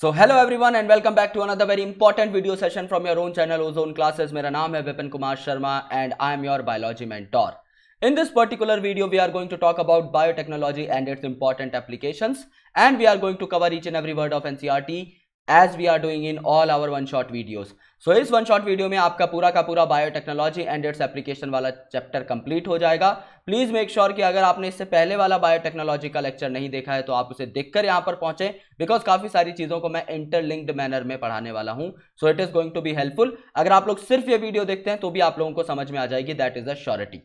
So hello everyone and welcome back to another very important video session from your own channel Ozone classes मेरा नाम है Vipin Kumar Sharma and I am your biology mentor in this particular video we are going to talk about biotechnology and its important applications and we are going to cover each and every word of NCERT as we are doing in all our one shot videos so इस one shot video में आपका पूरा का पूरा biotechnology and its application वाला chapter complete हो जाएगा please make sure कि अगर आपने इससे पहले वाला बायोटेक्नोलॉजी का लेक्चर नहीं देखा है तो आप उसे देखकर यहां पर पहुंचे बिकॉज काफ़ी सारी चीज़ों को मैं इंटरलिंक्ड मैनर में पढ़ाने वाला हूँ so it is going to be helpful अगर आप लोग सिर्फ ये वीडियो देखते हैं तो भी आप लोगों को समझ में आ जाएगी दैट इज़ अ श्योरिटी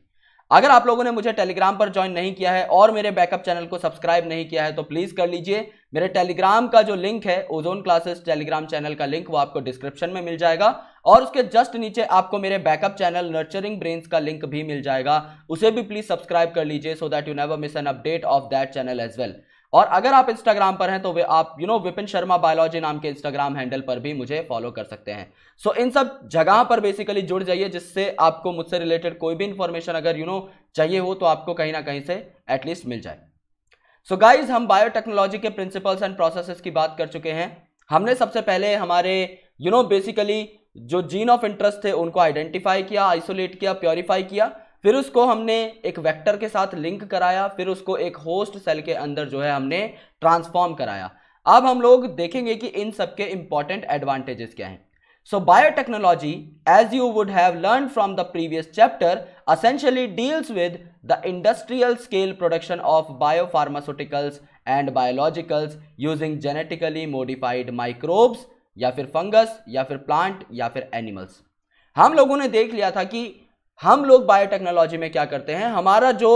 अगर आप लोगों ने मुझे टेलीग्राम पर ज्वाइन नहीं किया है और मेरे बैकअप चैनल को सब्सक्राइब नहीं किया है तो प्लीज़ कर लीजिए मेरे टेलीग्राम का जो लिंक है ओजोन क्लासेस टेलीग्राम चैनल का लिंक वो आपको डिस्क्रिप्शन में मिल जाएगा और उसके जस्ट नीचे आपको मेरे बैकअप चैनल नर्चरिंग ब्रेन्स का लिंक भी मिल जाएगा उसे भी प्लीज सब्सक्राइब कर लीजिए so that you never miss an update of that channel as well और अगर आप इंस्टाग्राम पर हैं तो वे आप you know Vipin Sharma biology नाम के इंस्टाग्राम हैंडल पर भी मुझे फॉलो कर सकते हैं सो so, इन सब जगह पर बेसिकली जुड़ जाइए जिससे आपको मुझसे रिलेटेड कोई भी इंफॉर्मेशन अगर यू you नो know, चाहिए हो तो आपको कहीं ना कहीं से एटलीस्ट मिल जाए सो so गाइज हम बायोटेक्नोलॉजी के प्रिंसिपल्स एंड प्रोसेसेस की बात कर चुके हैं हमने सबसे पहले हमारे यू नो बेसिकली जो जीन ऑफ इंटरेस्ट थे उनको आइडेंटिफाई किया आइसोलेट किया प्योरीफाई किया फिर उसको हमने एक वेक्टर के साथ लिंक कराया फिर उसको एक होस्ट सेल के अंदर जो है हमने ट्रांसफॉर्म कराया अब हम लोग देखेंगे कि इन सब के इंपॉर्टेंट एडवांटेजेस क्या हैं So biotechnology, as you would have learned from the previous chapter, essentially deals with the industrial scale production of biopharmaceuticals and biologicals using genetically modified microbes या फिर फंगस या फिर प्लांट या फिर एनिमल्स हम लोगों ने देख लिया था कि हम लोग बायोटेक्नोलॉजी में क्या करते हैं हमारा जो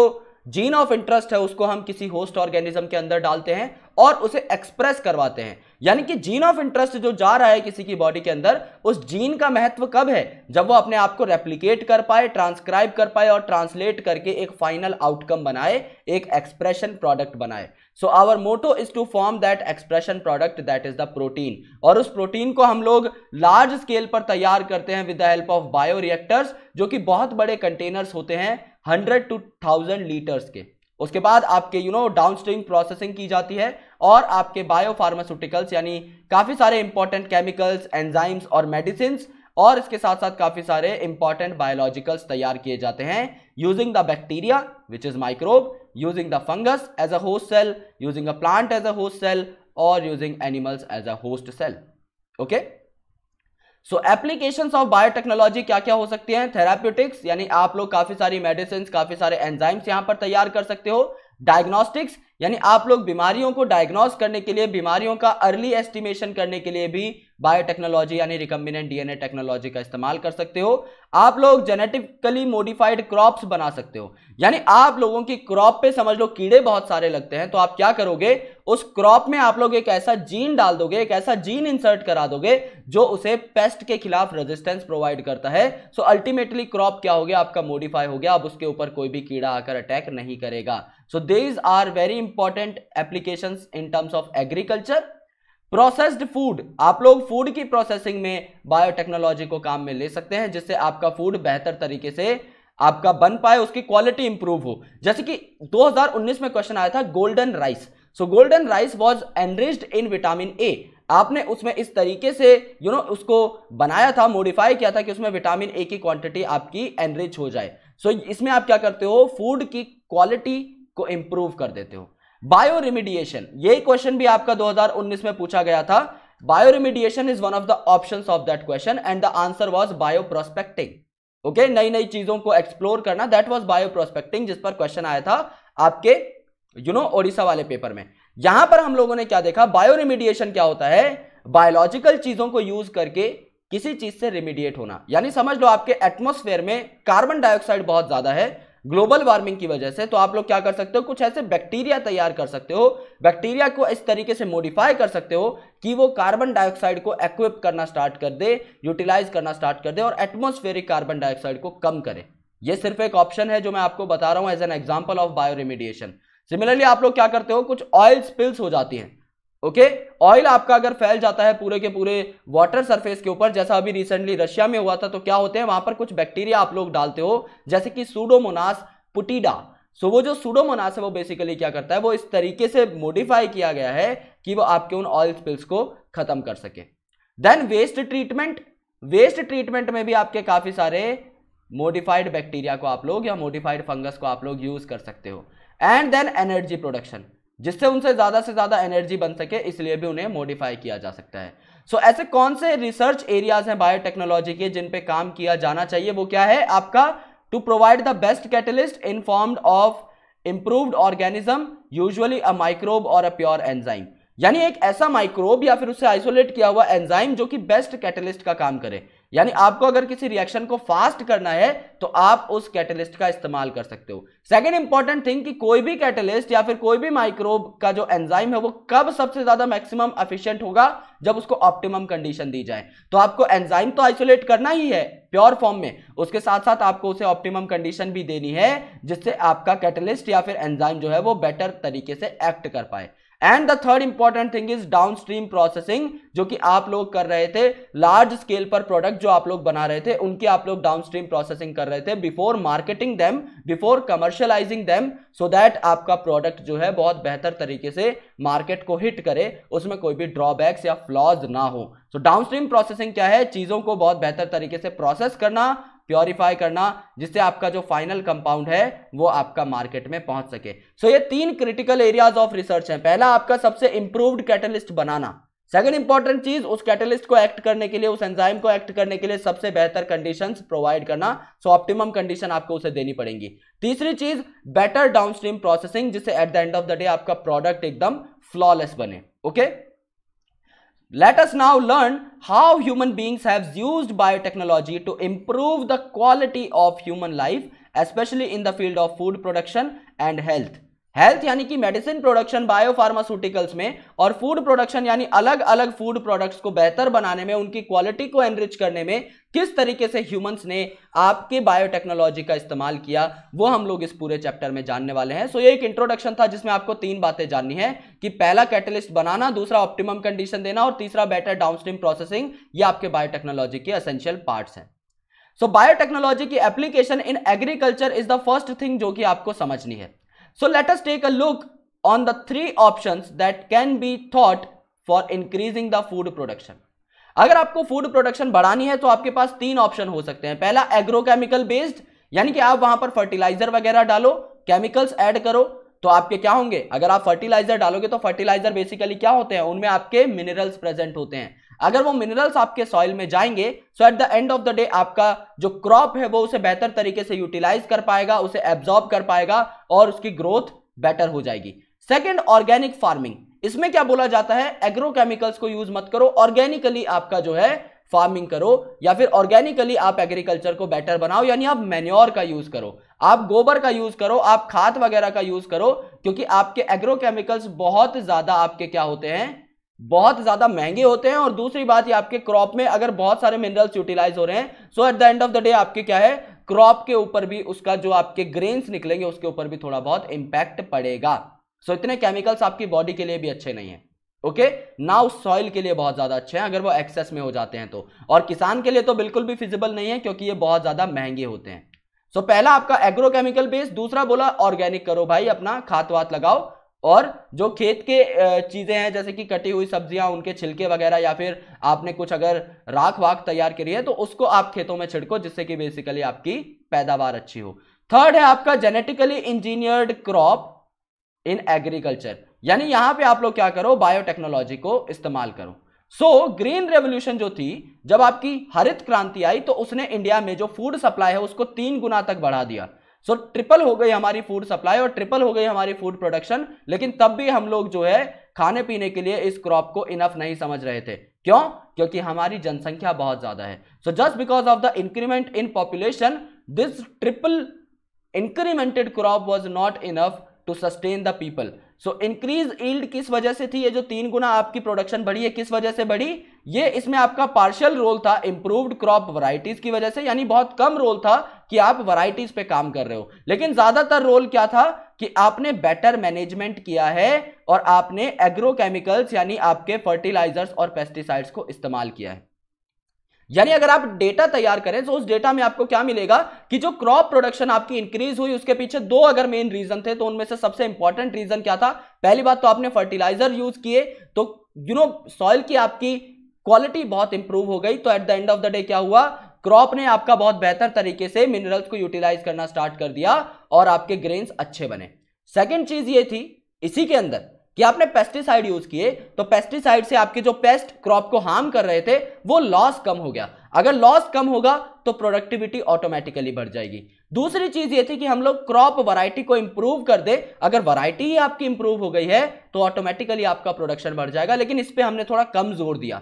जीन ऑफ इंटरेस्ट है उसको हम किसी होस्ट ऑर्गेनिज्म के अंदर डालते हैं और उसे एक्सप्रेस करवाते हैं यानी कि जीन ऑफ इंटरेस्ट जो जा रहा है किसी की बॉडी के अंदर उस जीन का महत्व कब है जब वो अपने आप को रेप्लीकेट कर पाए ट्रांसक्राइब कर पाए और ट्रांसलेट करके एक फाइनल आउटकम बनाए एक एक्सप्रेशन प्रोडक्ट बनाए so our motto is to form that expression product that is the protein और उस प्रोटीन को हम लोग लार्ज स्केल पर तैयार करते हैं with the help of bioreactors जो कि बहुत बड़े कंटेनर्स होते हैं हंड्रेड टू थाउजेंड लीटर्स के उसके बाद आपके you know downstream processing की जाती है और आपके बायोफार्मास्यूटिकल्स यानी काफ़ी सारे इंपॉर्टेंट केमिकल्स एंजाइम्स और मेडिसिन और इसके साथ साथ काफ़ी सारे इंपॉर्टेंट बायोलॉजिकल्स तैयार किए जाते हैं using the bacteria which is microbe using the fungus as a host cell using a plant as a host cell और using animals as a host cell okay so application of biotechnology क्या क्या हो सकती है therapeutics यानी आप लोग काफी सारी मेडिसिन काफी सारे एंजाइम्स यहां पर तैयार कर सकते हो डायग्नोस्टिक्स यानी आप लोग बीमारियों को डायग्नोस करने के लिए बीमारियों का अर्ली एस्टिमेशन करने के लिए भी बायोटेक्नोलॉजी यानी रिकम्बिनेंट डीएनए टेक्नोलॉजी का इस्तेमाल कर सकते हो आप लोग जेनेटिकली मॉडिफाइड क्रॉप्स बना सकते हो यानी आप लोगों की क्रॉप पे समझ लो कीड़े बहुत सारे लगते हैं तो आप क्या करोगे उस क्रॉप में आप लोग एक ऐसा जीन डाल दोगे एक ऐसा जीन इंसर्ट करा दोगे जो उसे पेस्ट के खिलाफ रेजिस्टेंस प्रोवाइड करता है सो अल्टीमेटली क्रॉप क्या हो गया आपका मॉडिफाई हो गया अब उसके ऊपर कोई भी कीड़ा आकर अटैक नहीं करेगा so these are very important applications in terms of agriculture processed food आप लोग फूड की प्रोसेसिंग में बायोटेक्नोलॉजी को काम में ले सकते हैं जिससे आपका फूड बेहतर तरीके से आपका बन पाए उसकी क्वालिटी इंप्रूव हो जैसे कि 2019 में क्वेश्चन आया था golden rice so golden rice was enriched in vitamin A आपने उसमें इस तरीके से यू you नो know, उसको बनाया था मॉडिफाई किया था कि उसमें विटामिन ए की क्वांटिटी आपकी एनरिच हो जाए सो so, इसमें आप क्या करते हो फूड की क्वालिटी को इंप्रूव कर देते हो बायो रिमीडिएशन ये क्वेश्चन भी आपका 2019 में पूछा गया था bioremediation is one of the option of that question and the answer was bioprospecting okay नई नई चीजों को एक्सप्लोर करना दैट वॉज बायो प्रोस्पेक्टिंग जिस पर क्वेश्चन आया था आपके यू नो ओडिशा वाले पेपर में यहां पर हम लोगों ने क्या देखा बायो रिमीडिएशन क्या होता है बायोलॉजिकल चीजों को यूज करके किसी चीज से रिमीडिएट होना यानी समझ लो आपके एटमोस्फेयर में कार्बन डाइऑक्साइड बहुत ज्यादा है ग्लोबल वार्मिंग की वजह से तो आप लोग क्या कर सकते हो कुछ ऐसे बैक्टीरिया तैयार कर सकते हो बैक्टीरिया को इस तरीके से मॉडिफाई कर सकते हो कि वो कार्बन डाइऑक्साइड को एक्विप करना स्टार्ट कर दे यूटिलाइज करना स्टार्ट कर दे और एटमोस्फेरिक कार्बन डाइऑक्साइड को कम करे ये सिर्फ एक ऑप्शन है जो मैं आपको बता रहा हूँ as an example of bioremediation similarly आप लोग क्या करते हो कुछ ऑयल स्पिल्स हो जाती हैं ओके ऑयल आपका अगर फैल जाता है पूरे के पूरे वाटर सरफेस के ऊपर जैसा अभी रिसेंटली रशिया में हुआ था तो क्या होते हैं वहां पर कुछ बैक्टीरिया आप लोग डालते हो जैसे कि सूडोमोनास पुटीडा सो वो जो सूडोमोनास है वो बेसिकली क्या करता है वो इस तरीके से मॉडिफाई किया गया है कि वो आपके उन ऑयल स्पिल्स को खत्म कर सके then waste treatment waste treatment में भी आपके काफी सारे मोडिफाइड बैक्टीरिया को आप लोग या मोडिफाइड फंगस को आप लोग यूज कर सकते हो एंड देन एनर्जी प्रोडक्शन जिससे उनसे ज़्यादा से ज़्यादा एनर्जी बन सके इसलिए भी उन्हें मॉडिफाई किया जा सकता है सो so, ऐसे कौन से रिसर्च एरियाज हैं बायोटेक्नोलॉजी के जिन पे काम किया जाना चाहिए वो क्या है आपका to provide the best catalyst in of improved organism usually a microbe और अ प्योर एंजाइम यानी एक ऐसा माइक्रोब या फिर उसे आइसोलेट किया हुआ एंजाइम जो कि बेस्ट कैटलिस्ट का काम करे यानी आपको अगर किसी रिएक्शन को फास्ट करना है तो आप उस कैटलिस्ट का इस्तेमाल कर सकते हो सेकेंड इंपॉर्टेंट थिंग कि कोई भी कैटलिस्ट या फिर कोई भी माइक्रोब का जो एंजाइम है वो कब सबसे ज्यादा मैक्सिमम एफिशिएंट होगा जब उसको ऑप्टिमम कंडीशन दी जाए तो आपको एंजाइम तो आइसोलेट करना ही है प्योर फॉर्म में उसके साथ साथ आपको उसे ऑप्टिमम कंडीशन भी देनी है जिससे आपका कैटलिस्ट या फिर एंजाइम जो है वो बेटर तरीके से एक्ट कर पाए and the third important thing is downstream processing जो कि आप लोग कर रहे थे लार्ज स्केल पर प्रोडक्ट जो आप लोग बना रहे थे उनकी आप लोग डाउन स्ट्रीम प्रोसेसिंग कर रहे थे before marketing them before commercialising them so that आपका प्रोडक्ट जो है बहुत बेहतर तरीके से मार्केट को हिट करे उसमें कोई भी ड्रॉबैक्स या फ्लॉज ना हो सो डाउन स्ट्रीम प्रोसेसिंग क्या है चीज़ों को बहुत बेहतर तरीके से प्रोसेस करना प्योरीफाई करना जिससे आपका जो फाइनल कंपाउंड है वो आपका मार्केट में पहुंच सके सो so, ये तीन क्रिटिकल एरियाज ऑफ रिसर्च हैं पहला आपका सबसे इंप्रूव्ड कैटलिस्ट बनाना सेकंड इंपॉर्टेंट चीज उस कैटलिस्ट को एक्ट करने के लिए उस एंजाइम को एक्ट करने के लिए सबसे बेहतर कंडीशन प्रोवाइड करना सो ऑप्टिमम कंडीशन आपको उसे देनी पड़ेगी तीसरी चीज बेटर डाउनस्ट्रीम प्रोसेसिंग जिससे at the end of the day आपका प्रोडक्ट एकदम फ्लॉलेस बने okay okay? Let us now learn how human beings have used biotechnology to improve the quality of human life, especially in the field of food production and health. Health यानी कि medicine production biopharmaceuticals में और food production यानी अलग अलग food products को बेहतर बनाने में उनकी क्वालिटी को एनरिच करने में किस तरीके से ह्यूमंस ने आपके बायोटेक्नोलॉजी का इस्तेमाल किया वो हम लोग इस पूरे चैप्टर में जानने वाले हैं सो so, ये एक इंट्रोडक्शन था जिसमें आपको तीन बातें जाननी है कि पहला कैटलिस्ट बनाना दूसरा ऑप्टिमम कंडीशन देना और तीसरा बेटर डाउनस्ट्रीम प्रोसेसिंग ये आपके बायोटेक्नोलॉजी के असेंशियल पार्ट्स हैं सो बायोटेक्नोलॉजी की application in agriculture is the first thing जो कि आपको समझनी है So let us take a look on the three options that can be thought for increasing the food production. अगर आपको फूड प्रोडक्शन बढ़ानी है तो आपके पास तीन ऑप्शन हो सकते हैं पहला एग्रोकेमिकल बेस्ड यानी कि आप वहां पर फर्टिलाइजर वगैरह डालो केमिकल्स ऐड करो तो आपके क्या होंगे अगर आप फर्टिलाइजर डालोगे तो फर्टिलाइजर बेसिकली क्या होते हैं उनमें आपके मिनरल्स प्रेजेंट होते हैं अगर वो मिनरल्स आपके सॉइल में जाएंगे so at the end of the day आपका जो क्रॉप है वो उसे बेहतर तरीके से यूटिलाइज कर पाएगा उसे एब्जॉर्ब कर पाएगा और उसकी ग्रोथ बेटर हो जाएगी सेकेंड ऑर्गेनिक फार्मिंग इसमें क्या बोला जाता है एग्रोकेमिकल्स को यूज मत करो ऑर्गेनिकली आपका जो है फार्मिंग करो या फिर ऑर्गेनिकली आप एग्रीकल्चर को बेटर बनाओ यानी आप मेन्योर का यूज करो आप गोबर का यूज करो आप खाद वगैरह का यूज करो क्योंकि आपके एग्रोकेमिकल्स बहुत ज्यादा आपके क्या होते हैं बहुत ज़्यादा महंगे होते हैं और दूसरी बात ये आपके क्रॉप में अगर बहुत सारे मिनरल्स यूटिलाइज हो रहे हैं so at the end of the day आपके क्या है क्रॉप के ऊपर भी उसका जो आपके ग्रेन्स निकलेंगे उसके ऊपर भी थोड़ा बहुत इंपैक्ट पड़ेगा सो so, इतने केमिकल्स आपकी बॉडी के लिए भी अच्छे नहीं है ओके नाउ सॉइल के लिए बहुत ज़्यादा अच्छे हैं अगर वो एक्सेस में हो जाते हैं तो और किसान के लिए तो बिल्कुल भी फिजिबल नहीं है क्योंकि ये बहुत ज़्यादा महंगे होते हैं सो so, पहला आपका एग्रोकेमिकल बेस दूसरा बोला ऑर्गेनिक करो भाई अपना खाद वात लगाओ और जो खेत के चीज़ें हैं जैसे कि कटी हुई सब्जियां उनके छिलके वगैरह या फिर आपने कुछ अगर राख वाख तैयार करी है तो उसको आप खेतों में छिड़को जिससे कि बेसिकली आपकी पैदावार अच्छी हो थर्ड है आपका genetically engineered crop in agriculture यानी यहां पे आप लोग क्या करो बायोटेक्नोलॉजी को इस्तेमाल करो सो ग्रीन रेवोल्यूशन जो थी जब आपकी हरित क्रांति आई तो उसने इंडिया में जो फूड सप्लाई है उसको तीन गुना तक बढ़ा दिया सो ट्रिपल हो गई हमारी फूड सप्लाई और ट्रिपल हो गई हमारी फूड प्रोडक्शन लेकिन तब भी हम लोग जो है खाने पीने के लिए इस क्रॉप को इनफ नहीं समझ रहे थे क्यों क्योंकि हमारी जनसंख्या बहुत ज्यादा है so just because of the increment in population this triple incremented crop was not enough to sustain the people so increase yield किस वजह से थी ये जो तीन गुना आपकी प्रोडक्शन बढ़ी है किस वजह से बढ़ी ये इसमें आपका पार्शियल रोल था इंप्रूव्ड क्रॉप वराइटीज की वजह से यानी बहुत कम रोल था कि आप वराइटीज पे काम कर रहे हो लेकिन ज्यादातर रोल क्या था कि आपने बेटर मैनेजमेंट किया है और आपने एग्रोकेमिकल्स यानी आपके फर्टिलाइजर्स और पेस्टिसाइड्स को इस्तेमाल किया है यानी अगर आप डेटा तैयार करें तो उस डेटा में आपको क्या मिलेगा कि जो क्रॉप प्रोडक्शन आपकी इंक्रीज हुई उसके पीछे दो अगर मेन रीजन थे तो उनमें से सबसे इंपॉर्टेंट रीजन क्या था पहली बात तो आपने फर्टिलाइजर यूज किए तो यू नो सॉइल की आपकी क्वालिटी बहुत इंप्रूव हो गई तो at the end of the day क्या हुआ क्रॉप ने आपका बहुत बेहतर तरीके से मिनरल्स को यूटिलाइज करना स्टार्ट कर दिया और आपके ग्रेन्स अच्छे बने सेकेंड चीज ये थी इसी के अंदर कि आपने पेस्टिसाइड यूज किए तो पेस्टिसाइड से आपके जो पेस्ट क्रॉप को हार्म कर रहे थे वो लॉस कम हो गया अगर लॉस कम होगा तो प्रोडक्टिविटी ऑटोमेटिकली बढ़ जाएगी दूसरी चीज ये थी कि हम लोग क्रॉप वैरायटी को इंप्रूव कर दे अगर वैरायटी ही आपकी इंप्रूव हो गई है तो ऑटोमेटिकली आपका प्रोडक्शन बढ़ जाएगा लेकिन इस पर हमने थोड़ा कम जोर दिया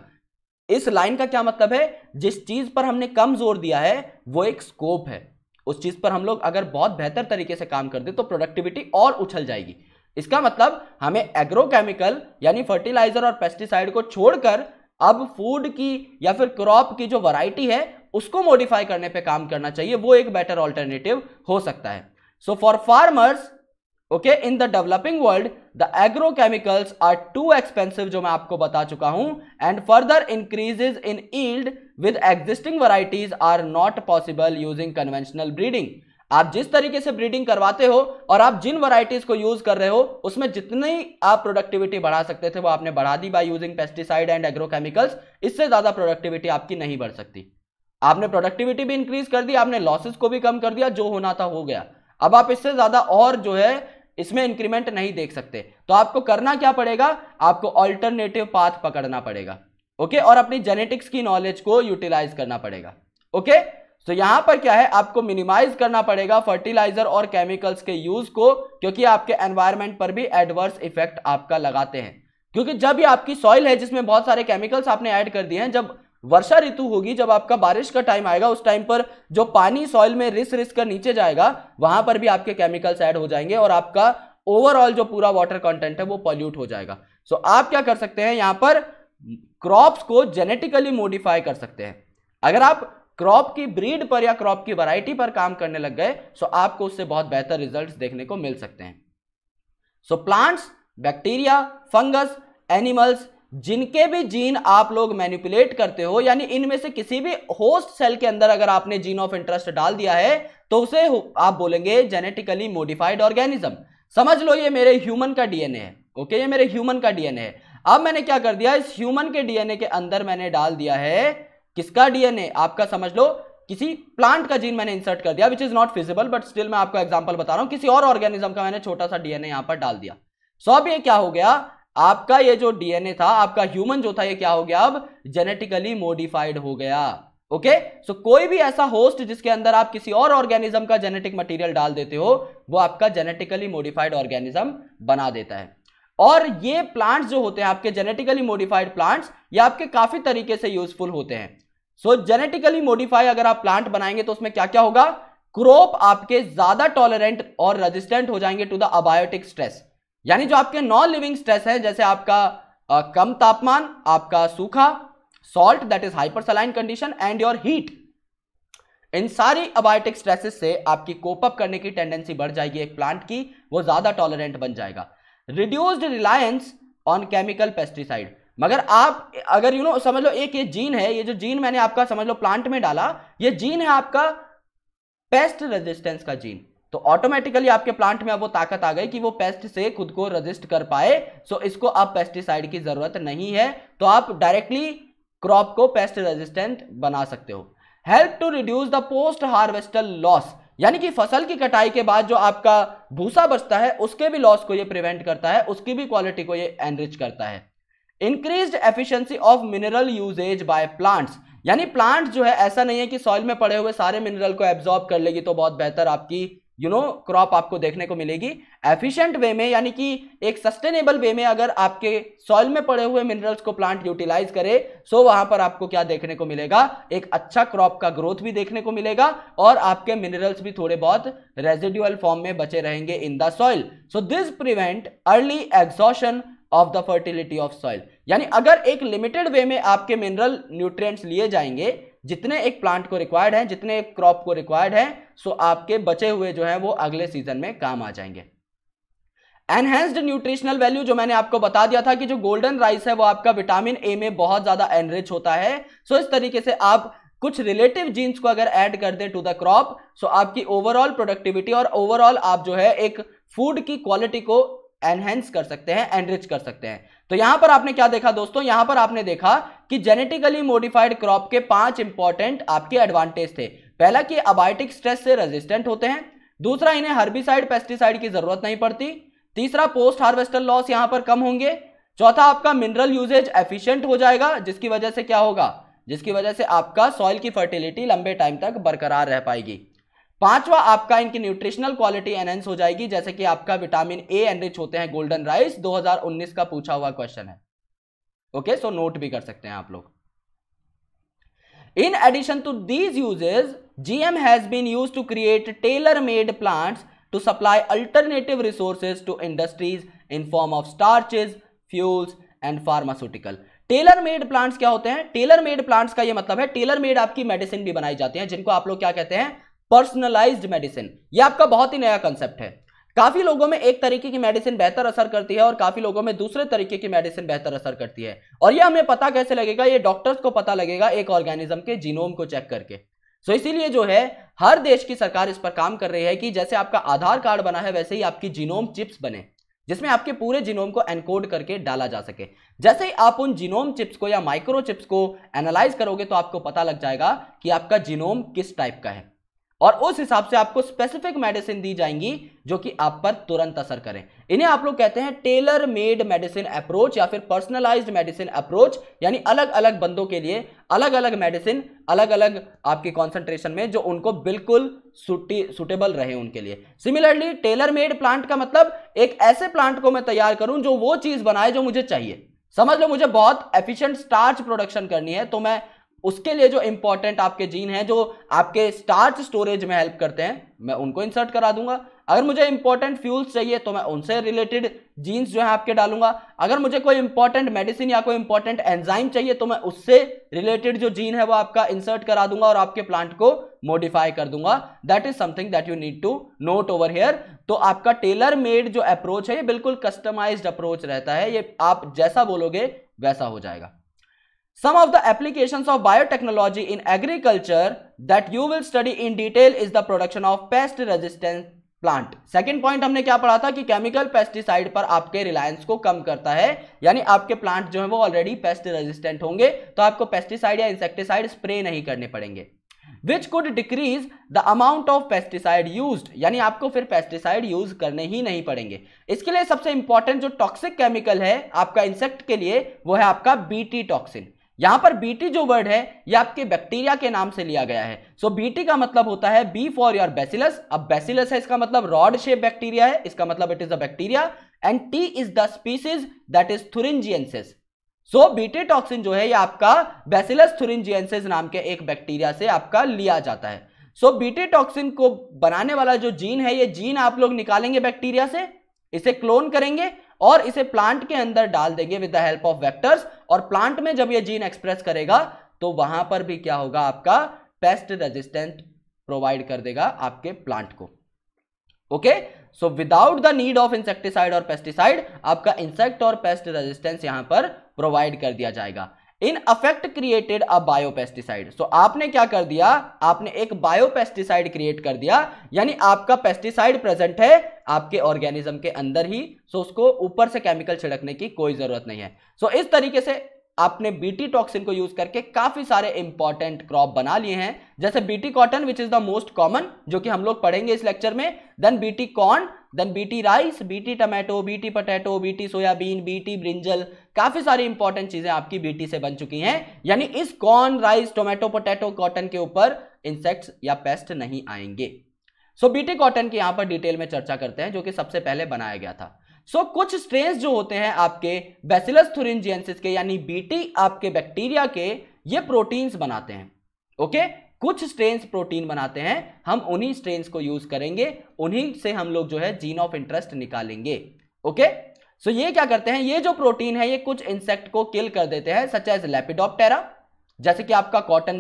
इस लाइन का क्या मतलब है जिस चीज पर हमने कम जोर दिया है वो एक स्कोप है उस चीज पर हम लोग अगर बहुत बेहतर तरीके से काम कर दे तो प्रोडक्टिविटी और उछल जाएगी इसका मतलब हमें एग्रोकेमिकल यानी फर्टिलाइजर और पेस्टिसाइड को छोड़कर अब फूड की या फिर क्रॉप की जो वैरायटी है उसको मॉडिफाई करने पे काम करना चाहिए वो एक बेटर ऑल्टरनेटिव हो सकता है so for farmers okay in the developing world the agrochemicals are too expensive जो मैं आपको बता चुका हूं and further increases in yield with existing varieties are not possible using conventional breeding आप जिस तरीके से ब्रीडिंग करवाते हो और आप जिन वराइटीज को यूज कर रहे हो उसमें जितनी आप प्रोडक्टिविटी बढ़ा सकते थे वो आपने बढ़ा दी by using pesticide and agrochemicals इससे ज्यादा प्रोडक्टिविटी आपकी नहीं बढ़ सकती आपने प्रोडक्टिविटी भी इंक्रीज कर दी आपने लॉसेस को भी कम कर दिया जो होना था हो गया अब आप इससे ज्यादा और जो है इसमें इंक्रीमेंट नहीं देख सकते तो आपको करना क्या पड़ेगा आपको ऑल्टरनेटिव पाथ पकड़ना पड़ेगा ओके और अपनी जेनेटिक्स की नॉलेज को यूटिलाइज करना पड़ेगा ओके तो यहां पर क्या है आपको मिनिमाइज करना पड़ेगा फर्टिलाइजर और केमिकल्स के यूज को क्योंकि आपके एनवायरमेंट पर भी एडवर्स इफेक्ट आपका लगाते हैं क्योंकि जब भी आपकी सॉइल है जिसमें बहुत सारे केमिकल्स आपने ऐड कर दिए हैं जब वर्षा ऋतु होगी जब आपका बारिश का टाइम आएगा उस टाइम पर जो पानी सॉइल में रिस रिस कर नीचे जाएगा वहां पर भी आपके केमिकल्स ऐड हो जाएंगे और आपका ओवरऑल जो पूरा वाटर कंटेंट है वो पॉल्यूट हो जाएगा सो so, आप क्या कर सकते हैं यहां पर क्रॉप्स को जेनेटिकली मोडिफाई कर सकते हैं अगर आप क्रॉप की ब्रीड पर या क्रॉप की वैरायटी पर काम करने लग गए सो so आपको उससे बहुत बेहतर रिजल्ट्स देखने को मिल सकते हैं so plants bacteria fungus animals जिनके भी जीन आप लोग मैनिपुलेट करते हो यानी इनमें से किसी भी होस्ट सेल के अंदर अगर आपने जीन ऑफ इंटरेस्ट डाल दिया है तो उसे आप बोलेंगे जेनेटिकली मोडिफाइड ऑर्गेनिज्म समझ लो ये मेरे ह्यूमन का डीएनए है ओके ये मेरे ह्यूमन का डीएनए है अब मैंने क्या कर दिया इस ह्यूमन के डीएनए के अंदर मैंने डाल दिया है किसका डीएनए आपका समझ लो किसी प्लांट का जीन मैंने इंसर्ट कर दिया which is not feasible but still मैं आपको एग्जाम्पल बता रहा हूं किसी और ऑर्गेनिज्म का मैंने छोटा सा डीएनए यहां पर डाल दिया सो अब ये क्या हो गया आपका ये जो डीएनए था आपका ह्यूमन जो था ये क्या हो गया अब जेनेटिकली मोडिफाइड हो गया ओके okay? सो so, कोई भी ऐसा होस्ट जिसके अंदर आप किसी और ऑर्गेनिज्म का जेनेटिक मटेरियल डाल देते हो वो आपका जेनेटिकली मॉडिफाइड ऑर्गेनिज्म बना देता है और ये प्लांट्स जो होते हैं आपके जेनेटिकली मॉडिफाइड प्लांट्स ये आपके काफी तरीके से यूजफुल होते हैं सो जेनेटिकली मॉडिफाई अगर आप प्लांट बनाएंगे तो उसमें क्या क्या होगा क्रोप आपके ज्यादा टॉलरेंट और रजिस्टेंट हो जाएंगे टू द अबायोटिक स्ट्रेस यानी जो आपके नॉन लिविंग स्ट्रेस है जैसे आपका आ, कम तापमान आपका सूखा salt that is hypersaline condition and your heat इन सारी अबायोटिक स्ट्रेसेस से आपकी कोप अप करने की टेंडेंसी बढ़ जाएगी एक प्लांट की वो ज्यादा टॉलरेंट बन जाएगा reduced reliance on chemical pesticide मगर आप अगर यू you नो know, समझ लो एक ये जीन है ये जो जीन मैंने आपका समझ लो प्लांट में डाला ये जीन है आपका पेस्ट रेजिस्टेंस का जीन तो ऑटोमेटिकली आपके प्लांट में अब वो ताकत आ गई कि वो पेस्ट से खुद को रजिस्ट कर पाए सो इसको अब पेस्टिसाइड की जरूरत नहीं है तो आप डायरेक्टली क्रॉप को पेस्ट रेजिस्टेंट बना सकते हो help to reduce the post harvestal loss यानी कि फसल की कटाई के बाद जो आपका भूसा बचता है उसके भी लॉस को ये प्रिवेंट करता है उसकी भी क्वालिटी को ये एनरिच करता है increase efficiency of mineral usage by plants यानी प्लांट जो है ऐसा नहीं है कि सॉइल में पड़े हुए सारे मिनरल को एब्जॉर्ब कर लेगी तो बहुत बेहतर आपकी यू नो क्रॉप आपको देखने को मिलेगी एफिशिएंट वे में यानी कि एक सस्टेनेबल वे में अगर आपके सॉइल में पड़े हुए मिनरल्स को प्लांट यूटिलाइज करे सो वहां पर आपको क्या देखने को मिलेगा एक अच्छा क्रॉप का ग्रोथ भी देखने को मिलेगा और आपके मिनरल्स भी थोड़े बहुत रेजिड्यूअल फॉर्म में बचे रहेंगे in the soil so this prevent early exhaustion of the fertility of soil यानी अगर एक लिमिटेड वे में आपके मिनरल न्यूट्रिएंट्स लिए जाएंगे जितने एक प्लांट को रिक्वायर्ड है जितने एक क्रॉप को रिक्वायर्ड है सो आपके बचे हुए जो है वो अगले सीजन में काम आ जाएंगे एनहेंस्ड न्यूट्रिशनल वैल्यू जो मैंने आपको बता दिया था कि जो गोल्डन राइस है वो आपका विटामिन ए में बहुत ज्यादा एनरिच होता है सो इस तरीके से आप कुछ रिलेटिव जीन्स को अगर ऐड कर दें टू द क्रॉप सो आपकी ओवरऑल प्रोडक्टिविटी और ओवरऑल आप जो है एक फूड की क्वालिटी को एनहेंस कर सकते हैं एनरिच कर सकते हैं तो यहां पर आपने क्या देखा दोस्तों यहां पर आपने देखा कि जेनेटिकली मॉडिफाइड क्रॉप के पांच इंपॉर्टेंट आपके एडवांटेज थे पहला कि अबायोटिक स्ट्रेस से रेजिस्टेंट होते हैं दूसरा इन्हें हर्बिसाइड पेस्टिसाइड की जरूरत नहीं पड़ती तीसरा पोस्ट हार्वेस्टर लॉस यहां पर कम होंगे चौथा आपका मिनरल यूजेज एफिशियंट हो जाएगा जिसकी वजह से क्या होगा जिसकी वजह से आपका सॉइल की फर्टिलिटी लंबे टाइम तक बरकरार रह पाएगी पांचवा आपका इनकी न्यूट्रिशनल क्वालिटी एनहेंस हो जाएगी जैसे कि आपका विटामिन ए एनरिच होते हैं गोल्डन राइस 2019 का पूछा हुआ क्वेश्चन है ओके सो नोट भी कर सकते हैं आप लोग in addition to these uses GM has been use to create tailor made plant to supply alternative resources to industries in form of starches fuels and pharmaceutical tailor made plants क्या होते हैं Taylor made plants का ये मतलब है tailor made आपकी medicine भी बनाई जाती है जिनको आप लोग क्या कहते हैं पर्सनलाइज्ड मेडिसिन ये आपका बहुत ही नया कंसेप्ट है काफी लोगों में एक तरीके की मेडिसिन बेहतर असर करती है और काफी लोगों में दूसरे तरीके की मेडिसिन बेहतर असर करती है और यह हमें पता कैसे लगेगा ये डॉक्टर्स को पता लगेगा एक ऑर्गेनिज्म के जीनोम को चेक करके सो इसीलिए जो है हर देश की सरकार इस पर काम कर रही है कि जैसे आपका आधार कार्ड बना है वैसे ही आपकी जीनोम चिप्स बने जिसमें आपके पूरे जीनोम को एनकोड करके डाला जा सके जैसे ही आप उन जीनोम चिप्स को या माइक्रो चिप्स को एनालाइज करोगे तो आपको पता लग जाएगा कि आपका जीनोम किस टाइप का है और उस हिसाब से आपको स्पेसिफिक मेडिसिन दी जाएंगी जो कि आप पर तुरंत असर करें इन्हें आप लोग कहते हैं टेलर मेड मेडिसिन अप्रोच या फिर पर्सनलाइज्ड मेडिसिन अप्रोच यानी अलग अलग बंदों के लिए अलग अलग मेडिसिन अलग अलग आपके कॉन्सेंट्रेशन में जो उनको बिल्कुल सुटेबल रहे उनके लिए सिमिलरली टेलर मेड प्लांट का मतलब एक ऐसे प्लांट को मैं तैयार करूं जो वो चीज बनाए जो मुझे चाहिए समझ लो मुझे बहुत एफिशिएंट स्टार्च प्रोडक्शन करनी है तो मैं उसके लिए जो इंपॉर्टेंट आपके जीन है जो आपके स्टार्च स्टोरेज में हेल्प करते हैं मैं उनको इंसर्ट करा दूंगा अगर मुझे इंपॉर्टेंट फ्यूल्स चाहिए तो मैं उनसे रिलेटेड जीन्स जो है आपके डालूंगा अगर मुझे कोई इंपॉर्टेंट मेडिसिन या कोई इंपॉर्टेंट एंजाइम चाहिए तो मैं उससे रिलेटेड जो जीन है वो आपका इंसर्ट करा दूंगा और आपके प्लांट को मॉडिफाई कर दूंगा that is something that you need to note over here तो आपका टेलर मेड जो अप्रोच है ये बिल्कुल कस्टमाइज अप्रोच रहता है ये आप जैसा बोलोगे वैसा हो जाएगा Some of the applications of biotechnology in agriculture that you will study in detail is the production of pest resistant plant second point हमने क्या पढ़ा था कि केमिकल पेस्टिसाइड पर आपके रिलायंस को कम करता है यानी आपके प्लांट जो है वो ऑलरेडी पेस्ट रेजिस्टेंट होंगे तो आपको पेस्टिसाइड या इंसेक्टिसाइड स्प्रे नहीं करने पड़ेंगे which could decrease the amount of pesticide use यानी आपको फिर पेस्टिसाइड यूज करने ही नहीं पड़ेंगे इसके लिए सबसे इंपॉर्टेंट जो टॉक्सिक केमिकल है आपका इंसेक्ट के लिए वो है आपका बीटी टॉक्सिन यहां पर बीटी जो वर्ड है ये आपके बैक्टीरिया के नाम से लिया गया है सो so, बीटी का मतलब होता है बी फॉर योर बेसिलस अब बेसिलस है इसका मतलब रॉड शेप बैक्टीरिया है इसका मतलब it is a bacteria and T is the species that is thuringiensis so BT toxin जो है ये आपका बेसिलस थुरिंजियंसिस नाम के एक बैक्टीरिया से आपका लिया जाता है सो so, बीटी टॉक्सिन को बनाने वाला जो जीन है ये जीन आप लोग निकालेंगे बैक्टीरिया से इसे क्लोन करेंगे और इसे प्लांट के अंदर डाल देंगे with the help of vectors और प्लांट में जब ये जीन एक्सप्रेस करेगा तो वहां पर भी क्या होगा आपका पेस्ट रेजिस्टेंट प्रोवाइड कर देगा आपके प्लांट को okay so without the need of insecticide और पेस्टिसाइड आपका इंसेक्ट और पेस्ट रेजिस्टेंस यहां पर प्रोवाइड कर दिया जाएगा in affect created a biopesticide so आपने क्या कर दिया आपने एक बायोपेस्टिसाइड क्रिएट कर दिया यानी आपका पेस्टिसाइड प्रेजेंट है आपके ऑर्गेनिज्म के अंदर ही सो so उसको ऊपर से केमिकल छिड़कने की कोई जरूरत नहीं है सो so इस तरीके से आपने बीटी टॉक्सिन को यूज करके काफी सारे इंपॉर्टेंट क्रॉप बना लिए हैं जैसे BT cotton which is the most common जो कि हम लोग पढ़ेंगे इस लेक्चर में then BT corn then BT rice BT tomato BT potato BT soybean BT brinjal काफी सारी इंपॉर्टेंट चीजें आपकी बीटी से बन चुकी हैं यानी इस corn rice tomato potato cotton के ऊपर इंसेक्ट्स या पेस्ट नहीं आएंगे सो so, बीटी कॉटन की यहां पर डिटेल में चर्चा करते हैं जो कि सबसे पहले बनाया गया था सो so, कुछ स्ट्रेन जो होते हैं आपके बेसिलस थुरिनजियंसिस के यानी बीटी आपके बैक्टीरिया के ये प्रोटीन्स बनाते हैं ओके okay? कुछ स्ट्रेन्स प्रोटीन बनाते हैं हम उन्हीं स्ट्रेन्स को यूज करेंगे उन्हीं से हम लोग जो है जीन ऑफ इंटरेस्ट निकालेंगे ओके okay? सो so, ये क्या करते हैं ये जो प्रोटीन है ये कुछ इंसेक्ट को किल कर देते हैं सच एज लेपिडोप्टेरा जैसे कि आपका कॉटन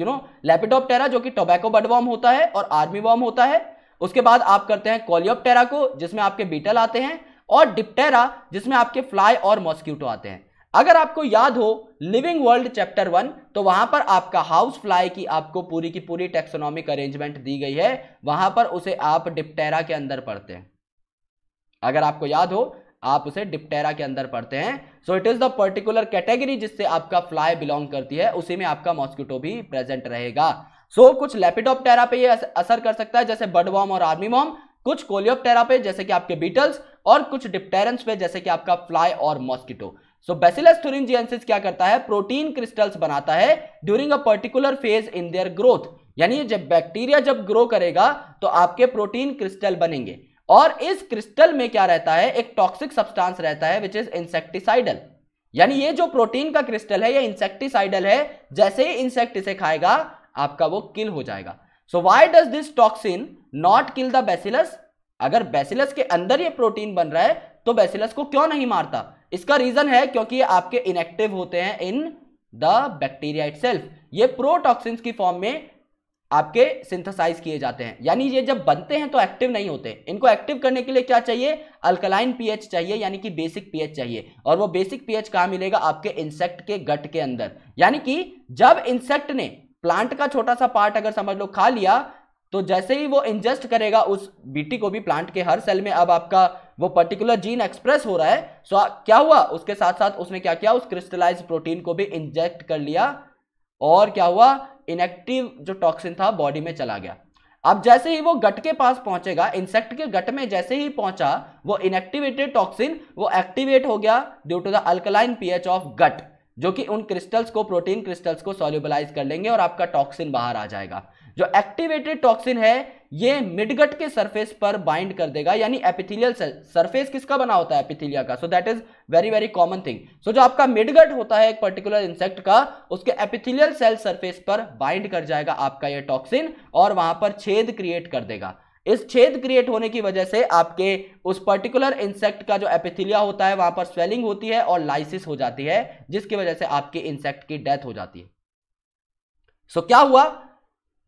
यू नो लेपिडोप्टेरा जो कि टोबैको बडवॉम होता है और आर्मी वॉम होता है उसके बाद आप करते हैं कॉलियोप्टेरा को जिसमें आपके बीटल आते हैं और डिप्टेरा जिसमें आपके फ्लाई और मॉस्क्यूटो आते हैं अगर आपको याद हो लिविंग वर्ल्ड चैप्टर वन तो वहां पर आपका हाउस फ्लाई की आपको पूरी की पूरी टेक्सोनॉमिक अरेंजमेंट दी गई है वहां पर उसे आप डिप्टेरा के अंदर पढ़ते हैं अगर आपको याद हो आप उसे डिप्टेरा के अंदर पढ़ते हैं so it is the particular category जिससे आपका फ्लाई बिलोंग करती है उसी में आपका मॉस्किटो भी प्रेजेंट रहेगा सो so, कुछ लेपिडोप्टेरा पे ये असर कर सकता है जैसे बर्डवॉम और आर्मी वॉम कुछ कोलियोप्टेरा पे जैसे कि आपके बीटल्स और कुछ डिप्टेरेंस पे जैसे कि आपका फ्लाई और मॉस्किटो सो बेसिलस थुरिंजियंसिस क्या करता है प्रोटीन क्रिस्टल्स बनाता है during a particular phase in their growth यानी जब बैक्टीरिया जब ग्रो करेगा तो आपके प्रोटीन क्रिस्टल बनेंगे और इस क्रिस्टल में क्या रहता है एक टॉक्सिक सब्सटेंस रहता है विच इज इंसेक्टिसाइडल यानी ये जो प्रोटीन का क्रिस्टल है ये इंसेक्टिसाइडल है जैसे ही इंसेक्ट इसे खाएगा आपका वो किल हो जाएगा so why does this toxin not kill the bacillus अगर बेसिलस के अंदर ये प्रोटीन बन रहा है तो बेसिलस को क्यों नहीं मारता इसका रीजन है क्योंकि ये आपके इनएक्टिव होते हैं इन द बैक्टीरिया इट ये प्रोटॉक्सिन की फॉर्म में आपके सिंथेसाइज किए जाते हैं यानी ये जब बनते हैं तो एक्टिव नहीं होते इनको एक्टिव करने के लिए क्या चाहिए अल्कलाइन पीएच चाहिए यानी कि बेसिक पीएच चाहिए और वो बेसिक पीएच कहाँ मिलेगा आपके इंसेक्ट के गट के अंदर यानी कि जब इंसेक्ट ने प्लांट का छोटा सा पार्ट अगर समझ लो खा लिया तो जैसे ही वो इंजेस्ट करेगा उस बीटी को भी प्लांट के हर सेल में अब आपका वो पर्टिकुलर जीन एक्सप्रेस हो रहा है सो क्या हुआ उसके साथ साथ उसने क्या किया उस क्रिस्टलाइज प्रोटीन को भी इंजेक्ट कर लिया और क्या हुआ इनएक्टिव जो टॉक्सिन था बॉडी में चला गया अब जैसे ही वो गट के पास पहुंचेगा इंसेक्ट के गट में जैसे ही पहुंचा वो इनएक्टिवेटेड टॉक्सिन वो एक्टिवेट हो गया due to the alkaline pH of gut जो कि उन क्रिस्टल्स को प्रोटीन क्रिस्टल्स को सोल्यूबलाइज कर लेंगे और आपका टॉक्सिन बाहर आ जाएगा जो एक्टिवेटेड टॉक्सिन है ये मिडगट के सरफेस पर बाइंड कर देगा यानी एपिथिलियल सेल सरफेस किसका बना होता है एपिथिलिया का so that is very very common thing so जो आपका मिडगट होता है एक पर्टिकुलर इंसेक्ट का उसके एपिथिलियल सेल सरफेस पर बाइंड कर जाएगा आपका ये टॉक्सिन और वहां पर छेद क्रिएट कर देगा इस छेद क्रिएट होने की वजह से आपके उस पर्टिकुलर इंसेक्ट का जो एपिथिलिया होता है वहां पर स्वेलिंग होती है और लाइसिस हो जाती है जिसकी वजह से आपके इंसेक्ट की डेथ हो जाती है सो so, क्या हुआ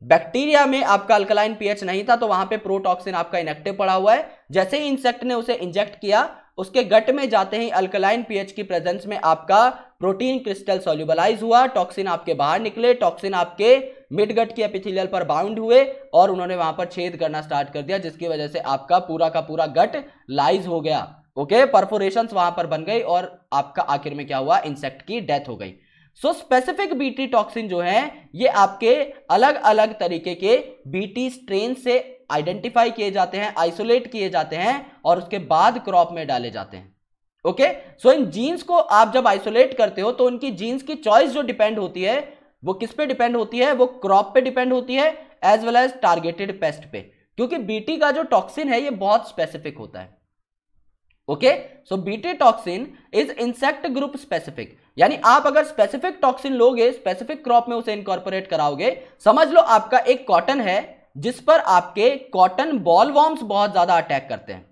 बैक्टीरिया में आपका अल्कलाइन पीएच नहीं था तो वहां पे प्रोटॉक्सिन आपका इनेक्टिव पड़ा हुआ है जैसे ही इंसेक्ट ने उसे इंजेक्ट किया उसके गट में जाते ही अल्कलाइन पीएच की प्रेजेंस में आपका प्रोटीन क्रिस्टल सोल्यूबलाइज हुआ टॉक्सिन आपके बाहर निकले टॉक्सिन आपके मिड गट के एपिथेलियल पर बाउंड हुए और उन्होंने वहां पर छेद करना स्टार्ट कर दिया जिसकी वजह से आपका पूरा का पूरा गट लाइज हो गया ओके परफोरेशन वहां पर बन गई और आपका आखिर में क्या हुआ इंसेक्ट की डेथ हो गई सो स्पेसिफिक बीटी टॉक्सिन जो है ये आपके अलग अलग तरीके के बीटी स्ट्रेन से आइडेंटिफाई किए जाते हैं आइसोलेट किए जाते हैं और उसके बाद क्रॉप में डाले जाते हैं ओके okay? सो so, इन जीन्स को आप जब आइसोलेट करते हो तो उनकी जीन्स की चॉइस जो डिपेंड होती है वो किस पे डिपेंड होती है वो क्रॉप पे डिपेंड होती है as well as targeted pest पे क्योंकि बीटी का जो टॉक्सिन है ये बहुत स्पेसिफिक होता है okay so BT toxin is insect group specific यानी आप अगर स्पेसिफिक टॉक्सिन लोगे स्पेसिफिक क्रॉप में उसे इंकॉर्पोरेट कराओगे समझ लो आपका एक कॉटन है जिस पर आपके कॉटन बॉल वॉम्स बहुत ज्यादा अटैक करते हैं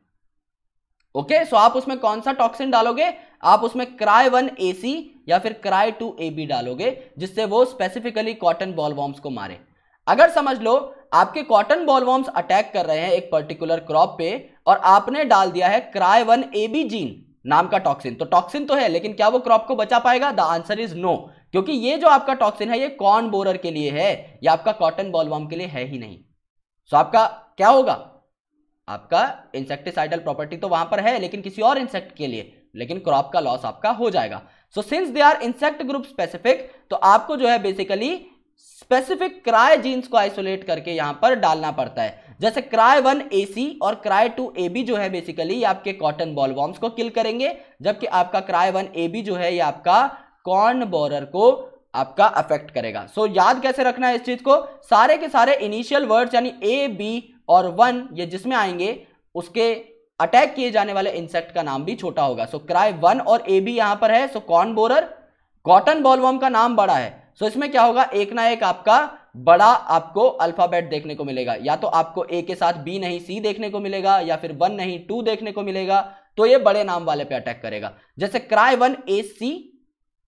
ओके okay, सो so आप उसमें कौन सा टॉक्सिन डालोगे आप उसमें क्राई वन ए या फिर क्राई टू ए बी डालोगे जिससे वो स्पेसिफिकली कॉटन बॉल बॉलवॉर्म्स को मारे अगर समझ लो आपके कॉटन बॉलवॉर्म्स अटैक कर रहे हैं एक पर्टिकुलर क्रॉप पे और आपने डाल दिया है cry one A B gene नाम का टॉक्सिन तो टॉक्सिन तो है लेकिन क्या वो क्रॉप को बचा पाएगा द आंसर इज नो क्योंकि ये जो आपका टॉक्सिन है ये कॉर्न बोरर के लिए है या आपका कॉटन बॉलवॉर्म के लिए है ही नहीं सो so, आपका क्या होगा आपका इंसेक्टिसाइडल प्रॉपर्टी तो वहां पर है लेकिन किसी और इंसेक्ट के लिए लेकिन क्रॉप का लॉस आपका हो जाएगा so since they are insect group specific तो आपको जो है बेसिकली स्पेसिफिक क्राय जीन्स को आइसोलेट करके यहां पर डालना पड़ता है जैसे क्राय वन ए सी और क्राय टू ए बी जो है बेसिकली ये आपके कॉटन बॉल वॉर्म्स को किल करेंगे जबकि आपका क्राय वन ए बी जो है ये आपका कॉर्न बोरर को आपका अफेक्ट करेगा सो so, याद कैसे रखना है इस चीज को सारे के सारे इनिशियल वर्ड्स यानी ए बी और वन ये जिसमें आएंगे उसके अटैक किए जाने वाले इंसेक्ट का नाम भी छोटा होगा सो क्राई वन और ए बी यहां पर है so corn borer cotton bollworm का नाम बड़ा है सो so, इसमें क्या होगा एक ना एक आपका बड़ा आपको अल्फाबेट देखने को मिलेगा या तो आपको ए के साथ बी नहीं सी देखने को मिलेगा या फिर वन नहीं टू देखने को मिलेगा तो ये बड़े नाम वाले पे अटैक करेगा जैसे cry one A C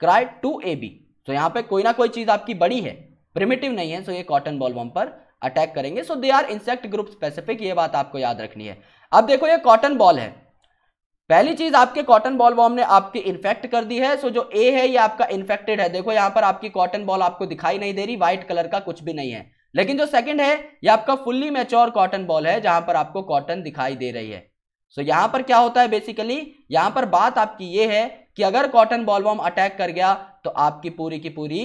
cry two A B तो यहां पे कोई ना कोई चीज आपकी बड़ी है प्रिमिटिव नहीं है सो ये कॉटन बॉल वम पर अटैक करेंगे so they are insect group specific ये बात आपको याद रखनी है अब देखो ये कॉटन बॉल है पहली चीज आपके कॉटन बॉल वॉर्म ने आपकी इन्फेक्ट कर दी है सो जो ए है ये आपका इन्फेक्टेड है देखो यहाँ पर आपकी कॉटन बॉल आपको दिखाई नहीं दे रही व्हाइट कलर का कुछ भी नहीं है लेकिन जो सेकंड है ये आपका फुल्ली मेच्योर कॉटन बॉल है जहां पर आपको कॉटन दिखाई दे रही है सो so, यहाँ पर क्या होता है बेसिकली यहां पर बात आपकी ये है कि अगर कॉटन बॉलवॉम अटैक कर गया तो आपकी पूरी की पूरी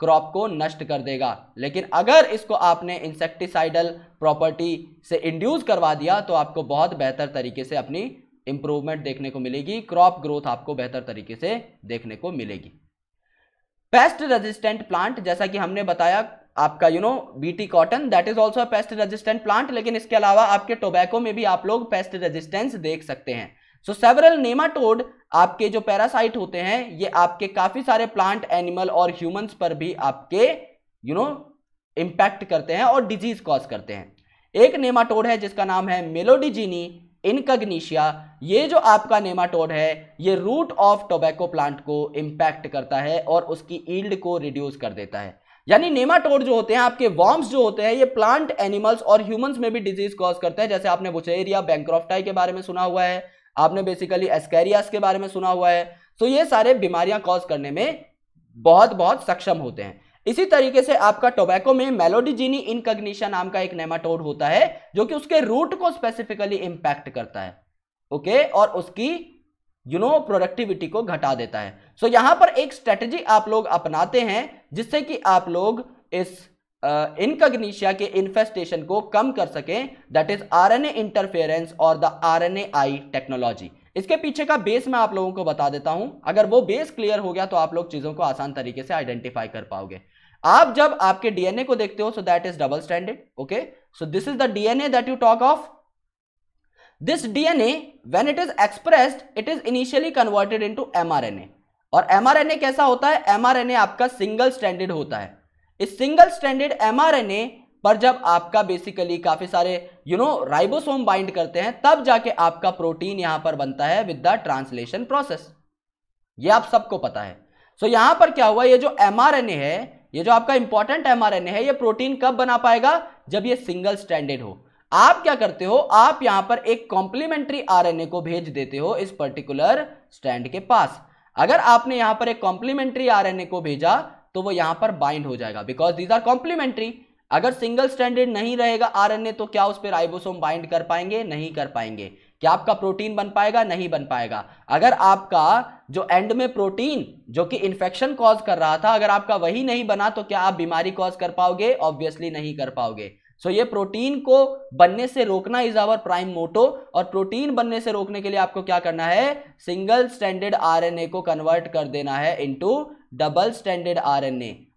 क्रॉप को नष्ट कर देगा लेकिन अगर इसको आपने इंसेक्टिसाइडल प्रॉपर्टी से इंड्यूस करवा दिया तो आपको बहुत बेहतर तरीके से अपनी इंप्रूवमेंट देखने को मिलेगी क्रॉप ग्रोथ आपको बेहतर तरीके से देखने को मिलेगी पेस्ट रेजिस्टेंट प्लांट जैसा कि हमने बताया आपका you know BT cotton that is also pest resistant plant लेकिन इसके अलावा आपके टोबैको में भी आप लोग पेस्ट रेजिस्टेंस देख सकते हैं सो सेवरल नेमाटोड आपके जो पैरासाइट होते हैं ये आपके काफी सारे प्लांट एनिमल और ह्यूमंस पर भी आपके यू नो इम्पैक्ट करते हैं और डिजीज कॉज करते हैं एक नेमाटोड है जिसका नाम है मेलोडीजीनी इनकग्निशिया ये जो आपका नेमाटोड है ये रूट ऑफ टोबैको प्लांट को इम्पैक्ट करता है और उसकी ईल्ड को रिड्यूस कर देता है यानी नेमाटोड जो होते हैं आपके वॉर्म्स जो होते हैं ये प्लांट एनिमल्स और ह्यूमंस में भी डिजीज कॉज करते हैं जैसे आपने बुचेरिया बैंक्रॉफ्टाई के बारे में सुना हुआ है आपने बेसिकली एस्केरियास के बारे में सुना हुआ है तो ये सारे बीमारियां कॉज करने में बहुत बहुत सक्षम होते हैं इसी तरीके से आपका टोबैको में मेलोडीजीनी इनकग्निशा नाम का एक नेमाटोड होता है जो कि उसके रूट को स्पेसिफिकली इंपैक्ट करता है ओके okay? और उसकी यू नो प्रोडक्टिविटी को घटा देता है सो so, यहां पर एक स्ट्रेटेजी आप लोग अपनाते हैं जिससे कि आप लोग इस इनकग्निशिया के इन्फेस्टेशन को कम कर सकें दैट इज आरएनए इंटरफेरेंस और द आरएनए आई टेक्नोलॉजी इसके पीछे का बेस मैं आप लोगों को बता देता हूं अगर वो बेस क्लियर हो गया तो आप लोग चीजों को आसान तरीके से आइडेंटिफाई कर पाओगे आप जब आपके डीएनए को देखते हो so that is double standard okay so this is the DNA that you talk of this DNA when it is expressed it is initially converted into mRNA और एमआरएनए कैसा होता है एमआरएनए आपका सिंगल स्टैंडर्ड होता है इस single standard mRNA पर जब आपका बेसिकली काफी सारे यू नो राइबोसोम बाइंड करते हैं तब जाके आपका प्रोटीन यहां पर बनता है विद द ट्रांसलेशन प्रोसेस ये आप सबको पता है सो so, यहां पर क्या हुआ ये जो एमआरएनए है ये जो आपका इंपॉर्टेंट ए है ये प्रोटीन कब बना पाएगा जब ये सिंगल स्टैंडर्ड हो आप क्या करते हो आप यहां पर एक कॉम्प्लीमेंट्री आरएनए को भेज देते हो इस पर्टिकुलर स्टैंड के पास अगर आपने यहां पर एक कॉम्प्लीमेंट्री आरएनए को भेजा तो वो यहां पर बाइंड हो जाएगा बिकॉज दीज आर कॉम्प्लीमेंट्री अगर सिंगल स्टैंडर्ड नहीं रहेगा आरएनए तो क्या उस पर राइबोसोम बाइंड कर पाएंगे नहीं कर पाएंगे क्या आपका प्रोटीन बन पाएगा नहीं बन पाएगा अगर आपका जो एंड में प्रोटीन जो कि इन्फेक्शन कॉज कर रहा था अगर आपका वही नहीं बना तो क्या आप बीमारी कॉज कर पाओगे ऑब्वियसली नहीं कर पाओगे सो ये प्रोटीन को बनने से रोकना इज आवर प्राइम मोटो और प्रोटीन बनने से रोकने के लिए आपको क्या करना है सिंगल स्टैंडर्ड आर को कन्वर्ट कर देना है इन डबल स्टैंडर्ड आर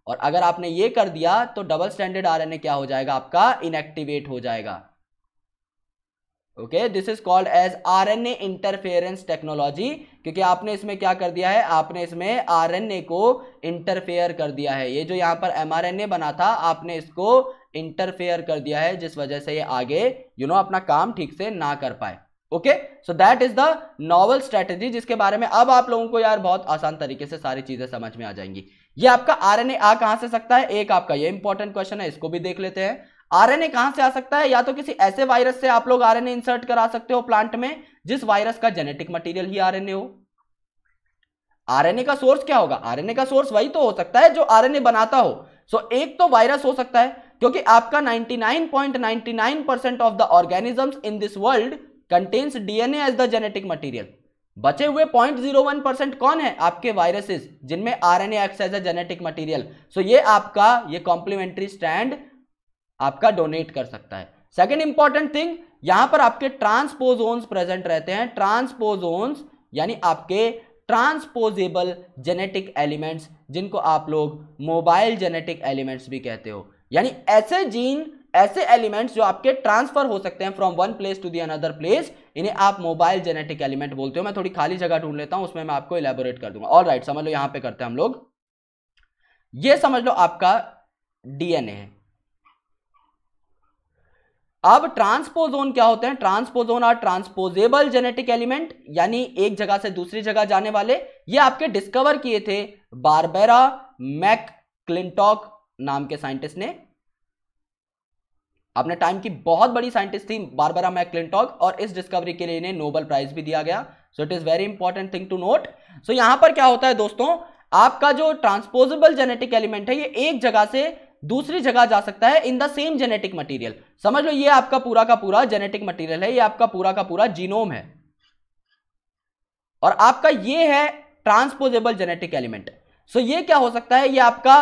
और अगर आपने ये कर दिया तो डबल स्टैंडर्ड आर क्या हो जाएगा आपका इनएक्टिवेट हो जाएगा okay this is called as RNA interference technology क्योंकि आपने इसमें क्या कर दिया है आपने इसमें आरएनए को इंटरफेयर कर दिया है ये जो यहाँ पर एमआरएनए बना था आपने इसको इंटरफेयर कर दिया है जिस वजह से ये आगे यू you नो know, अपना काम ठीक से ना कर पाए okay so that is the novel strategy जिसके बारे में अब आप लोगों को यार बहुत आसान तरीके से सारी चीजें समझ में आ जाएंगी ये आपका आरएनए आ कहां से सकता है एक आपका ये इंपॉर्टेंट क्वेश्चन है इसको भी देख लेते हैं आरएनए कहां से आ सकता है या तो किसी ऐसे वायरस से आप लोग आरएनए इंसर्ट करा सकते हो प्लांट में जिस वायरस का जेनेटिक मटेरियल ही आरएनए हो आरएनए का सोर्स क्या होगा आरएनए का सोर्स वही तो हो सकता है जो आरएनए बनाता हो सो so, एक तो वायरस हो सकता है क्योंकि आपका 99.99 percent of the organisms in this world contains DNA as the genetic material बचे हुए 0.01 कौन है आपके वायरसेस जिनमें RNA acts as a genetic material so ये आपका ये कॉम्प्लीमेंट्री स्टैंड आपका डोनेट कर सकता है सेकेंड इंपॉर्टेंट थिंग यहां पर आपके ट्रांसपोजोन्स प्रेजेंट रहते हैं ट्रांसपोजोन्स यानी आपके ट्रांसपोजेबल जेनेटिक एलिमेंट्स जिनको आप लोग मोबाइल जेनेटिक एलिमेंट्स भी कहते हो यानी ऐसे जीन ऐसे एलिमेंट्स जो आपके ट्रांसफर हो सकते हैं from one place to the another place इन्हें आप मोबाइल जेनेटिक एलिमेंट बोलते हो मैं थोड़ी खाली जगह ढूंढ लेता हूं उसमें मैं आपको इलेबोरेट कर दूंगा ऑल राइट right, समझ लो यहां पर करते हैं हम लोग ये समझ लो आपका डीएनए है अब ट्रांसपोजोन क्या होते हैं transposon are transposable genetic element यानी एक जगह से दूसरी जगह जाने वाले ये आपके डिस्कवर किए थे बारबेरा मैक क्लिंटॉक नाम के साइंटिस्ट ने अपने टाइम की बहुत बड़ी साइंटिस्ट थी बारबेरा मैक क्लिंटॉक और इस डिस्कवरी के लिए इन्हें नोबल प्राइज भी दिया गया so it is very important thing to note so यहां पर क्या होता है दोस्तों आपका जो ट्रांसपोजेबल जेनेटिक एलिमेंट है ये एक जगह से दूसरी जगह जा सकता है in the same genetic material समझ लो ये आपका पूरा का पूरा जेनेटिक मटीरियल है ये आपका पूरा का पूरा जीनोम है और आपका ये है ट्रांसपोजेबल जेनेटिक एलिमेंट सो ये क्या हो सकता है ये आपका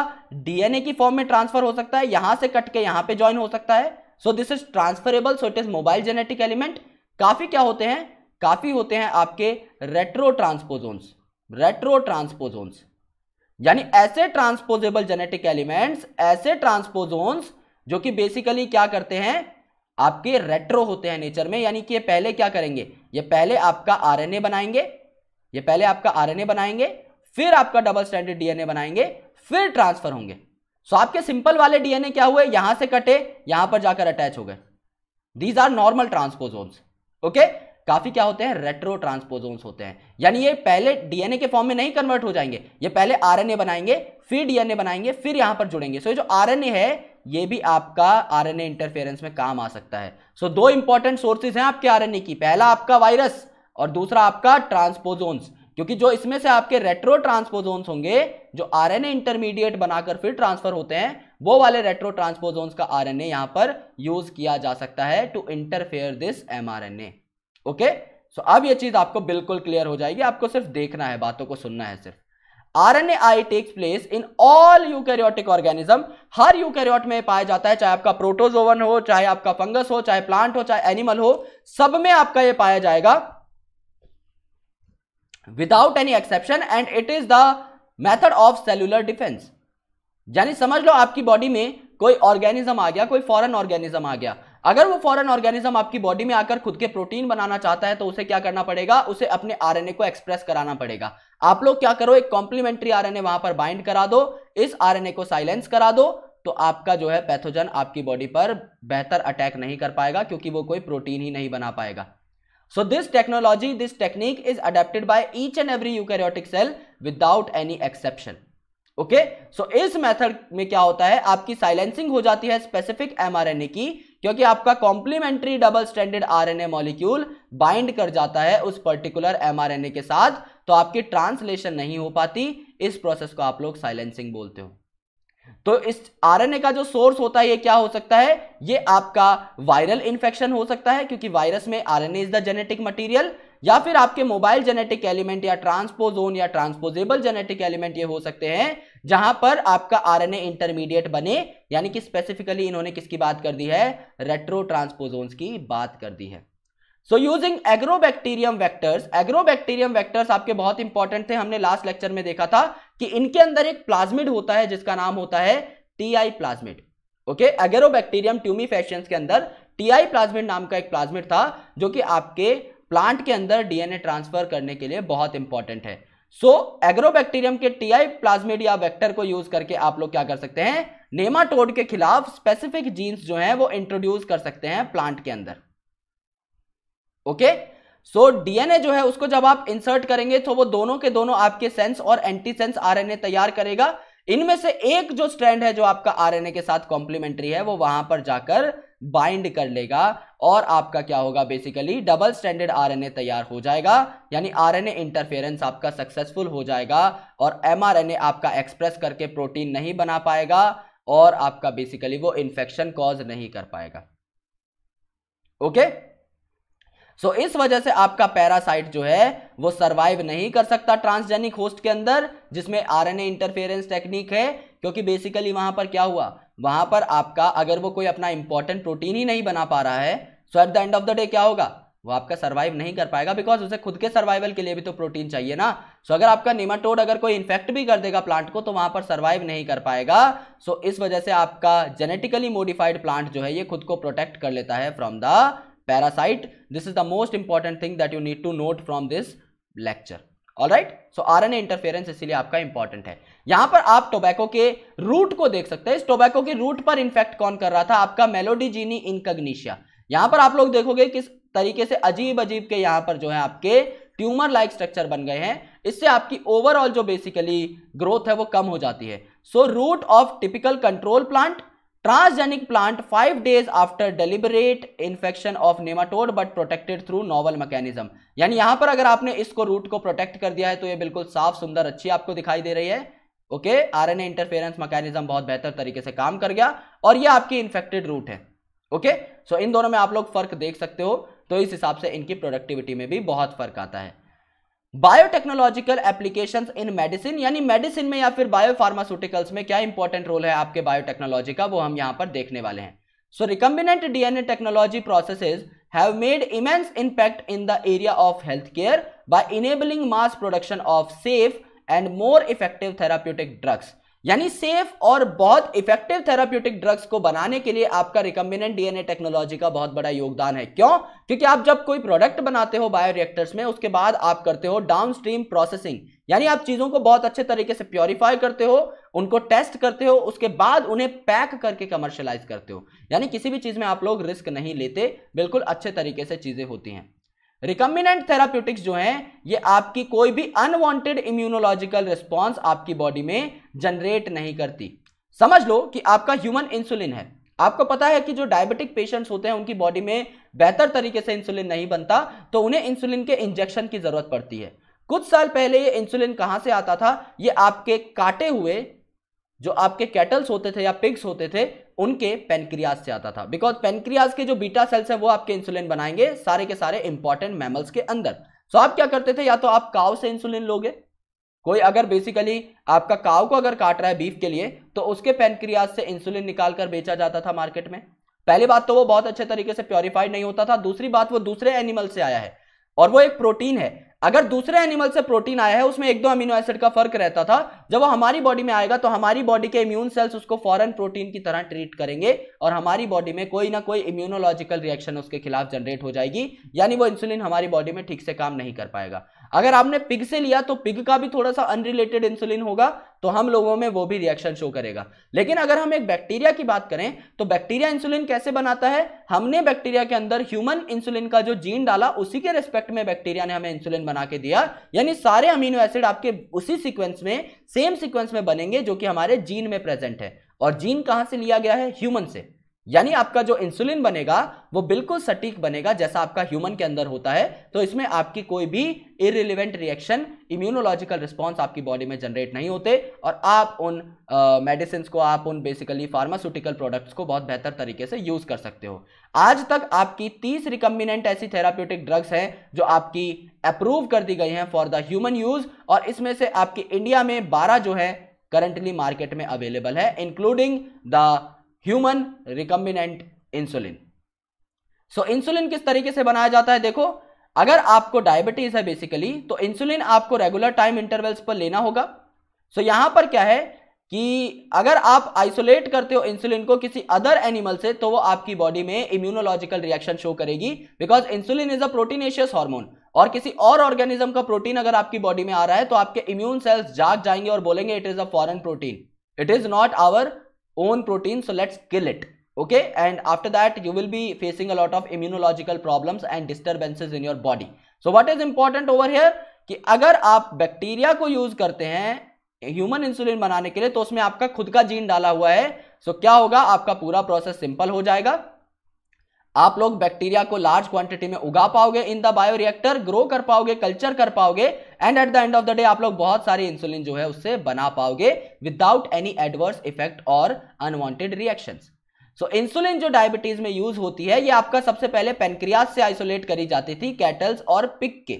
डीएनए की फॉर्म में ट्रांसफर हो सकता है यहां से कट के यहां पे ज्वाइन हो सकता है so this is transferable so it is mobile genetic element काफी क्या होते हैं काफी होते हैं आपके रेट्रो ट्रांसपोजोन्स रेट्रो ट्रांसपोजोन्स यानी ऐसे ट्रांसपोजेबल जेनेटिक एलिमेंट्स ऐसे ट्रांसपोजोन्स जो कि बेसिकली क्या करते हैं आपके रेट्रो होते हैं नेचर में यानी कि ये पहले क्या करेंगे ये पहले आपका आरएनए बनाएंगे ये पहले आपका आरएनए बनाएंगे फिर आपका डबल स्टैंडर्ड डीएनए बनाएंगे फिर ट्रांसफर होंगे सो आपके सिंपल वाले डीएनए क्या हुए यहां से कटे यहां पर जाकर अटैच हो गए these are normal transposons okay काफी क्या होते हैं रेट्रो ट्रांसपोजोन्स होते हैं यानी ये पहले डीएनए के फॉर्म में नहीं कन्वर्ट हो जाएंगे ये पहले आरएनए बनाएंगे फिर डीएनए बनाएंगे फिर यहां पर जुड़ेंगे सो so, ये जो आरएनए है ये भी आपका आरएनए इंटरफेरेंस में काम आ सकता है सो so, दो इंपॉर्टेंट सोर्सेज हैं आपके आरएनए की पहला आपका वायरस और दूसरा आपका ट्रांसपोजोन्स क्योंकि जो इसमें से आपके रेट्रो ट्रांसपोजोन्स होंगे जो आरएनए इंटरमीडिएट बनाकर फिर ट्रांसफर होते हैं वो वाले रेट्रो ट्रांसपोजोन्स का आरएनए यहां पर यूज किया जा सकता है to interfere this mRNA okay so अब यह चीज आपको बिल्कुल क्लियर हो जाएगी आपको सिर्फ देखना है बातों को सुनना है सिर्फ R N I takes place in all eukaryotic organism हर यूकैरियोट में पाया जाता है चाहे आपका प्रोटोजोवन हो चाहे आपका फंगस हो चाहे प्लांट हो चाहे एनिमल हो सब में आपका यह पाया जाएगा without any exception and it is the method of cellular defence यानी समझ लो आपकी बॉडी में कोई ऑर्गेनिज्म आ गया कोई फॉरन ऑर्गेनिज्म आ गया अगर वो फॉरन ऑर्गेनिज्म आपकी बॉडी में आकर खुद के प्रोटीन बनाना चाहता है तो उसे क्या करना पड़ेगा उसे अपने आरएनए को एक्सप्रेस कराना पड़ेगा आप लोग क्या करो एक कॉम्प्लीमेंट्री आरएनए वहां पर बाइंड करा दो इस आरएनए को साइलेंस करा दो तो आपका जो है पैथोजन आपकी बॉडी पर बेहतर अटैक नहीं कर पाएगा क्योंकि वो कोई प्रोटीन ही नहीं बना पाएगा so this technology this technique is adapted by each and every eukaryotic cell without any exception okay so इस मेथड में क्या होता है आपकी साइलेंसिंग हो जाती है स्पेसिफिक एमआरएनए की क्योंकि आपका complementary double standard RNA molecule bind कर जाता है उस पर्टिकुलर एमआरएनए के साथ तो आपकी ट्रांसलेशन नहीं हो पाती इस प्रोसेस को आप लोग साइलेंसिंग बोलते हो तो इस आरएनए का जो सोर्स होता है ये क्या हो सकता है ये आपका वायरल इंफेक्शन हो सकता है क्योंकि वायरस में RNA is the genetic material या फिर आपके मोबाइल जेनेटिक एलिमेंट या ट्रांसपोजोन या ट्रांसपोजेबल जेनेटिक एलिमेंट ये हो सकते हैं जहां पर आपका आरएनए इंटरमीडिएट बने यानी कि स्पेसिफिकली इन्होंने किसकी बात कर दी है रेट्रो ट्रांसपोजोन्स की बात कर दी है so using Agrobacterium vectors Agrobacterium vectors आपके बहुत इंपॉर्टेंट थे हमने लास्ट लेक्चर में देखा था कि इनके अंदर एक प्लाज्मिड होता है जिसका नाम होता है T I plasmid okay Agrobacterium fashion के अंदर टी आई प्लाज्मिड नाम का एक प्लाज्मिड था जो कि आपके प्लांट के अंदर डीएनए ट्रांसफर करने के लिए बहुत इंपॉर्टेंट है सो एग्रोबैक्टीरियम के टीआई प्लाज्मेडिया वेक्टर को यूज करके आप लोग क्या कर सकते हैं नेमाटोड के खिलाफ स्पेसिफिक जीन्स जो हैं वो इंट्रोड्यूस कर सकते हैं प्लांट के अंदर ओके सो डीएनए जो है उसको जब आप इंसर्ट करेंगे तो वो दोनों के दोनों आपके सेंस और एंटी सेंस आरएनए तैयार करेगा इनमें से एक जो स्ट्रैंड है जो आपका आरएनए के साथ कॉम्प्लीमेंट्री है वो वहां पर जाकर बाइंड कर लेगा और आपका क्या होगा बेसिकली डबल स्टैंडर्ड आरएनए तैयार हो जाएगा यानी आरएनए इंटरफेरेंस आपका सक्सेसफुल हो जाएगा और एमआरएनए आपका एक्सप्रेस करके प्रोटीन नहीं बना पाएगा और आपका बेसिकली वो इंफेक्शन कॉज नहीं कर पाएगा ओके okay? सो इस वजह से आपका पैरासाइट जो है वो सर्वाइव नहीं कर सकता ट्रांसजेनिक होस्ट के अंदर जिसमें आरएनए इंटरफेरेंस टेक्निक है क्योंकि बेसिकली वहां पर क्या हुआ वहां पर आपका अगर वो कोई अपना इंपॉर्टेंट प्रोटीन ही नहीं बना पा रहा है so at the end of the day क्या होगा वो आपका सर्वाइव नहीं कर पाएगा बिकॉज उसे खुद के सर्वाइवल के लिए भी तो प्रोटीन चाहिए ना सो so, अगर आपका निमाटोड अगर कोई इन्फेक्ट भी कर देगा प्लांट को तो वहां पर सर्वाइव नहीं कर पाएगा सो so, इस वजह से आपका जेनेटिकली मॉडिफाइड प्लांट जो है ये खुद को प्रोटेक्ट कर लेता है from the parasite. This is the most important thing that you need to note from this lecture. All right so R N interference इसीलिए आपका इंपॉर्टेंट है यहां पर आप टोबैको के रूट को देख सकते हैं इस टोबैको के रूट पर इन्फेक्ट कौन कर रहा था आपका मेलोडी जीनी इनकग्निशिया यहां पर आप लोग देखोगे किस तरीके से अजीब अजीब के यहां पर जो है आपके ट्यूमर लाइक स्ट्रक्चर बन गए हैं इससे आपकी ओवरऑल जो बेसिकली ग्रोथ है वो कम हो जाती है so root of typical control plant transgenic plant five days after deliberate infection of nematode but protected through novel mechanism यानी यहां पर अगर आपने इसको रूट को प्रोटेक्ट कर दिया है तो ये बिल्कुल साफ सुंदर अच्छी आपको दिखाई दे रही है ओके आरएनए इंटरफेरेंस मैकेनिज्म बहुत बेहतर तरीके से काम कर गया और ये आपकी इन्फेक्टेड रूट है ओके सो so, इन दोनों में आप लोग फर्क देख सकते हो तो इस हिसाब से इनकी प्रोडक्टिविटी में भी बहुत फर्क आता है बायोटेक्नोलॉजिकल एप्लीकेशन इन मेडिसिन यानी मेडिसिन में या फिर बायोफार्मास्यूटिकल्स में क्या इंपॉर्टेंट रोल है आपके बायोटेक्नोलॉजी का वो हम यहां पर देखने वाले हैं so recombinant DNA technology processes have made immense impact in the area of health care by enabling mass production of safe and more effective therapeutic drugs यानी सेफ और बहुत इफेक्टिव थेराप्यूटिक ड्रग्स को बनाने के लिए आपका रिकम्बिनेंट डीएनए टेक्नोलॉजी का बहुत बड़ा योगदान है क्यों क्योंकि आप जब कोई प्रोडक्ट बनाते हो बायोरिएक्टर्स में उसके बाद आप करते हो डाउनस्ट्रीम प्रोसेसिंग यानी आप चीजों को बहुत अच्छे तरीके से प्योरीफाई करते हो उनको टेस्ट करते हो उसके बाद उन्हें पैक करके कमर्शलाइज करते हो यानी किसी भी चीज में आप लोग रिस्क नहीं लेते बिल्कुल अच्छे तरीके से चीजें होती हैं रिकम्बिनेंट थेराप्यूटिक्स जो हैं ये आपकी कोई भी अनवांटेड इम्यूनोलॉजिकल रिस्पॉन्स आपकी बॉडी में जनरेट नहीं करती समझ लो कि आपका ह्यूमन इंसुलिन है आपको पता है कि जो डायबिटिक पेशेंट्स होते हैं उनकी बॉडी में बेहतर तरीके से इंसुलिन नहीं बनता तो उन्हें इंसुलिन के इंजेक्शन की ज़रूरत पड़ती है कुछ साल पहले ये इंसुलिन कहाँ से आता था ये आपके काटे हुए जो आपके कैटल्स होते थे या पिग्स होते थे उनके पेनक्रियाज से आता था बिकॉज पेनक्रियाज के जो बीटा सेल्स हैं वो आपके इंसुलिन बनाएंगे सारे के सारे इंपॉर्टेंट मैमल्स के अंदर सो so आप क्या करते थे या तो आप काव से इंसुलिन लोगे कोई अगर बेसिकली आपका काव को अगर काट रहा है बीफ के लिए तो उसके पेनक्रियाज से इंसुलिन निकाल कर बेचा जाता था मार्केट में पहली बात तो वो बहुत अच्छे तरीके से प्योरीफाइड नहीं होता था दूसरी बात वो दूसरे एनिमल से आया है और वो एक प्रोटीन है अगर दूसरे एनिमल से प्रोटीन आया है उसमें एक दो अमीनो एसिड का फर्क रहता था जब वो हमारी बॉडी में आएगा तो हमारी बॉडी के इम्यून सेल्स उसको फॉरन प्रोटीन की तरह ट्रीट करेंगे और हमारी बॉडी में कोई ना कोई इम्यूनोलॉजिकल रिएक्शन उसके खिलाफ जनरेट हो जाएगी यानी वो इंसुलिन हमारी बॉडी में ठीक से काम नहीं कर पाएगा अगर आपने पिग से लिया तो पिग का भी थोड़ा सा अनरिलेटेड इंसुलिन होगा तो हम लोगों में वो भी रिएक्शन शो करेगा लेकिन अगर हम एक बैक्टीरिया की बात करें तो बैक्टीरिया इंसुलिन कैसे बनाता है हमने बैक्टीरिया के अंदर ह्यूमन इंसुलिन का जो जीन डाला उसी के रिस्पेक्ट में बैक्टीरिया ने हमें इंसुलिन बना के दिया यानी सारे अमीनो एसिड आपके उसी सिक्वेंस में सेम सिक्वेंस में बनेंगे जो कि हमारे जीन में प्रेजेंट है और जीन कहां से लिया गया है ह्यूमन से यानी आपका जो इंसुलिन बनेगा वो बिल्कुल सटीक बनेगा जैसा आपका ह्यूमन के अंदर होता है तो इसमें आपकी कोई भी इरिलेवेंट रिएक्शन इम्यूनोलॉजिकल रिस्पॉन्स आपकी बॉडी में जनरेट नहीं होते और आप उन मेडिसिन को आप उन बेसिकली फार्मास्यूटिकल प्रोडक्ट्स को बहुत बेहतर तरीके से यूज कर सकते हो आज तक आपकी तीस रिकम्बिनेंट ऐसी थेराप्यूटिक ड्रग्स हैं जो आपकी अप्रूव कर दी गई हैं फॉर द ह्यूमन यूज और इसमें से आपकी इंडिया में बारह जो है करंटली मार्केट में अवेलेबल है including the human recombinant insulin so insulin किस तरीके से बनाया जाता है देखो अगर आपको डायबिटीज है बेसिकली तो इंसुलिन आपको रेगुलर टाइम इंटरवल्स पर लेना होगा सो so, यहां पर क्या है कि अगर आप आइसोलेट करते हो इंसुलिन को किसी अदर एनिमल से तो वो आपकी बॉडी में इम्यूनोलॉजिकल रिएक्शन शो करेगी because insulin is a proteinaceous hormone और किसी और ऑर्गेनिज्म का प्रोटीन अगर आपकी बॉडी में आ रहा है तो आपके इम्यून सेल्स जाग जाएंगे और बोलेंगे it is a foreign protein it is not our own protein so let's kill it okay and after that you will be facing a lot of immunological problems and disturbances in your body so what is important over here कि अगर आप bacteria को use करते हैं human insulin बनाने के लिए तो उसमें आपका खुद का जीन डाला हुआ है सो so क्या होगा आपका पूरा प्रोसेस सिंपल हो जाएगा आप लोग बैक्टीरिया को लार्ज क्वांटिटी में उगा पाओगे in the bio reactor grow कर पाओगे कल्चर कर पाओगे and at the end of the day आप लोग बहुत सारे इंसुलिन जो है उससे बना पाओगे विदाउट एनी एडवर्स इफेक्ट और अनवांटेड रिएक्शन सो इंसुलिन जो डायबिटीज में यूज होती है ये आपका सबसे पहले पेनक्रियाज से आइसोलेट करी जाती थी कैटल्स और पिक के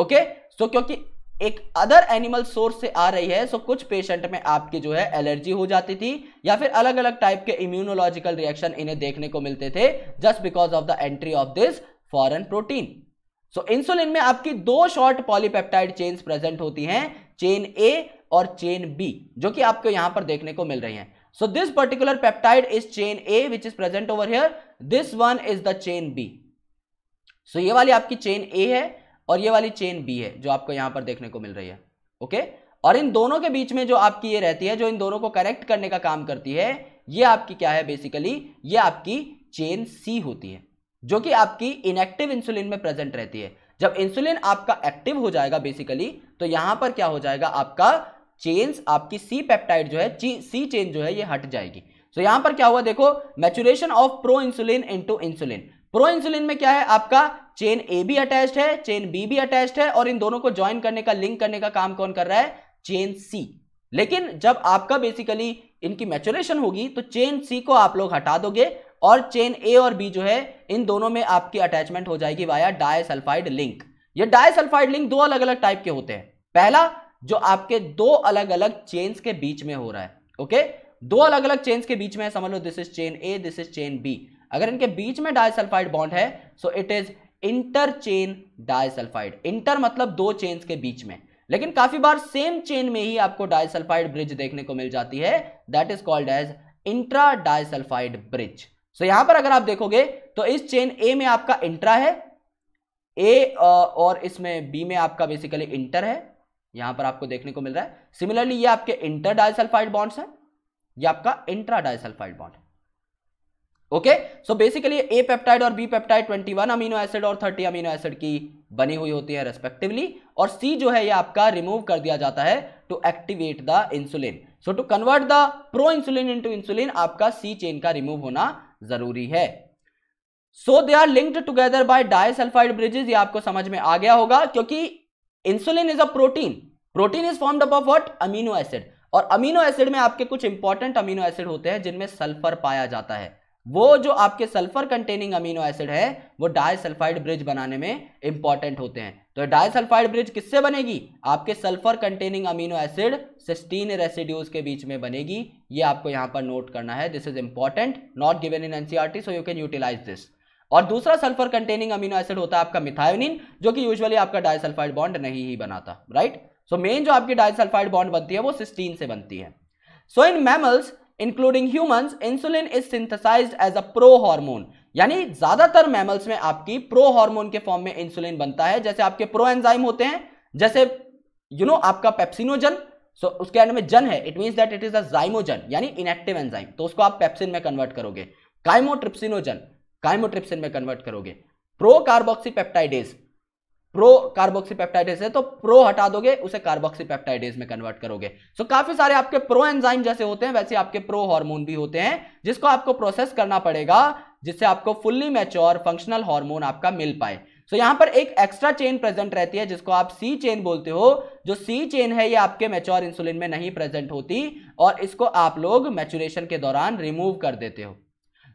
ओके okay? सो so, क्योंकि एक अदर एनिमल सोर्स से आ रही है सो कुछ पेशेंट में आपके जो है एलर्जी हो जाती थी या फिर अलग अलग टाइप के इम्यूनोलॉजिकल रिएक्शन इन्हें देखने को मिलते थे just because of the entry of this foreign protein so insulin में आपकी दो शॉर्ट पॉलीपेप्टाइड चेन्स प्रेजेंट होती हैं चेन ए और चेन बी जो कि आपको यहां पर देखने को मिल रही हैं so this particular peptide is chain A which is present over here this one is the chain B so ये वाली आपकी चेन ए है और ये वाली चेन बी है जो आपको यहां पर देखने को मिल रही है ओके और इन दोनों के बीच में जो आपकी ये रहती है जो इन दोनों को करेक्ट करने का काम करती है ये आपकी क्या है बेसिकली ये आपकी चेन सी होती है जो कि आपकी इनएक्टिव इंसुलिन में प्रेजेंट रहती है जब इंसुलिन आपका एक्टिव हो जाएगा बेसिकली तो यहां पर क्या हो जाएगा आपका चेन्स आपकी सी पेप्टाइड जो है सी चेन जो है ये हट जाएगी तो यहां पर क्या हुआ देखो maturation of proinsulin into insulin proinsulin में क्या है आपका चेन ए भी अटैच्ड है चेन बी भी अटैच्ड है और इन दोनों को ज्वाइन करने का लिंक करने का काम कौन कर रहा है चेन सी लेकिन जब आपका बेसिकली इनकी मैचुरेशन होगी तो चेन सी को आप लोग हटा दोगे और चेन ए और बी जो है इन दोनों में आपकी अटैचमेंट हो जाएगी वाया डायसल्फाइड लिंक ये डायसल्फाइड लिंक दो अलग अलग टाइप के होते हैं पहला जो आपके दो अलग अलग चेन्स के बीच में हो रहा है ओके दो अलग अलग चेन्स के बीच में समझ लो this is chain A this is chain B अगर इनके बीच में डायसल्फाइड बॉन्ड है so it is inter chain disulphide inter मतलब दो चेन्स के बीच में लेकिन काफी बार सेम चेन में ही आपको डायसल्फाइड ब्रिज देखने को मिल जाती है that is called as intra disulphide bridge so यहां पर अगर आप देखोगे तो इस चेन ए में आपका इंट्रा है ए और इसमें बी में आपका बेसिकली इंटर है यहां पर आपको देखने को मिल रहा है सिमिलरली ये आपके इंटर डायसल्फाइड बॉन्ड्स है ये आपका इंट्रा डायसल्फाइड बॉन्ड है okay so basically A peptide और बी पेप्टाइड 21 अमीनो एसिड और 30 अमीनो एसिड की बनी हुई होती है रेस्पेक्टिवली और सी जो है ये आपका रिमूव कर दिया जाता है to activate the insulin so to convert the proinsulin into insulin आपका सी चेन का रिमूव होना जरूरी है so they are linked together by disulphide bridges ये आपको समझ में आ गया होगा क्योंकि insulin is a protein protein is formed up of what amino acid और अमीनो एसिड में आपके कुछ इंपॉर्टेंट अमीनो एसिड होते हैं जिनमें सल्फर पाया जाता है वो जो आपके सल्फर कंटेनिंग अमीनो एसिड है वो डायसल्फाइड ब्रिज बनाने में इंपॉर्टेंट होते हैं तो डायसल्फाइड ब्रिज किससे बनेगी आपके sulphur containing amino acid cysteine residues के बीच में बनेगी ये आपको यहां पर नोट करना है this is important not given in NCERT so you can utilise this और दूसरा सल्फर कंटेनिंग अमीनो एसिड होता है आपका मिथायोनिन जो कि यूजली आपका डायसल्फाइड बॉन्ड नहीं ही बनाता राइट सो मेन जो आपकी डायसल्फाइड बॉन्ड बनती है वो सिस्टीन से बनती है so in mammals including humans insulin is synthesised as a prohormone यानी ज्यादातर मैमल्स में आपकी प्रो हार्मोन के फॉर्म में इंसुलिन बनता है जैसे आपके प्रो एंजाइम होते हैं जैसे यू you नो know, आपका पेप्सिनोजन सो so, उसके एंड में जन है it mean that it is a zymogen यानी इनएक्टिव एंजाइम तो उसको आप पेप्सिन में कन्वर्ट करोगे काइमोट्रिप्सिनोजन काइमोट्रिप्सिन में कन्वर्ट करोगे procarboxypeptidase propeptidase है तो प्रो हटा दोगे उसे पेप्टाइडेज में कन्वर्ट करोगे सो so, काफी सारे आपके प्रो एंजाइम जैसे होते हैं वैसे आपके प्रो हार्मोन भी होते हैं जिसको आपको प्रोसेस करना पड़ेगा जिससे आपको फुल्ली मैच्योर फंक्शनल हार्मोन आपका मिल पाए सो so, यहाँ पर एक एक्स्ट्रा चेन प्रेजेंट रहती है जिसको आप सी चेन बोलते हो जो सी चेन है ये आपके मेच्योर इंसुलिन में नहीं प्रेजेंट होती और इसको आप लोग मेच्योरेशन के दौरान रिमूव कर देते हो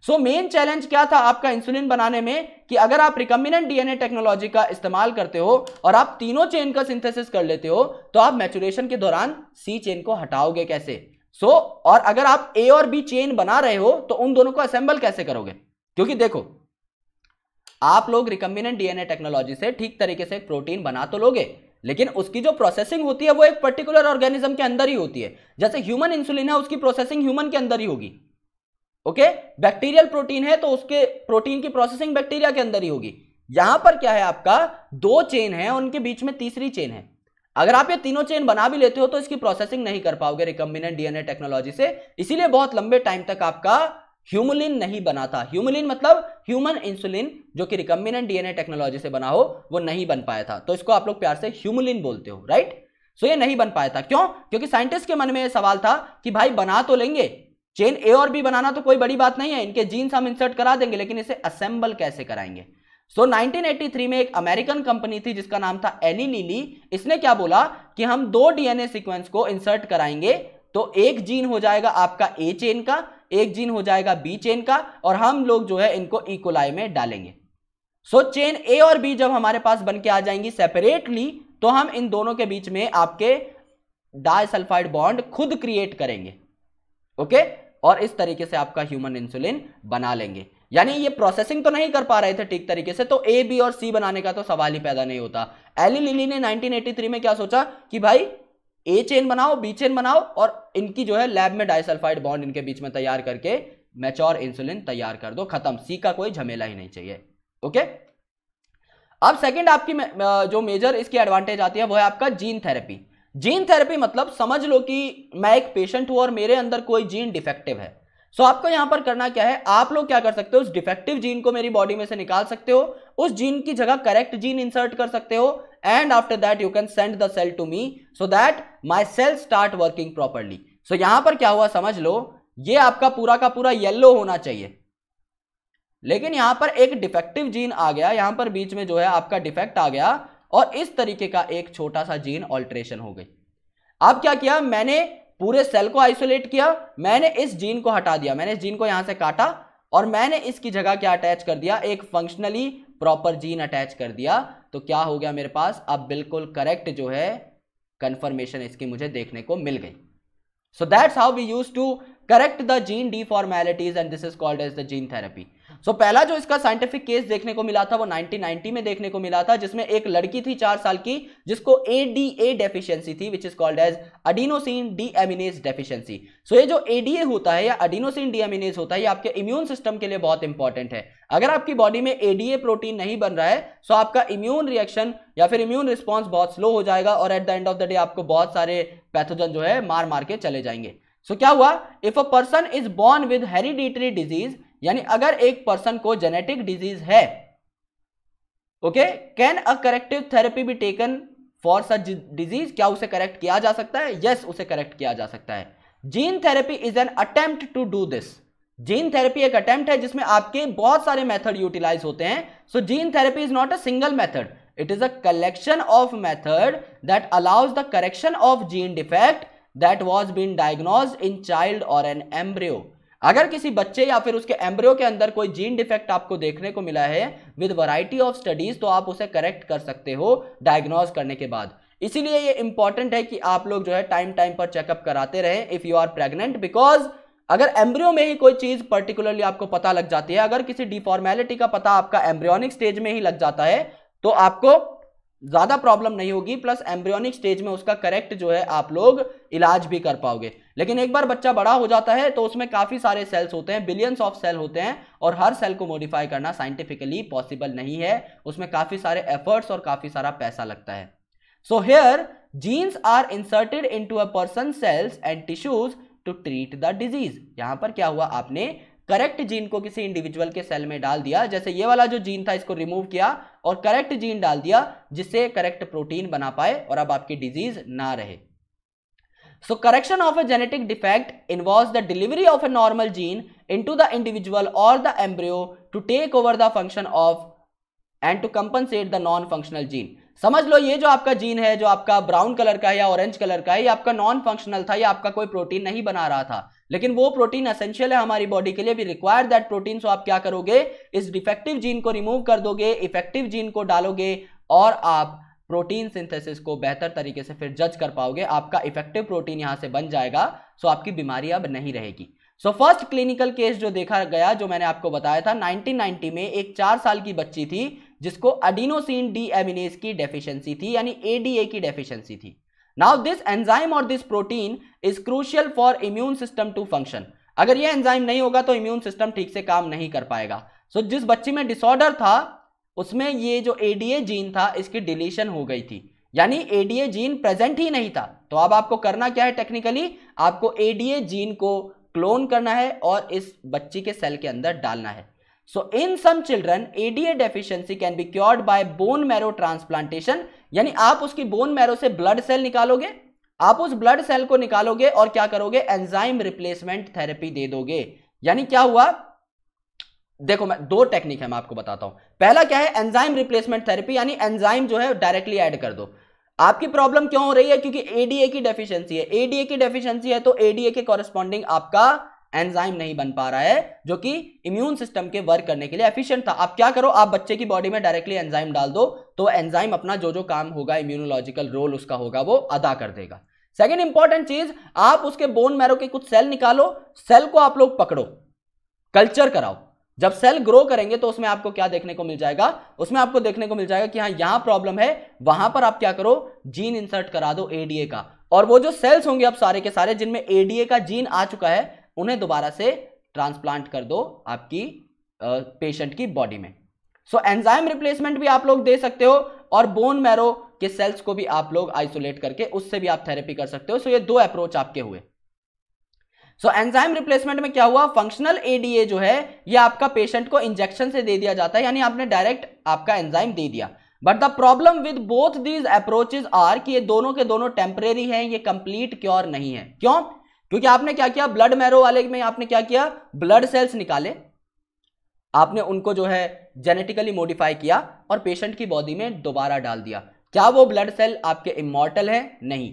सो मेन चैलेंज क्या था आपका इंसुलिन बनाने में कि अगर आप रिकम्बिनेंट डीएनए टेक्नोलॉजी का इस्तेमाल करते हो और आप तीनों चेन का सिंथेसिस कर लेते हो तो आप मैचुरेशन के दौरान सी चेन को हटाओगे कैसे सो so, और अगर आप ए और बी चेन बना रहे हो तो उन दोनों को असेंबल कैसे करोगे क्योंकि देखो आप लोग रिकम्बिनेंट डीएनए टेक्नोलॉजी से ठीक तरीके से प्रोटीन बना तो लोगे लेकिन उसकी जो प्रोसेसिंग होती है वो एक पर्टिकुलर ऑर्गेनिज्म के अंदर ही होती है जैसे ह्यूमन इंसुलिन है उसकी प्रोसेसिंग ह्यूमन के अंदर ही होगी ओके बैक्टीरियल प्रोटीन है तो उसके प्रोटीन की प्रोसेसिंग बैक्टीरिया के अंदर ही होगी यहां पर क्या है आपका दो चेन है उनके बीच में तीसरी चेन है अगर आप ये तीनों चेन बना भी लेते हो तो इसकी प्रोसेसिंग नहीं कर पाओगे रिकम्बिनेंट डीएनए टेक्नोलॉजी से इसीलिए बहुत लंबे टाइम तक आपका ह्यूमुलिन नहीं बना था ह्यूमुलिन मतलब ह्यूमन इंसुलिन जो कि रिकम्बिनेंट डीएनए टेक्नोलॉजी से बना हो वो नहीं बन पाया था तो इसको आप लोग प्यार से ह्यूमुलिन बोलते हो राइट सो ये नहीं बन पाया था क्यों क्योंकि साइंटिस्ट के मन में यह सवाल था कि भाई बना तो लेंगे चेन ए और बी बनाना तो कोई बड़ी बात नहीं है इनके जीन्स हम इंसर्ट करा देंगे लेकिन इसे असेंबल कैसे कराएंगे सो so, 1983 में एक अमेरिकन कंपनी थी जिसका नाम था एनी लीली इसने क्या बोला कि हम दो डीएनए सीक्वेंस को इंसर्ट कराएंगे तो एक जीन हो जाएगा आपका ए चेन का एक जीन हो जाएगा बी चेन का और हम लोग जो है इनको इकोलाई e में डालेंगे सो so, चेन ए और बी जब हमारे पास बन के आ जाएंगी सेपरेटली तो हम इन दोनों के बीच में आपके डाइसल्फाइड बॉन्ड खुद क्रिएट करेंगे ओके okay? और इस तरीके से आपका ह्यूमन इंसुलिन बना लेंगे यानी ये प्रोसेसिंग तो नहीं कर पा रहे थे ठीक तरीके से तो ए बी और सी बनाने का तो सवाल ही पैदा नहीं होता एली लिली ने 1983 में क्या सोचा कि भाई ए चेन बनाओ बी चेन बनाओ और इनकी जो है लैब में डाइसल्फाइड बॉन्ड इनके बीच में तैयार करके मैच्योर इंसुलिन तैयार कर दो खत्म सी का कोई झमेला ही नहीं चाहिए ओके अब सेकंड आपकी जो मेजर इसकी एडवांटेज आती है वो है आपका जीन थेरेपी जीन थेरेपी मतलब समझ लो कि मैं एक पेशेंट हूं और मेरे अंदर कोई जीन डिफेक्टिव है सो so, आपको यहां पर करना क्या है आप लोग क्या कर सकते हो उस डिफेक्टिव जीन को मेरी बॉडी में से निकाल सकते हो उस जीन की जगह करेक्ट जीन इंसर्ट कर सकते हो and after that you can send the cell to me so that my cell start working properly so यहां पर क्या हुआ समझ लो ये आपका पूरा का पूरा येल्लो होना चाहिए लेकिन यहां पर एक डिफेक्टिव जीन आ गया यहां पर बीच में जो है आपका डिफेक्ट आ गया और इस तरीके का एक छोटा सा जीन ऑल्ट्रेशन हो गई अब क्या किया मैंने पूरे सेल को आइसोलेट किया मैंने इस जीन को हटा दिया मैंने इस जीन को यहां से काटा और मैंने इसकी जगह क्या अटैच कर दिया एक फंक्शनली प्रॉपर जीन अटैच कर दिया तो क्या हो गया मेरे पास अब बिल्कुल करेक्ट जो है कंफर्मेशन इसकी मुझे देखने को मिल गई so that's how we use to correct the gene deformities and this is called as the gene therapy so so, पहला जो इसका साइंटिफिक केस देखने को मिला था वो 1990 में देखने को मिला था जिसमें एक लड़की थी चार साल की जिसको एडीए डेफिशियंसी थी which is called as adenosine deaminase deficiency so ये जो एडीए होता है या अडीनोसिन डीएमिनेज होता है ये आपके इम्यून सिस्टम के लिए बहुत इंपॉर्टेंट है अगर आपकी बॉडी में एडीए प्रोटीन नहीं बन रहा है सो so आपका इम्यून रिएक्शन या फिर इम्यून रिस्पॉन्स बहुत स्लो हो जाएगा और at the end of the day आपको बहुत सारे पैथोजन जो है मार मार के चले जाएंगे सो so, क्या हुआ if a person is born with hereditary disease यानी अगर एक पर्सन को जेनेटिक डिजीज है okay can a corrective therapy be taken for such disease क्या उसे करेक्ट किया जा सकता है यस yes, उसे करेक्ट किया जा सकता है gene therapy is an attempt to do this gene therapy एक अटेम्प्ट है जिसमें आपके बहुत सारे मेथड यूटिलाइज होते हैं so gene therapy is not a single method it is a collection of method that allows the correction of gene defect that was been diagnose in child और an embryo अगर किसी बच्चे या फिर उसके embryo के अंदर कोई जीन डिफेक्ट आपको देखने को मिला है विद वराइटी ऑफ स्टडीज तो आप उसे करेक्ट कर सकते हो डायग्नोज करने के बाद इसीलिए ये इंपॉर्टेंट है कि आप लोग जो है टाइम टाइम पर चेकअप कराते रहें if you are pregnant because अगर एम्ब्रियो में ही कोई चीज पर्टिकुलरली आपको पता लग जाती है अगर किसी डिफॉर्मेलिटी का पता आपका एम्ब्रियोनिक स्टेज में ही लग जाता है तो आपको ज़्यादा प्रॉब्लम नहीं होगी प्लस एम्ब्रियोनिक स्टेज में उसका करेक्ट जो है आप लोग इलाज भी कर पाओगे लेकिन एक बार बच्चा बड़ा हो जाता है तो उसमें काफ़ी सारे सेल्स होते हैं बिलियंस ऑफ सेल होते हैं और हर सेल को मॉडिफाई करना साइंटिफिकली पॉसिबल नहीं है उसमें काफ़ी सारे एफर्ट्स और काफ़ी सारा पैसा लगता है so here genes are inserted into a person cells and tissues to treat the disease यहां पर क्या हुआ आपने करेक्ट जीन को किसी इंडिविजुअल के सेल में डाल दिया जैसे ये वाला जो जीन था इसको रिमूव किया और करेक्ट जीन डाल दिया जिससे करेक्ट प्रोटीन बना पाए और अब आपकी डिजीज ना रहे so correction of a genetic defect involve the delivery of a normal gene into the individual और the embryo to take over the function of and to compensate the non functional gene समझ लो ये जो आपका gene है जो आपका brown colour का है या ऑरेंज कलर का है ये आपका नॉन फंक्शनल था या आपका कोई प्रोटीन नहीं बना रहा था लेकिन वो प्रोटीन असेंशियल है हमारी बॉडी के लिए भी रिक्वायर दैट प्रोटीन सो आप क्या करोगे इस डिफेक्टिव जीन को रिमूव कर दोगे इफेक्टिव जीन को डालोगे और आप प्रोटीन सिंथेसिस को बेहतर तरीके से फिर जज कर पाओगे आपका इफेक्टिव प्रोटीन यहाँ से बन जाएगा सो आपकी बीमारी अब नहीं रहेगी सो फर्स्ट क्लिनिकल केस जो देखा गया जो मैंने आपको बताया था 1990 में एक चार साल की बच्ची थी जिसको अडीनोसिन डी एमिनेस की डेफिशिएंसी थी यानी एडीए की डेफिशिएंसी थी नाउ दिस एंजाइम और this protein is crucial for immune system to function अगर ये एंजाइम नहीं होगा तो इम्यून सिस्टम ठीक से काम नहीं कर पाएगा सो so, जिस बच्ची में डिसऑर्डर था उसमें ये जो एडीए जीन था इसकी डिलीशन हो गई थी यानी एडीए जीन प्रेजेंट ही नहीं था तो अब आपको करना क्या है टेक्निकली आपको एडीए जीन को क्लोन करना है और इस बच्ची के सेल के अंदर डालना है so in some children ADA deficiency can be cured by bone marrow transplantation यानी आप उसकी बोन मैरो से ब्लड सेल निकालोगे आप उस ब्लड सेल को निकालोगे और क्या करोगे एंजाइम रिप्लेसमेंट थेरेपी दे दोगे यानी क्या हुआ देखो मैं दो टेक्निक है मैं आपको बताता हूं पहला क्या है एंजाइम रिप्लेसमेंट थेरेपी यानी एंजाइम जो है डायरेक्टली ऐड कर दो आपकी प्रॉब्लम क्यों हो रही है क्योंकि एडीए की डेफिशिएंसी है एडीए की डेफिशिएंसी है तो एडीए के कॉरेस्पॉन्डिंग आपका एंजाइम नहीं बन पा रहा है जो कि इम्यून सिस्टम के वर्क करने के लिए एफिशिएंट था आप क्या करो आप बच्चे की बॉडी में डायरेक्टली एंजाइम डाल दो तो एंजाइम अपना जो जो काम होगा इम्यूनोलॉजिकल रोल उसका होगा वो अदा कर देगा सेकेंड इंपॉर्टेंट चीज आप उसके बोन मैरो के कुछ सेल निकालो सेल को आप लोग पकड़ो कल्चर कराओ जब सेल ग्रो करेंगे तो उसमें आपको क्या देखने को मिल जाएगा उसमें आपको देखने को मिल जाएगा कि हाँ यहां प्रॉब्लम है वहां पर आप क्या करो जीन इंसर्ट करा दो एडीए का और वो जो सेल्स होंगे अब सारे के सारे जिनमें एडीए का जीन आ चुका है उन्हें दोबारा से ट्रांसप्लांट कर दो आपकी पेशेंट की बॉडी में सो एंजाइम रिप्लेसमेंट भी आप लोग दे सकते हो और बोन मैरो के सेल्स को भी आप लोग आइसोलेट करके उससे भी आप थेरेपी कर सकते हो सो so, ये दो अप्रोच आपके हुए सो एंजाइम रिप्लेसमेंट में क्या हुआ फंक्शनल एडीए जो है ये आपका पेशेंट को इंजेक्शन से दे दिया जाता है यानी आपने डायरेक्ट आपका एंजाइम दे दिया but the problem with both these approaches are कि ये दोनों के दोनों टेम्परेरी हैं ये कंप्लीट क्योर नहीं है क्यों क्योंकि आपने क्या किया ब्लड मैरो वाले में आपने क्या किया ब्लड सेल्स निकाले आपने उनको जो है जेनेटिकली मॉडिफाई किया और पेशेंट की बॉडी में दोबारा डाल दिया क्या वो ब्लड सेल आपके इमोर्टल है नहीं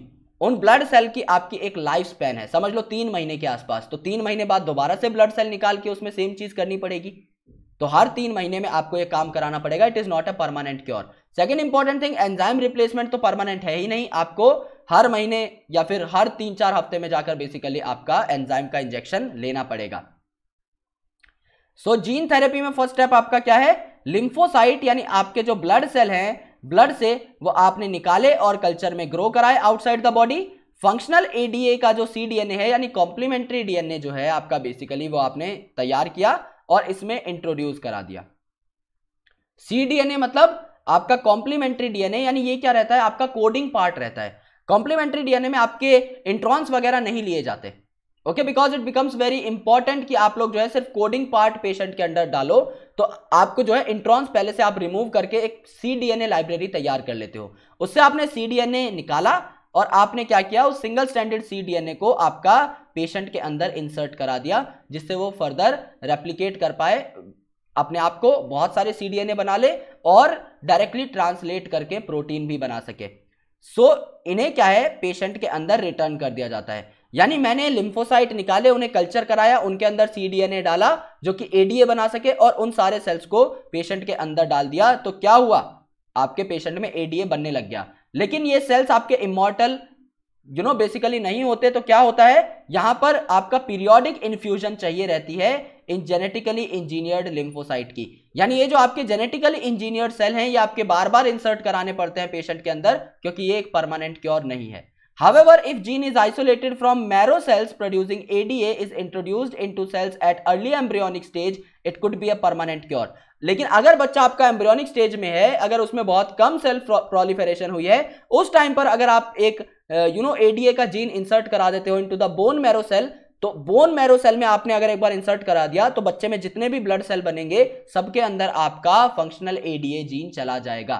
उन ब्लड सेल की आपकी एक लाइफ स्पैन है समझ लो तीन महीने के आसपास तो तीन महीने बाद दोबारा से ब्लड सेल निकाल के उसमें सेम चीज करनी पड़ेगी तो हर तीन महीने में आपको ये काम कराना पड़ेगा it is not a permanent cure second important thing enzyme replacement तो परमानेंट है ही नहीं आपको हर महीने या फिर हर तीन चार हफ्ते में जाकर बेसिकली आपका एंजाइम का इंजेक्शन लेना पड़ेगा सो जीन थेरेपी में फर्स्ट स्टेप आपका क्या है लिम्फोसाइट यानी आपके जो ब्लड सेल हैं ब्लड से वो आपने निकाले और कल्चर में ग्रो कराए outside the body functional ADA का जो सी डी है यानी कॉम्प्लीमेंट्री डीएनए जो है आपका बेसिकली वो आपने तैयार किया और इसमें इंट्रोड्यूस करा दिया ए मतलब आपका कॉम्प्लीमेंट्री डीएनए यानी ये क्या रहता है आपका कोडिंग पार्ट रहता है कॉम्प्लीमेंट्री डीएनए में आपके इंट्रॉन्स वगैरह नहीं लिए जाते okay because it becomes very important कि आप लोग जो है सिर्फ कोडिंग पार्ट पेशेंट के अंदर डालो तो आपको जो है इंट्रॉन्स पहले से आप रिमूव करके एक ए लाइब्रेरी तैयार कर लेते हो उससे आपने ए निकाला और आपने क्या किया उस सिंगल स्टैंडर्ड ए को आपका पेशेंट के अंदर इंसर्ट करा दिया जिससे वो फर्दर रेप्लीकेट कर पाए अपने आप को बहुत सारे ए बना ले और डायरेक्टली ट्रांसलेट करके प्रोटीन भी बना सके सो so, इन्हें क्या है पेशेंट के अंदर रिटर्न कर दिया जाता है यानी मैंने लिम्फोसाइट निकाले उन्हें कल्चर कराया उनके अंदर सीडीएनए डाला जो कि एडीए बना सके और उन सारे सेल्स को पेशेंट के अंदर डाल दिया तो क्या हुआ आपके पेशेंट में एडीए बनने लग गया लेकिन ये सेल्स आपके इमोर्टल यू नो बेसिकली नहीं होते तो क्या होता है यहां पर आपका पीरियोडिक इन्फ्यूजन चाहिए रहती है इन जेनेटिकली इंजीनियर्ड लिम्फोसाइट की यानी ये जो आपके जेनेटिकली इंजीनियर्ड सेल हैं ये आपके बार बार इंसर्ट कराने पड़ते हैं पेशेंट के अंदर क्योंकि ये एक परमानेंट क्योर नहीं है However, if gene is isolated from marrow cells producing ADA is introduced into cells at early embryonic stage, it could be a permanent cure. लेकिन अगर बच्चा आपका एम्ब्रियोनिक स्टेज में है अगर उसमें बहुत कम सेल प्रोलिफेरेशन हुई है उस टाइम पर अगर आप एक यू नो एडीए का जीन इंसर्ट करा देते हो into the bone marrow cell तो बोन मैरो सेल में आपने अगर एक बार इंसर्ट करा दिया तो बच्चे में जितने भी ब्लड सेल बनेंगे सबके अंदर आपका फंक्शनल एडीए जीन चला जाएगा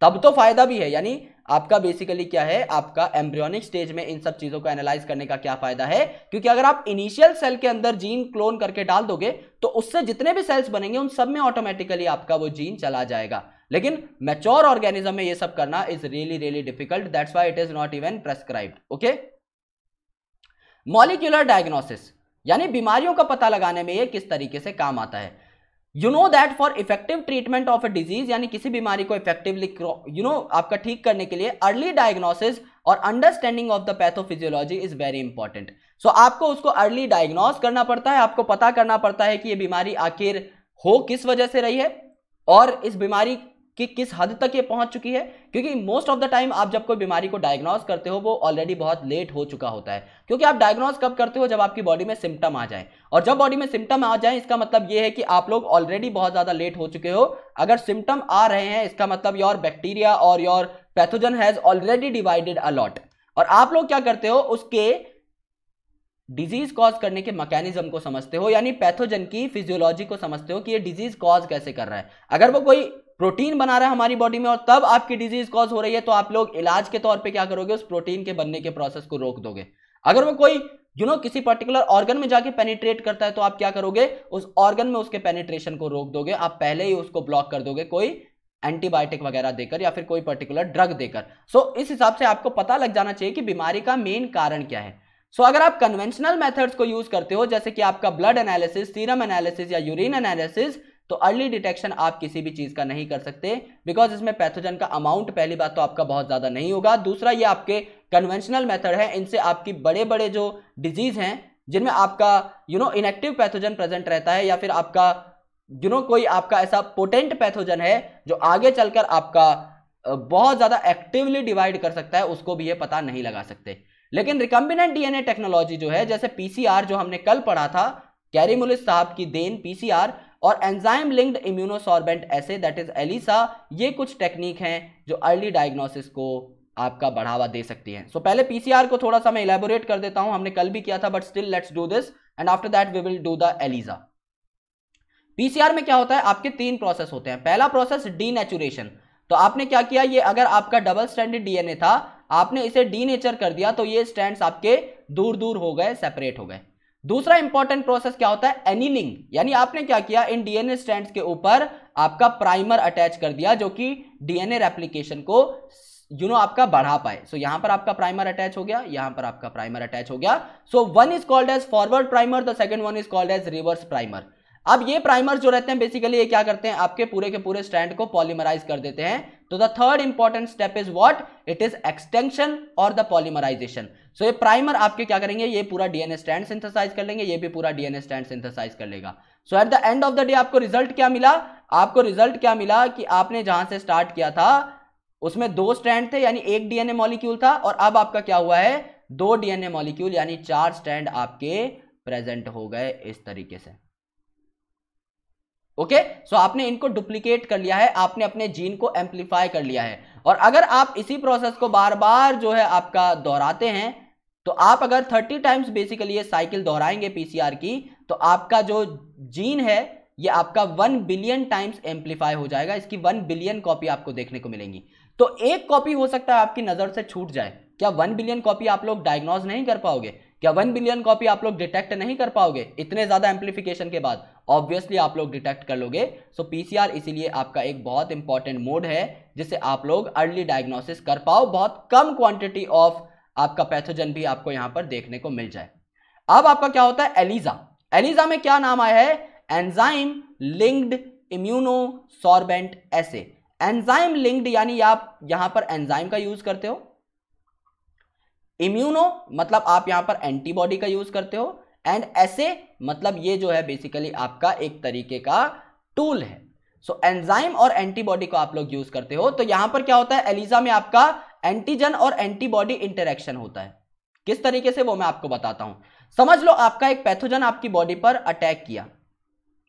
तब तो फायदा भी है यानी आपका बेसिकली क्या है आपका एम्ब्रियोनिक स्टेज में इन सब चीजों को एनालाइज करने का क्या फायदा है क्योंकि अगर आप इनिशियल सेल के अंदर जीन क्लोन करके डाल दोगे तो उससे जितने भी सेल्स बनेंगे उन सब में ऑटोमेटिकली आपका वो जीन चला जाएगा लेकिन मेच्योर ऑर्गेनिज्म में ये सब करना is really really difficult that's why it is not even prescribed okay molecular diagnosis यानी बीमारियों का पता लगाने में ये किस तरीके से काम आता है you know that for effective treatment of a disease यानी किसी बीमारी को इफेक्टिवली यू नो आपका ठीक करने के लिए अर्ली डायग्नोसिस और understanding of the pathophysiology is very important so आपको उसको अर्ली डायग्नोस करना पड़ता है आपको पता करना पड़ता है कि ये बीमारी आखिर हो किस वजह से रही है और इस बीमारी कि किस हद तक ये पहुंच चुकी है क्योंकि मोस्ट ऑफ द टाइम आप जब कोई बीमारी को डायग्नोज करते हो वो ऑलरेडी बहुत लेट हो चुका होता है क्योंकि आप डायग्नोज कब करते हो जब आपकी बॉडी में सिम्टम आ जाए और जब बॉडी में सिम्टम आ जाए इसका मतलब ये है कि आप लोग ऑलरेडी बहुत ज़्यादा लेट हो चुके हो अगर सिम्टम आ रहे हैं इसका मतलब योर बैक्टीरिया और your pathogen has already divided a lot और आप लोग क्या करते हो उसके डिजीज कॉज करने के मैकेनिज्म को समझते हो यानी पैथोजन की फिजियोलॉजी को समझते हो कि ये डिजीज कॉज कैसे कर रहा है अगर वो कोई प्रोटीन बना रहा है हमारी बॉडी में और तब आपकी डिजीज कॉज हो रही है तो आप लोग इलाज के तौर पे क्या करोगे उस प्रोटीन के बनने के प्रोसेस को रोक दोगे अगर वो कोई यू you नो know, किसी पर्टिकुलर ऑर्गन में जाके पेनिट्रेट करता है तो आप क्या करोगे उस ऑर्गन में उसके पेनिट्रेशन को रोक दोगे आप पहले ही उसको ब्लॉक कर दोगे कोई एंटीबायोटिक वगैरह देकर या फिर कोई पर्टिकुलर ड्रग देकर सो so, इस हिसाब से आपको पता लग जाना चाहिए कि बीमारी का मेन कारण क्या है सो so, अगर आप कन्वेंशनल मेथड्स को यूज करते हो जैसे कि आपका ब्लड एनालिसिस सीरम एनालिसिस या यूरिन एनालिसिस तो अर्ली डिटेक्शन आप किसी भी चीज़ का नहीं कर सकते बिकॉज इसमें पैथोजन का अमाउंट पहली बात तो आपका बहुत ज़्यादा नहीं होगा दूसरा ये आपके कन्वेंशनल मेथड है इनसे आपकी बड़े बड़े जो डिजीज़ हैं जिनमें आपका you know inactive pathogen present रहता है या फिर आपका यू नो कोई आपका ऐसा पोटेंट पैथोजन है जो आगे चलकर आपका बहुत ज़्यादा एक्टिवली डिवाइड कर सकता है उसको भी ये पता नहीं लगा सकते लेकिन रिकम्बिनेंट डीएनए टेक्नोलॉजी जो है जैसे पीसीआर जो हमने कल पढ़ा था कैरी मुलिस साहब की देन पीसीआर और enzyme linked immunosorbent assay that is ELISA ये कुछ टेक्निक हैं जो अर्ली डायग्नोसिस को आपका बढ़ावा दे सकती है सो so, पहले पीसीआर को थोड़ा सा मैं इलेबोरेट कर देता हूं हमने कल भी किया था but still let's do this and after that we will do the ELISA PCR में क्या होता है आपके तीन प्रोसेस होते हैं पहला प्रोसेस डी तो आपने क्या किया ये अगर आपका डबल स्टैंडर्ड डीएनए था आपने इसे डी कर दिया तो ये स्टैंड आपके दूर दूर हो गए सेपरेट हो गए दूसरा इंपॉर्टेंट प्रोसेस क्या होता है एनीलिंग यानी आपने क्या किया इन डीएनए स्ट्रैंड्स के ऊपर आपका प्राइमर अटैच कर दिया जो कि डीएनए रेप्लीकेशन को यू you नो know, आपका बढ़ा पाए सो so, यहां पर आपका प्राइमर अटैच हो गया यहां पर आपका प्राइमर अटैच हो गया so one is called as forward primer the second one is called as reverse primer अब ये प्राइमर जो रहते हैं बेसिकली ये क्या करते हैं आपके पूरे के पूरे स्टैंड को पॉलीमराइज कर देते हैं तो the third important step is what it is extension और द पॉलीमराइजेशन सो so, ये प्राइमर आपके क्या करेंगे ये पूरा डीएनए स्टैंड सिंथेसाइज कर लेंगे ये भी पूरा डीएनए स्टैंड सिंथेसाइज कर लेगा so at the end of the day आपको रिजल्ट क्या मिला आपको रिजल्ट क्या मिला कि आपने जहां से स्टार्ट किया था उसमें दो स्टैंड थे यानी एक डीएनए मॉलिक्यूल था और अब आपका क्या हुआ है दो डीएनए मॉलिक्यूल यानी चार स्टैंड आपके प्रेजेंट हो गए इस तरीके से ओके okay? सो so, आपने इनको डुप्लीकेट कर लिया है आपने अपने जीन को एम्पलीफाई कर लिया है और अगर आप इसी प्रोसेस को बार बार जो है आपका दोहराते हैं तो आप अगर 30 टाइम्स बेसिकली ये साइकिल दोहराएंगे पीसीआर की तो आपका जो जीन है ये आपका वन बिलियन टाइम्स एम्पलीफाई हो जाएगा इसकी वन बिलियन कॉपी आपको देखने को मिलेंगी तो एक कॉपी हो सकता है आपकी नज़र से छूट जाए क्या वन बिलियन कॉपी आप लोग डायग्नोज नहीं कर पाओगे क्या वन बिलियन कॉपी आप लोग डिटेक्ट नहीं कर पाओगे इतने ज़्यादा एम्पलीफिकेशन के बाद ऑब्वियसली आप लोग डिटेक्ट कर लोगे सो पीसीआर इसीलिए आपका एक बहुत इंपॉर्टेंट मोड है जिससे आप लोग अर्ली डायग्नोसिस कर पाओ बहुत कम क्वांटिटी ऑफ आपका पैथोजन भी आपको यहां पर देखने को मिल जाए अब आपका क्या होता है एलिजा एलिजा में क्या नाम आया है enzyme linked immunosorbent assay enzyme linked यानी आप यहां पर एंजाइम का यूज करते हो इम्यूनो मतलब आप यहां पर एंटीबॉडी का यूज करते हो एंड ऐसे मतलब ये जो है बेसिकली आपका एक तरीके का टूल है सो so, एंजाइम और एंटीबॉडी को आप लोग यूज करते हो तो यहां पर क्या होता है एलिजा में आपका एंटीजन और एंटीबॉडी इंटरेक्शन होता है किस तरीके से वो मैं आपको बताता हूं समझ लो आपका एक पैथोजन आपकी बॉडी पर अटैक किया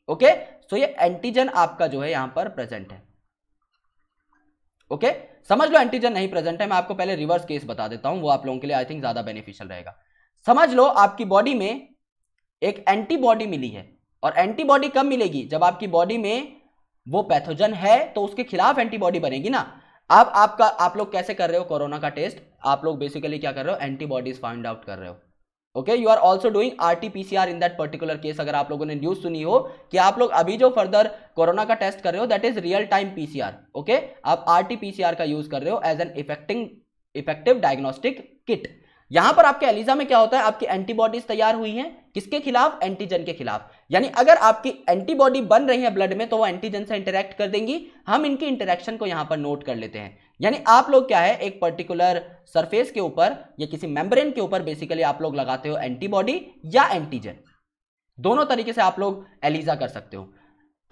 ओके सो ये एंटीजन आपका जो है यहां पर प्रेजेंट है ओके समझ लो एंटीजन नहीं प्रेजेंट है मैं आपको पहले रिवर्स केस बता देता हूं वो आप लोगों के लिए आई थिंक ज्यादा बेनिफिशियल रहेगा समझ लो आपकी बॉडी में एक एंटीबॉडी मिली है और एंटीबॉडी कब मिलेगी जब आपकी बॉडी में वो पैथोजन है तो उसके खिलाफ एंटीबॉडी बनेगी ना अब आपका आप लोग कैसे कर रहे हो कोरोना का टेस्ट आप लोग बेसिकली क्या कर रहे हो एंटीबॉडीज फाइंड आउट कर रहे हो okay you are also doing R T P C R in that particular case अगर आप लोगों ने न्यूज सुनी हो कि आप लोग अभी जो फर्दर कोरोना का टेस्ट कर रहे हो that is real time P C R okay आप R T P C R का यूज कर रहे हो as an effecting effective diagnostic kit यहां पर आपके एलिजा में क्या होता है आपकी एंटीबॉडीज तैयार हुई हैं किसके खिलाफ एंटीजन के खिलाफ यानी अगर आपकी एंटीबॉडी बन रही है ब्लड में तो वो एंटीजन से इंटरेक्ट कर देंगी हम इनकी इंटरेक्शन को यहां पर नोट कर लेते हैं यानी आप लोग क्या है एक पर्टिकुलर सरफेस के ऊपर या किसी मेम्ब्रेन के ऊपर बेसिकली आप लोग लगाते हो एंटीबॉडी या एंटीजन दोनों तरीके से आप लोग एलिजा कर सकते हो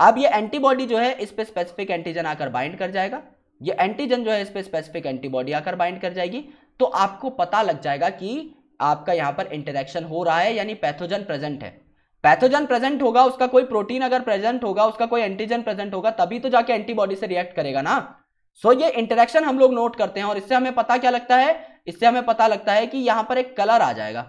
अब ये एंटीबॉडी जो है इस पर स्पेसिफिक एंटीजन आकर बाइंड कर जाएगा ये एंटीजन जो है इस पर स्पेसिफिक एंटीबॉडी आकर बाइंड कर जाएगी तो आपको पता लग जाएगा कि आपका यहां पर इंटरेक्शन हो रहा है यानी पैथोजन प्रेजेंट है पैथोजन प्रेजेंट होगा उसका कोई प्रोटीन अगर प्रेजेंट होगा उसका कोई एंटीजन प्रेजेंट होगा तभी तो जाके एंटीबॉडी से रिएक्ट करेगा ना सो so, ये इंटरेक्शन हम लोग नोट करते हैं और इससे हमें पता क्या लगता है इससे हमें पता लगता है कि यहां पर एक कलर आ जाएगा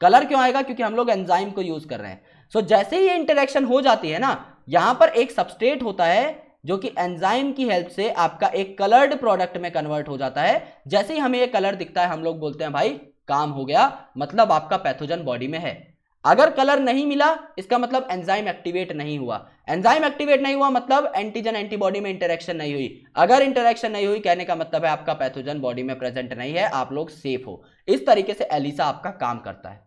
कलर क्यों आएगा क्योंकि हम लोग एंजाइम को यूज कर रहे हैं सो so, जैसे ही इंटरेक्शन हो जाती है ना यहां पर एक सबस्टेट होता है जो कि एंजाइम की हेल्प से आपका एक कलर्ड प्रोडक्ट में कन्वर्ट हो जाता है जैसे ही हमें ये कलर दिखता है हम लोग बोलते हैं भाई काम हो गया मतलब आपका पैथोजन बॉडी में है अगर कलर नहीं मिला इसका मतलब एंजाइम एक्टिवेट नहीं हुआ एंजाइम एक्टिवेट नहीं हुआ मतलब एंटीजन एंटीबॉडी में इंटरेक्शन नहीं हुई अगर इंटरेक्शन नहीं हुई कहने का मतलब है आपका पैथोजन बॉडी में प्रेजेंट नहीं है आप लोग सेफ हो इस तरीके से एलिसा आपका काम करता है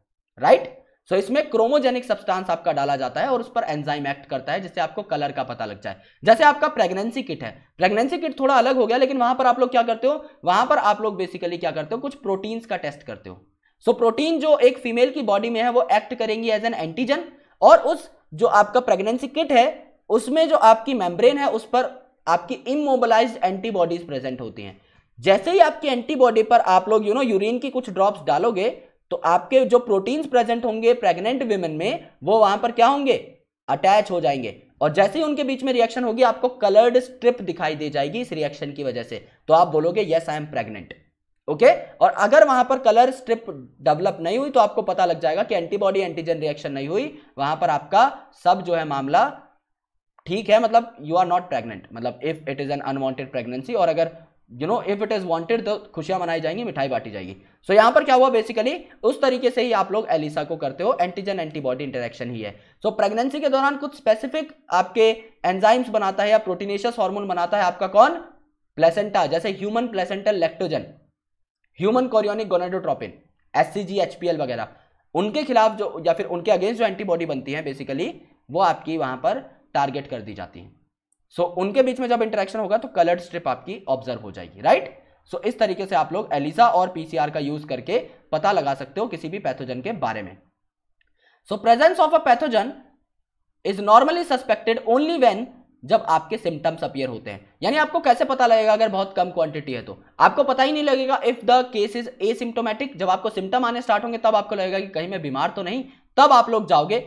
राइट सो so, इसमें क्रोमोजेनिक सब्सटेंस आपका डाला जाता है और उस पर एंजाइम एक्ट करता है जिससे आपको कलर का पता लग जाए जैसे आपका प्रेगनेंसी किट है प्रेगनेंसी किट थोड़ा अलग हो गया लेकिन वहां पर आप लोग क्या करते हो वहां पर आप लोग बेसिकली क्या करते हो कुछ प्रोटीन्स का टेस्ट करते हो सो so, प्रोटीन जो एक फीमेल की बॉडी में है वो एक्ट करेंगी एज एन एंटीजन और उस जो आपका प्रेगनेंसी किट है उसमें जो आपकी मेम्ब्रेन है उस पर आपकी इमोबलाइज एंटीबॉडीज प्रेजेंट होती हैं जैसे ही आपकी एंटीबॉडी पर आप लोग यू नो यूरिन की कुछ ड्रॉप्स डालोगे तो आपके जो प्रोटीन्स प्रेजेंट होंगे प्रेग्नेंट वुमेन में वो वहां पर क्या होंगे अटैच हो जाएंगे और जैसे ही उनके बीच में रिएक्शन होगी आपको कलर्ड स्ट्रिप दिखाई दे जाएगी इस रिएक्शन की वजह से तो आप बोलोगे yes I am pregnant okay और अगर वहां पर कलर स्ट्रिप डेवलप नहीं हुई तो आपको पता लग जाएगा कि एंटीबॉडी एंटीजन रिएक्शन नहीं हुई वहां पर आपका सब जो है मामला ठीक है मतलब यू आर नॉट प्रेग्नेंट मतलब if it is an unwanted pregnancy और अगर you know if it is wanted तो खुशियां मनाई जाएंगी मिठाई बांटी जाएगी सो so, यहाँ पर क्या हुआ बेसिकली उस तरीके से ही आप लोग एलिसा को करते हो एंटीजन एंटीबॉडी इंटरेक्शन ही है सो so, प्रेगनेंसी के दौरान कुछ स्पेसिफिक आपके एंजाइम्स बनाता है या प्रोटीनेशियस हार्मोन बनाता है आपका कौन प्लेसेंटा जैसे human placental lactogen human chorionic gonadotropin एस वगैरह उनके खिलाफ जो या फिर उनके अगेंस्ट जो एंटीबॉडी बनती है बेसिकली वो आपकी वहां पर टारगेट कर दी जाती है सो so, उनके बीच में जब इंटरेक्शन होगा तो कलर्ड स्ट्रिप आपकी ऑब्जर्व हो जाएगी राइट सो so, इस तरीके से आप लोग एलिसा और पीसीआर का यूज करके पता लगा सकते हो किसी भी पैथोजन के बारे में so presence of a pathogen is normally suspected only when जब आपके सिम्टम्स अपियर होते हैं यानी आपको कैसे पता लगेगा अगर बहुत कम क्वांटिटी है तो आपको पता ही नहीं लगेगा if the case is asymptomatic जब आपको सिम्टम आने स्टार्ट होंगे तब आपको लगेगा कि कहीं मैं बीमार तो नहीं तब आप लोग जाओगे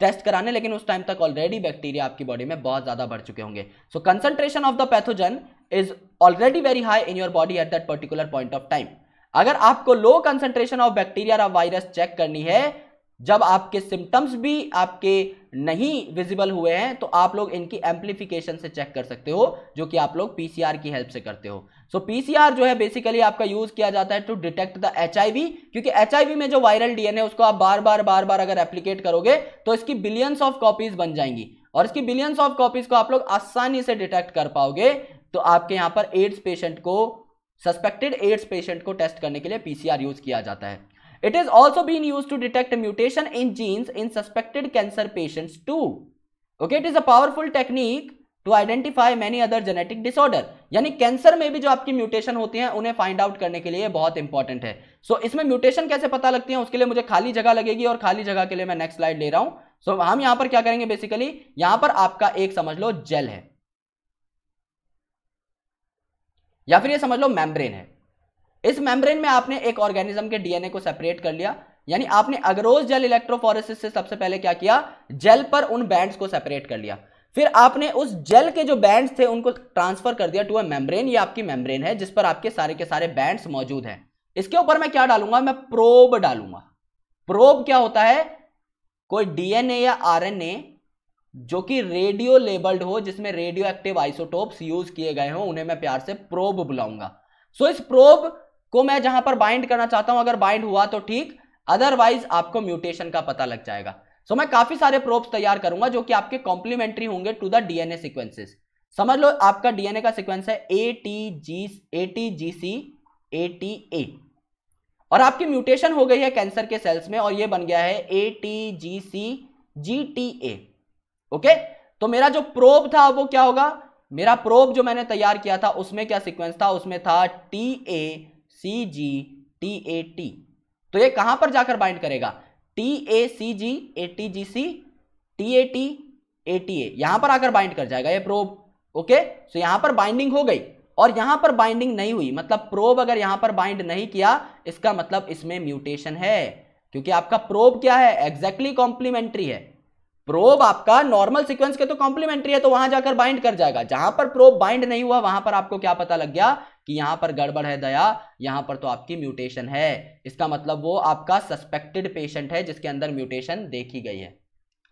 टेस्ट कराने लेकिन उस टाइम तक ऑलरेडी बैक्टीरिया आपकी बॉडी में बहुत ज़्यादा बढ़ चुके होंगे so concentration of the pathogen is already very high in your body at that particular point of time अगर आपको लो कंसनट्रेशन ऑफ बैक्टीरिया या वायरस चेक करनी है जब आपके सिम्टम्स भी आपके नहीं विजिबल हुए हैं तो आप लोग इनकी एम्प्लीफिकेशन से चेक कर सकते हो जो कि आप लोग पीसीआर की हेल्प से करते हो सो so, पीसीआर जो है बेसिकली आपका यूज किया जाता है टू डिटेक्ट द एच क्योंकि एच में जो वायरल डीएनए उसको आप बार बार बार बार अगर एप्लीकेट करोगे तो इसकी बिलियंस ऑफ कॉपीज बन जाएंगी और इसकी बिलियंस ऑफ कॉपीज को आप लोग आसानी से डिटेक्ट कर पाओगे तो आपके यहां पर एड्स पेशेंट को सस्पेक्टेड एड्स पेशेंट को टेस्ट करने के लिए पीसीआर यूज किया जाता है it is also been use to detect mutation in genes in suspected cancer patients too okay it is a powerful technique to identify many other genetic disorder यानी cancer में भी जो आपकी म्यूटेशन होती हैं उन्हें फाइंड आउट करने के लिए बहुत इंपॉर्टेंट है सो so, इसमें म्यूटेशन कैसे पता लगती है उसके लिए मुझे खाली जगह लगेगी और खाली जगह के लिए मैं नेक्स्ट स्लाइड ले रहा हूं सो so, हम यहां पर क्या करेंगे बेसिकली यहां पर आपका एक समझ लो जेल है या फिर ये समझ लो मैमब्रेन है इस मैमब्रेन में आपने एक ऑर्गेनिज्म के डीएनए को सेपरेट कर लिया यानी आपने अगरोज जेल इलेक्ट्रोफोरेसिस से सबसे पहले क्या किया जेल पर उन बैंड्स को सेपरेट कर लिया फिर आपने उस जेल के जो बैंड्स थे उनको ट्रांसफर कर दिया टू अ मेम्ब्रेन ये आपकी मेम्ब्रेन है जिस पर आपके सारे के सारे बैंड्स मौजूद हैं इसके ऊपर मैं क्या डालूंगा मैं प्रोब डालूंगा प्रोब क्या होता है कोई डीएनए या आरएनए जो कि रेडियो लेबल्ड हो जिसमें रेडियो एक्टिव आइसोटोप्स यूज किए गए हों उन्हें मैं प्यार से प्रोब बुलाऊंगा सो इस प्रोब को मैं जहां पर बाइंड करना चाहता हूं अगर बाइंड हुआ तो ठीक अदरवाइज आपको म्यूटेशन का पता लग जाएगा सो मैं काफी सारे प्रोब्स तैयार करूंगा जो कि आपके कॉम्प्लीमेंट्री होंगे टू द डीएनए सीक्वेंसेस समझ लो आपका डीएनए का सीक्वेंस है A T G A T G C A T A और आपकी म्यूटेशन हो गई है कैंसर के सेल्स में और ये बन गया है A T G C G T A okay तो मेरा जो प्रोब था वो क्या होगा मेरा प्रोब जो मैंने तैयार किया था उसमें क्या सीक्वेंस था उसमें था T A C G T A T तो ये कहां पर जाकर बाइंड करेगा T A C G A T G C T A T A T A यहां पर आकर बाइंड कर जाएगा ये प्रोब ओके सो यहां पर बाइंडिंग हो गई और यहां पर बाइंडिंग नहीं हुई मतलब प्रोब अगर यहां पर बाइंड नहीं किया इसका मतलब इसमें म्यूटेशन है क्योंकि आपका प्रोब क्या है एग्जैक्टली exactly कॉम्प्लीमेंट्री है प्रोब आपका नॉर्मल सीक्वेंस के तो कॉम्प्लीमेंट्री है तो वहां जाकर बाइंड कर जाएगा जहां पर प्रोब बाइंड नहीं हुआ वहां पर आपको क्या पता लग गया कि यहाँ पर गड़बड़ है दया यहाँ पर तो आपकी म्यूटेशन है इसका मतलब वो आपका सस्पेक्टेड पेशेंट है जिसके अंदर म्यूटेशन देखी गई है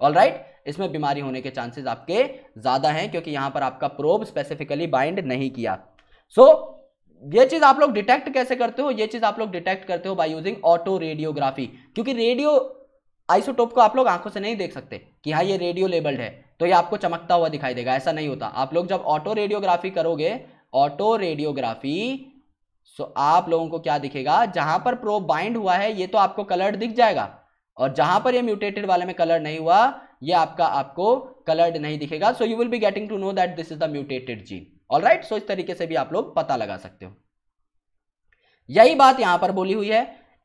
ऑल राइट right? इसमें बीमारी होने के चांसेस आपके ज़्यादा हैं क्योंकि यहाँ पर आपका प्रोब स्पेसिफिकली बाइंड नहीं किया सो so, ये चीज आप लोग डिटेक्ट कैसे करते हो ये चीज आप लोग डिटेक्ट करते हो बाय यूजिंग ऑटो रेडियोग्राफी क्योंकि रेडियो आइसोटोप को आप लोग आंखों से नहीं देख सकते कि हाँ ये रेडियो लेबल्ड है तो ये आपको चमकता हुआ दिखाई देगा ऐसा नहीं होता आप लोग जब ऑटो रेडियोग्राफी करोगे ऑटो रेडियोग्राफी सो आप लोगों को क्या दिखेगा जहां पर प्रोब बाइंड हुआ है ये तो आपको कलर्ड दिख जाएगा और जहां पर ये म्यूटेटेड वाले में कलर नहीं हुआ ये आपका आपको कलर्ड नहीं दिखेगा so you will be getting to know that this is the mutated gene all right so इस तरीके से भी आप लोग पता लगा सकते हो यही बात यहां पर बोली हुई है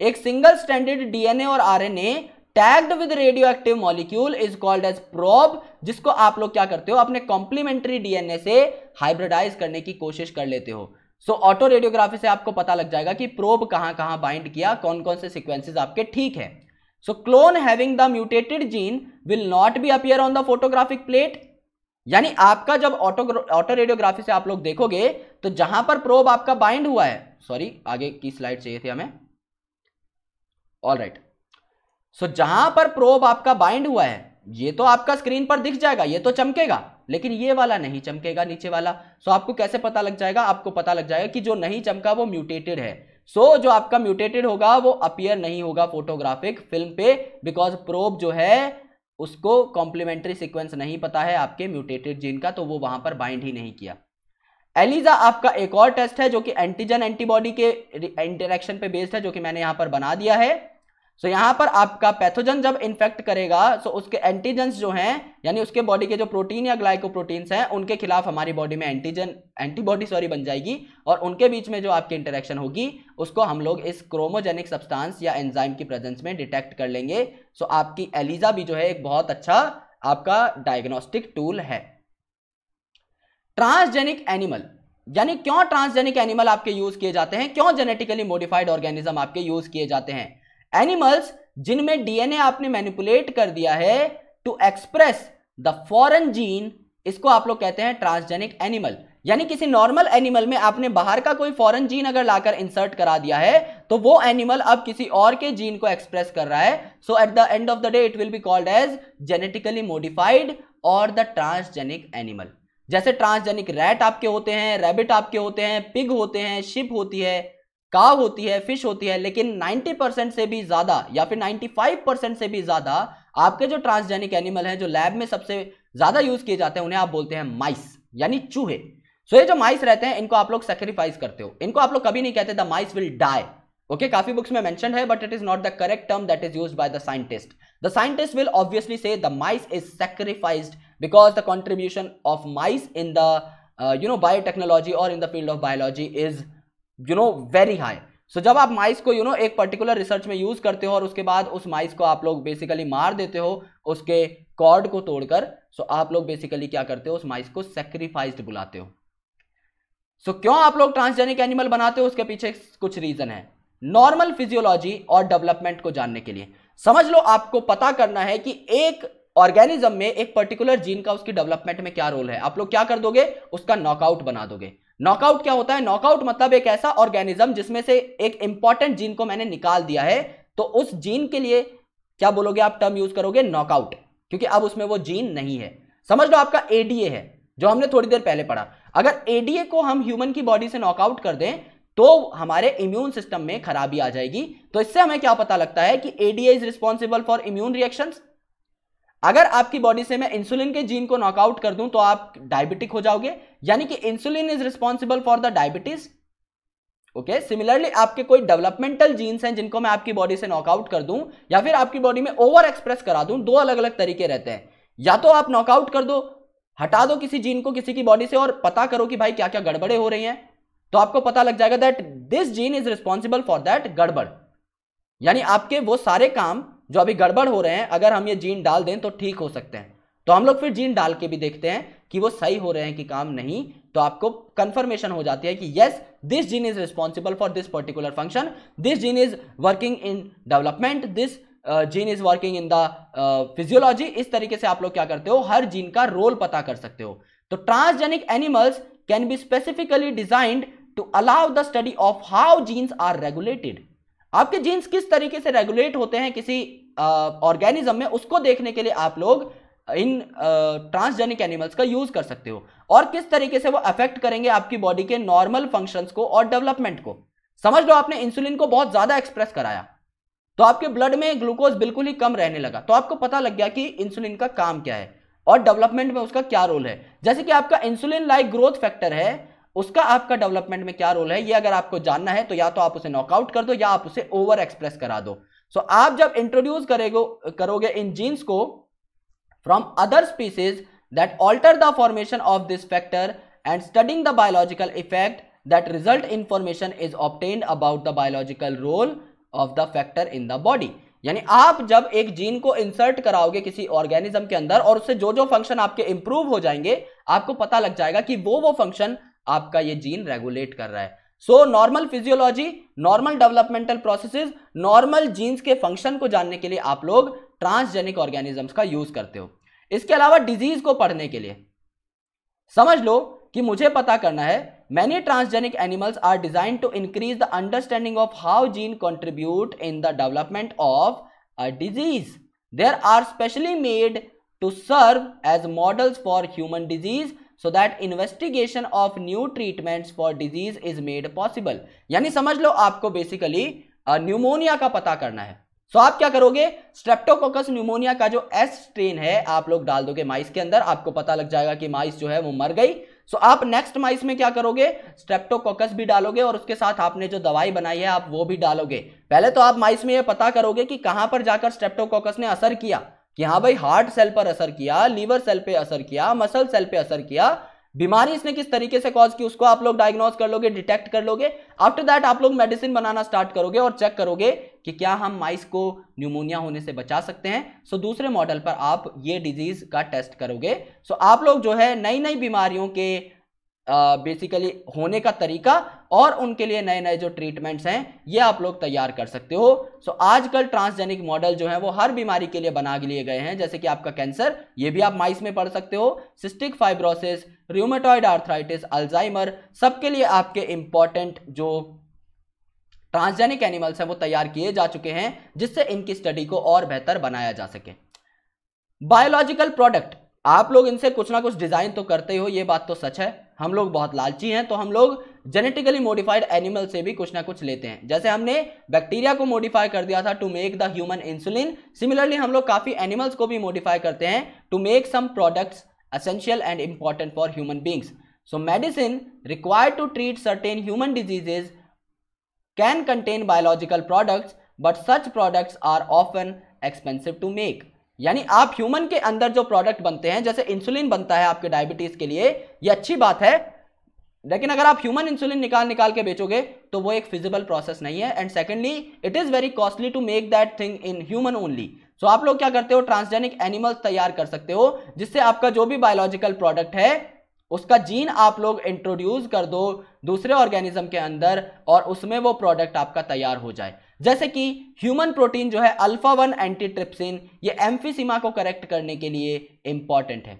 एक सिंगल स्टैंडर्ड डीएनए और RNA tagged with radio active molecule is called as probe जिसको आप लोग क्या करते हो अपने कॉम्प्लीमेंट्री डीएनए से हाइब्रिडाइज करने की कोशिश कर लेते हो सो ऑटो रेडियोग्राफी से आपको पता लग जाएगा कि प्रोब कहां कहां बाइंड किया कौन कौन से सिक्वेंसेज आपके ठीक है so clone having the mutated gene will not be appear on the photographic plate यानी आपका जब ऑटो ऑटो रेडियोग्राफी से आप लोग देखोगे तो जहां पर प्रोब आपका बाइंड हुआ है सॉरी आगे की स्लाइड चाहिए थी हमें ऑल राइट right. सो जहां पर प्रोब आपका बाइंड हुआ है ये तो आपका स्क्रीन पर दिख जाएगा ये तो चमकेगा लेकिन ये वाला नहीं चमकेगा नीचे वाला सो आपको कैसे पता लग जाएगा आपको पता लग जाएगा कि जो नहीं चमका वो म्यूटेटेड है सो so, जो आपका म्यूटेटेड होगा वो अपियर नहीं होगा फोटोग्राफिक फिल्म पे बिकॉज प्रोब जो है उसको कॉम्प्लीमेंट्री सिक्वेंस नहीं पता है आपके म्यूटेटेड जीन का तो वो वहां पर बाइंड ही नहीं किया एलिजा आपका एक और टेस्ट है जो कि एंटीजन एंटीबॉडी के इंटरेक्शन पे बेस्ड है जो कि मैंने यहां पर बना दिया है सो so, यहाँ पर आपका पैथोजन जब इन्फेक्ट करेगा सो so उसके एंटीजेंस जो हैं यानी उसके बॉडी के जो प्रोटीन या ग्लाइकोप्रोटीन्स हैं उनके खिलाफ हमारी बॉडी में एंटीजन एंटीबॉडी सॉरी बन जाएगी और उनके बीच में जो आपकी इंटरेक्शन होगी उसको हम लोग इस क्रोमोजेनिक सब्सटेंस या एंजाइम की प्रेजेंस में डिटेक्ट कर लेंगे सो so, आपकी एलिजा भी जो है एक बहुत अच्छा आपका डायग्नोस्टिक टूल है ट्रांसजेनिक एनिमल यानी क्यों ट्रांसजेनिक एनिमल आपके यूज किए जाते हैं क्यों जेनेटिकली मोडिफाइड ऑर्गेनिज्म आपके यूज किए जाते हैं एनिमल्स जिनमें डीएनए आपने मैनिपुलेट कर दिया है to express the foreign gene इसको आप लोग कहते हैं ट्रांसजेनिक एनिमल यानी किसी नॉर्मल एनिमल में आपने बाहर का कोई फॉरेन जीन अगर लाकर इंसर्ट करा दिया है तो वो एनिमल अब किसी और के जीन को एक्सप्रेस कर रहा है so at the end of the day it will be called as genetically modified और द ट्रांसजेनिक एनिमल जैसे ट्रांसजेनिक रैट आपके होते हैं रैबिट आपके होते हैं पिग होते हैं शिप होती है काव होती है फिश होती है लेकिन 90 परसेंट से भी ज्यादा या फिर 95 परसेंट से भी ज्यादा आपके जो ट्रांसजेनिक एनिमल हैं जो लैब में सबसे ज्यादा यूज किए जाते हैं उन्हें आप बोलते हैं माइस यानी चूहे सो ये जो माइस रहते हैं इनको आप लोग सेक्रीफाइस करते हो इनको आप लोग कभी नहीं कहते the mice will die okay काफी बुक्स में मैंशन है but it is not the correct term that is use by the scientist the scientist will obviously say the mice is sacrifice because the contribution of mice in the you know biotechnology और in the field of biology is you know very high so जब आप mice को you you know know, एक particular research में use करते हो और उसके बाद उस माइस को आप लोग बेसिकली मार देते हो उसके कॉर्ड को तोड़कर सो so आप लोग बेसिकली क्या करते हो उस माइस को सेक्रीफाइस बुलाते हो सो so, क्यों आप लोग ट्रांसजेनिक एनिमल बनाते हो उसके पीछे कुछ रीजन है नॉर्मल फिजियोलॉजी और डेवलपमेंट को जानने के लिए समझ लो आपको पता करना है कि एक ऑर्गेनिज्म में एक पर्टिकुलर जीन का उसकी डेवलपमेंट में क्या रोल है आप लोग क्या कर दोगे उसका नॉकआउट बना दोगे नॉकआउट क्या होता है नॉकआउट मतलब एक ऐसा ऑर्गेनिज्म जिसमें से एक इंपॉर्टेंट जीन को मैंने निकाल दिया है तो उस जीन के लिए क्या बोलोगे आप टर्म यूज करोगे नॉकआउट क्योंकि अब उसमें वो जीन नहीं है समझ लो आपका एडीए है जो हमने थोड़ी देर पहले पढ़ा अगर एडीए को हम ह्यूमन की बॉडी से नॉकआउट कर दें तो हमारे इम्यून सिस्टम में खराबी आ जाएगी तो इससे हमें क्या पता लगता है कि ADA is responsible for immune reactions अगर आपकी बॉडी से मैं इंसुलिन के जीन को नॉकआउट कर दूं तो आप डायबिटिक हो जाओगे यानी कि insulin is responsible for the diabetes okay similarly आपके कोई डेवलपमेंटल जीन्स हैं जिनको मैं आपकी बॉडी से नॉकआउट कर दूं या फिर आपकी बॉडी में ओवर एक्सप्रेस करा दूं दो अलग अलग तरीके रहते हैं या तो आप नॉकआउट कर दो हटा दो किसी जीन को किसी की बॉडी से और पता करो कि भाई क्या क्या गड़बड़े हो रही हैं तो आपको पता लग जाएगा that this gene is responsible for that गड़बड़ यानी आपके वो सारे काम जो अभी गड़बड़ हो रहे हैं अगर हम ये जीन डाल दें तो ठीक हो सकते हैं तो हम लोग फिर जीन डाल के भी देखते हैं कि वो सही हो रहे हैं कि काम नहीं तो आपको कंफर्मेशन हो जाती है कि yes this gene is responsible for this particular function this gene is working in development this gene is working in the physiology इस तरीके से आप लोग क्या करते हो हर जीन का रोल पता कर सकते हो तो transgenic animals can be specifically designed to allow the study of how genes are regulated आपके जीन्स किस तरीके से रेगुलेट होते हैं किसी ऑर्गेनिज्म में उसको देखने के लिए आप लोग इन ट्रांसजेनिक एनिमल्स का यूज कर सकते हो और किस तरीके से वो अफेक्ट करेंगे आपकी बॉडी के नॉर्मल फंक्शंस को और डेवलपमेंट को समझ लो आपने इंसुलिन को बहुत ज्यादा एक्सप्रेस कराया तो आपके ब्लड में ग्लूकोज बिल्कुल ही कम रहने लगा तो आपको पता लग गया कि इंसुलिन का काम क्या है और डेवलपमेंट में उसका क्या रोल है जैसे कि आपका इंसुलिन लाइक ग्रोथ फैक्टर है उसका आपका डेवलपमेंट में क्या रोल है ये अगर आपको जानना है तो या तो आप उसे नॉकआउट कर दो या आप उसे ओवर एक्सप्रेस करा दो सो so, आप जब इंट्रोड्यूस करेगो करोगे इन जीन्स को from other species that alter the formation of this factor and studying the biological effect that result information is obtain about the biological role of the factor in the body यानी आप जब एक gene को insert कराओगे किसी organism के अंदर और उससे जो जो फंक्शन आपके इंप्रूव हो जाएंगे आपको पता लग जाएगा कि वो वो फंक्शन आपका ये जीन रेगुलेट कर रहा है so normal physiology normal developmental processes normal genes के फंक्शन को जानने के लिए आप लोग ट्रांसजेनिक ऑर्गेनिजम्स का यूज करते हो इसके अलावा डिजीज को पढ़ने के लिए समझ लो कि मुझे पता करना है many transgenic animals are design to increase the understanding of how gene contribute in the development of a disease there are specially made to serve as models for human disease so that investigation of new treatments for disease is made possible यानी समझ लो आपको basically pneumonia का पता करना है so so, आप क्या करोगे स्ट्रेप्टोकोकस न्यूमोनिया का जो एस स्ट्रेन है आप लोग डाल दोगे माइस के अंदर आपको पता लग जाएगा कि माइस जो है वो मर गई सो so, आप नेक्स्ट माइस में क्या करोगे स्ट्रेप्टोकोकस भी डालोगे और उसके साथ आपने जो दवाई बनाई है आप वो भी डालोगे पहले तो आप माइस में ये पता करोगे कि कहां पर जाकर स्ट्रेप्टोकोकस ने असर किया कि हाँ भाई हार्ट सेल पर असर किया लीवर सेल पे असर किया मसल सेल पे असर किया बीमारी इसने किस तरीके से कॉज की उसको आप लोग डायग्नोज कर लोगे डिटेक्ट कर लोगे आफ्टर दैट आप लोग मेडिसिन बनाना स्टार्ट करोगे और चेक करोगे कि क्या हम माइस को न्यूमोनिया होने से बचा सकते हैं सो so, दूसरे मॉडल पर आप ये डिजीज का टेस्ट करोगे सो so, आप लोग जो है नई नई बीमारियों के बेसिकली होने का तरीका और उनके लिए नए नए जो ट्रीटमेंट्स हैं ये आप लोग तैयार कर सकते हो सो so, आजकल ट्रांसजेनिक मॉडल जो है वो हर बीमारी के लिए बना लिए गए हैं जैसे कि आपका कैंसर ये भी आप माइस में पढ़ सकते हो cystic fibrosis rheumatoid arthritis Alzheimer सबके लिए आपके इंपॉर्टेंट जो ट्रांसजेनिक एनिमल्स हैं वो तैयार किए जा चुके हैं जिससे इनकी स्टडी को और बेहतर बनाया जा सके बायोलॉजिकल प्रोडक्ट आप लोग इनसे कुछ ना कुछ डिजाइन तो करते हो ये बात तो सच है हम लोग बहुत लालची हैं तो हम लोग जेनेटिकली मॉडिफाइड एनिमल से भी कुछ ना कुछ लेते हैं जैसे हमने बैक्टीरिया को मॉडिफाई कर दिया था to make the human insulin similarly हम लोग काफ़ी एनिमल्स को भी मॉडिफाई करते हैं to make some products essential and important for human beings so medicine required to treat certain human diseases can contain biological products but such products are often expensive to make यानी आप human के अंदर जो product बनते हैं जैसे insulin बनता है आपके डायबिटीज के लिए ये अच्छी बात है लेकिन अगर आप ह्यूमन इंसुलिन निकाल निकाल के बेचोगे तो वो एक फिजिबल प्रोसेस नहीं है and secondly it is very costly to make that thing in human only so आप लोग क्या करते हो ट्रांसजेनिक एनिमल्स तैयार कर सकते हो जिससे आपका जो भी बायोलॉजिकल प्रोडक्ट है उसका जीन आप लोग इंट्रोड्यूस कर दो दूसरे ऑर्गेनिज्म के अंदर और उसमें वो प्रोडक्ट आपका तैयार हो जाए जैसे कि ह्यूमन प्रोटीन जो है अल्फा वन एंटी ट्रिप्सिन ये एम्फीसीमा को करेक्ट करने के लिए इंपॉर्टेंट है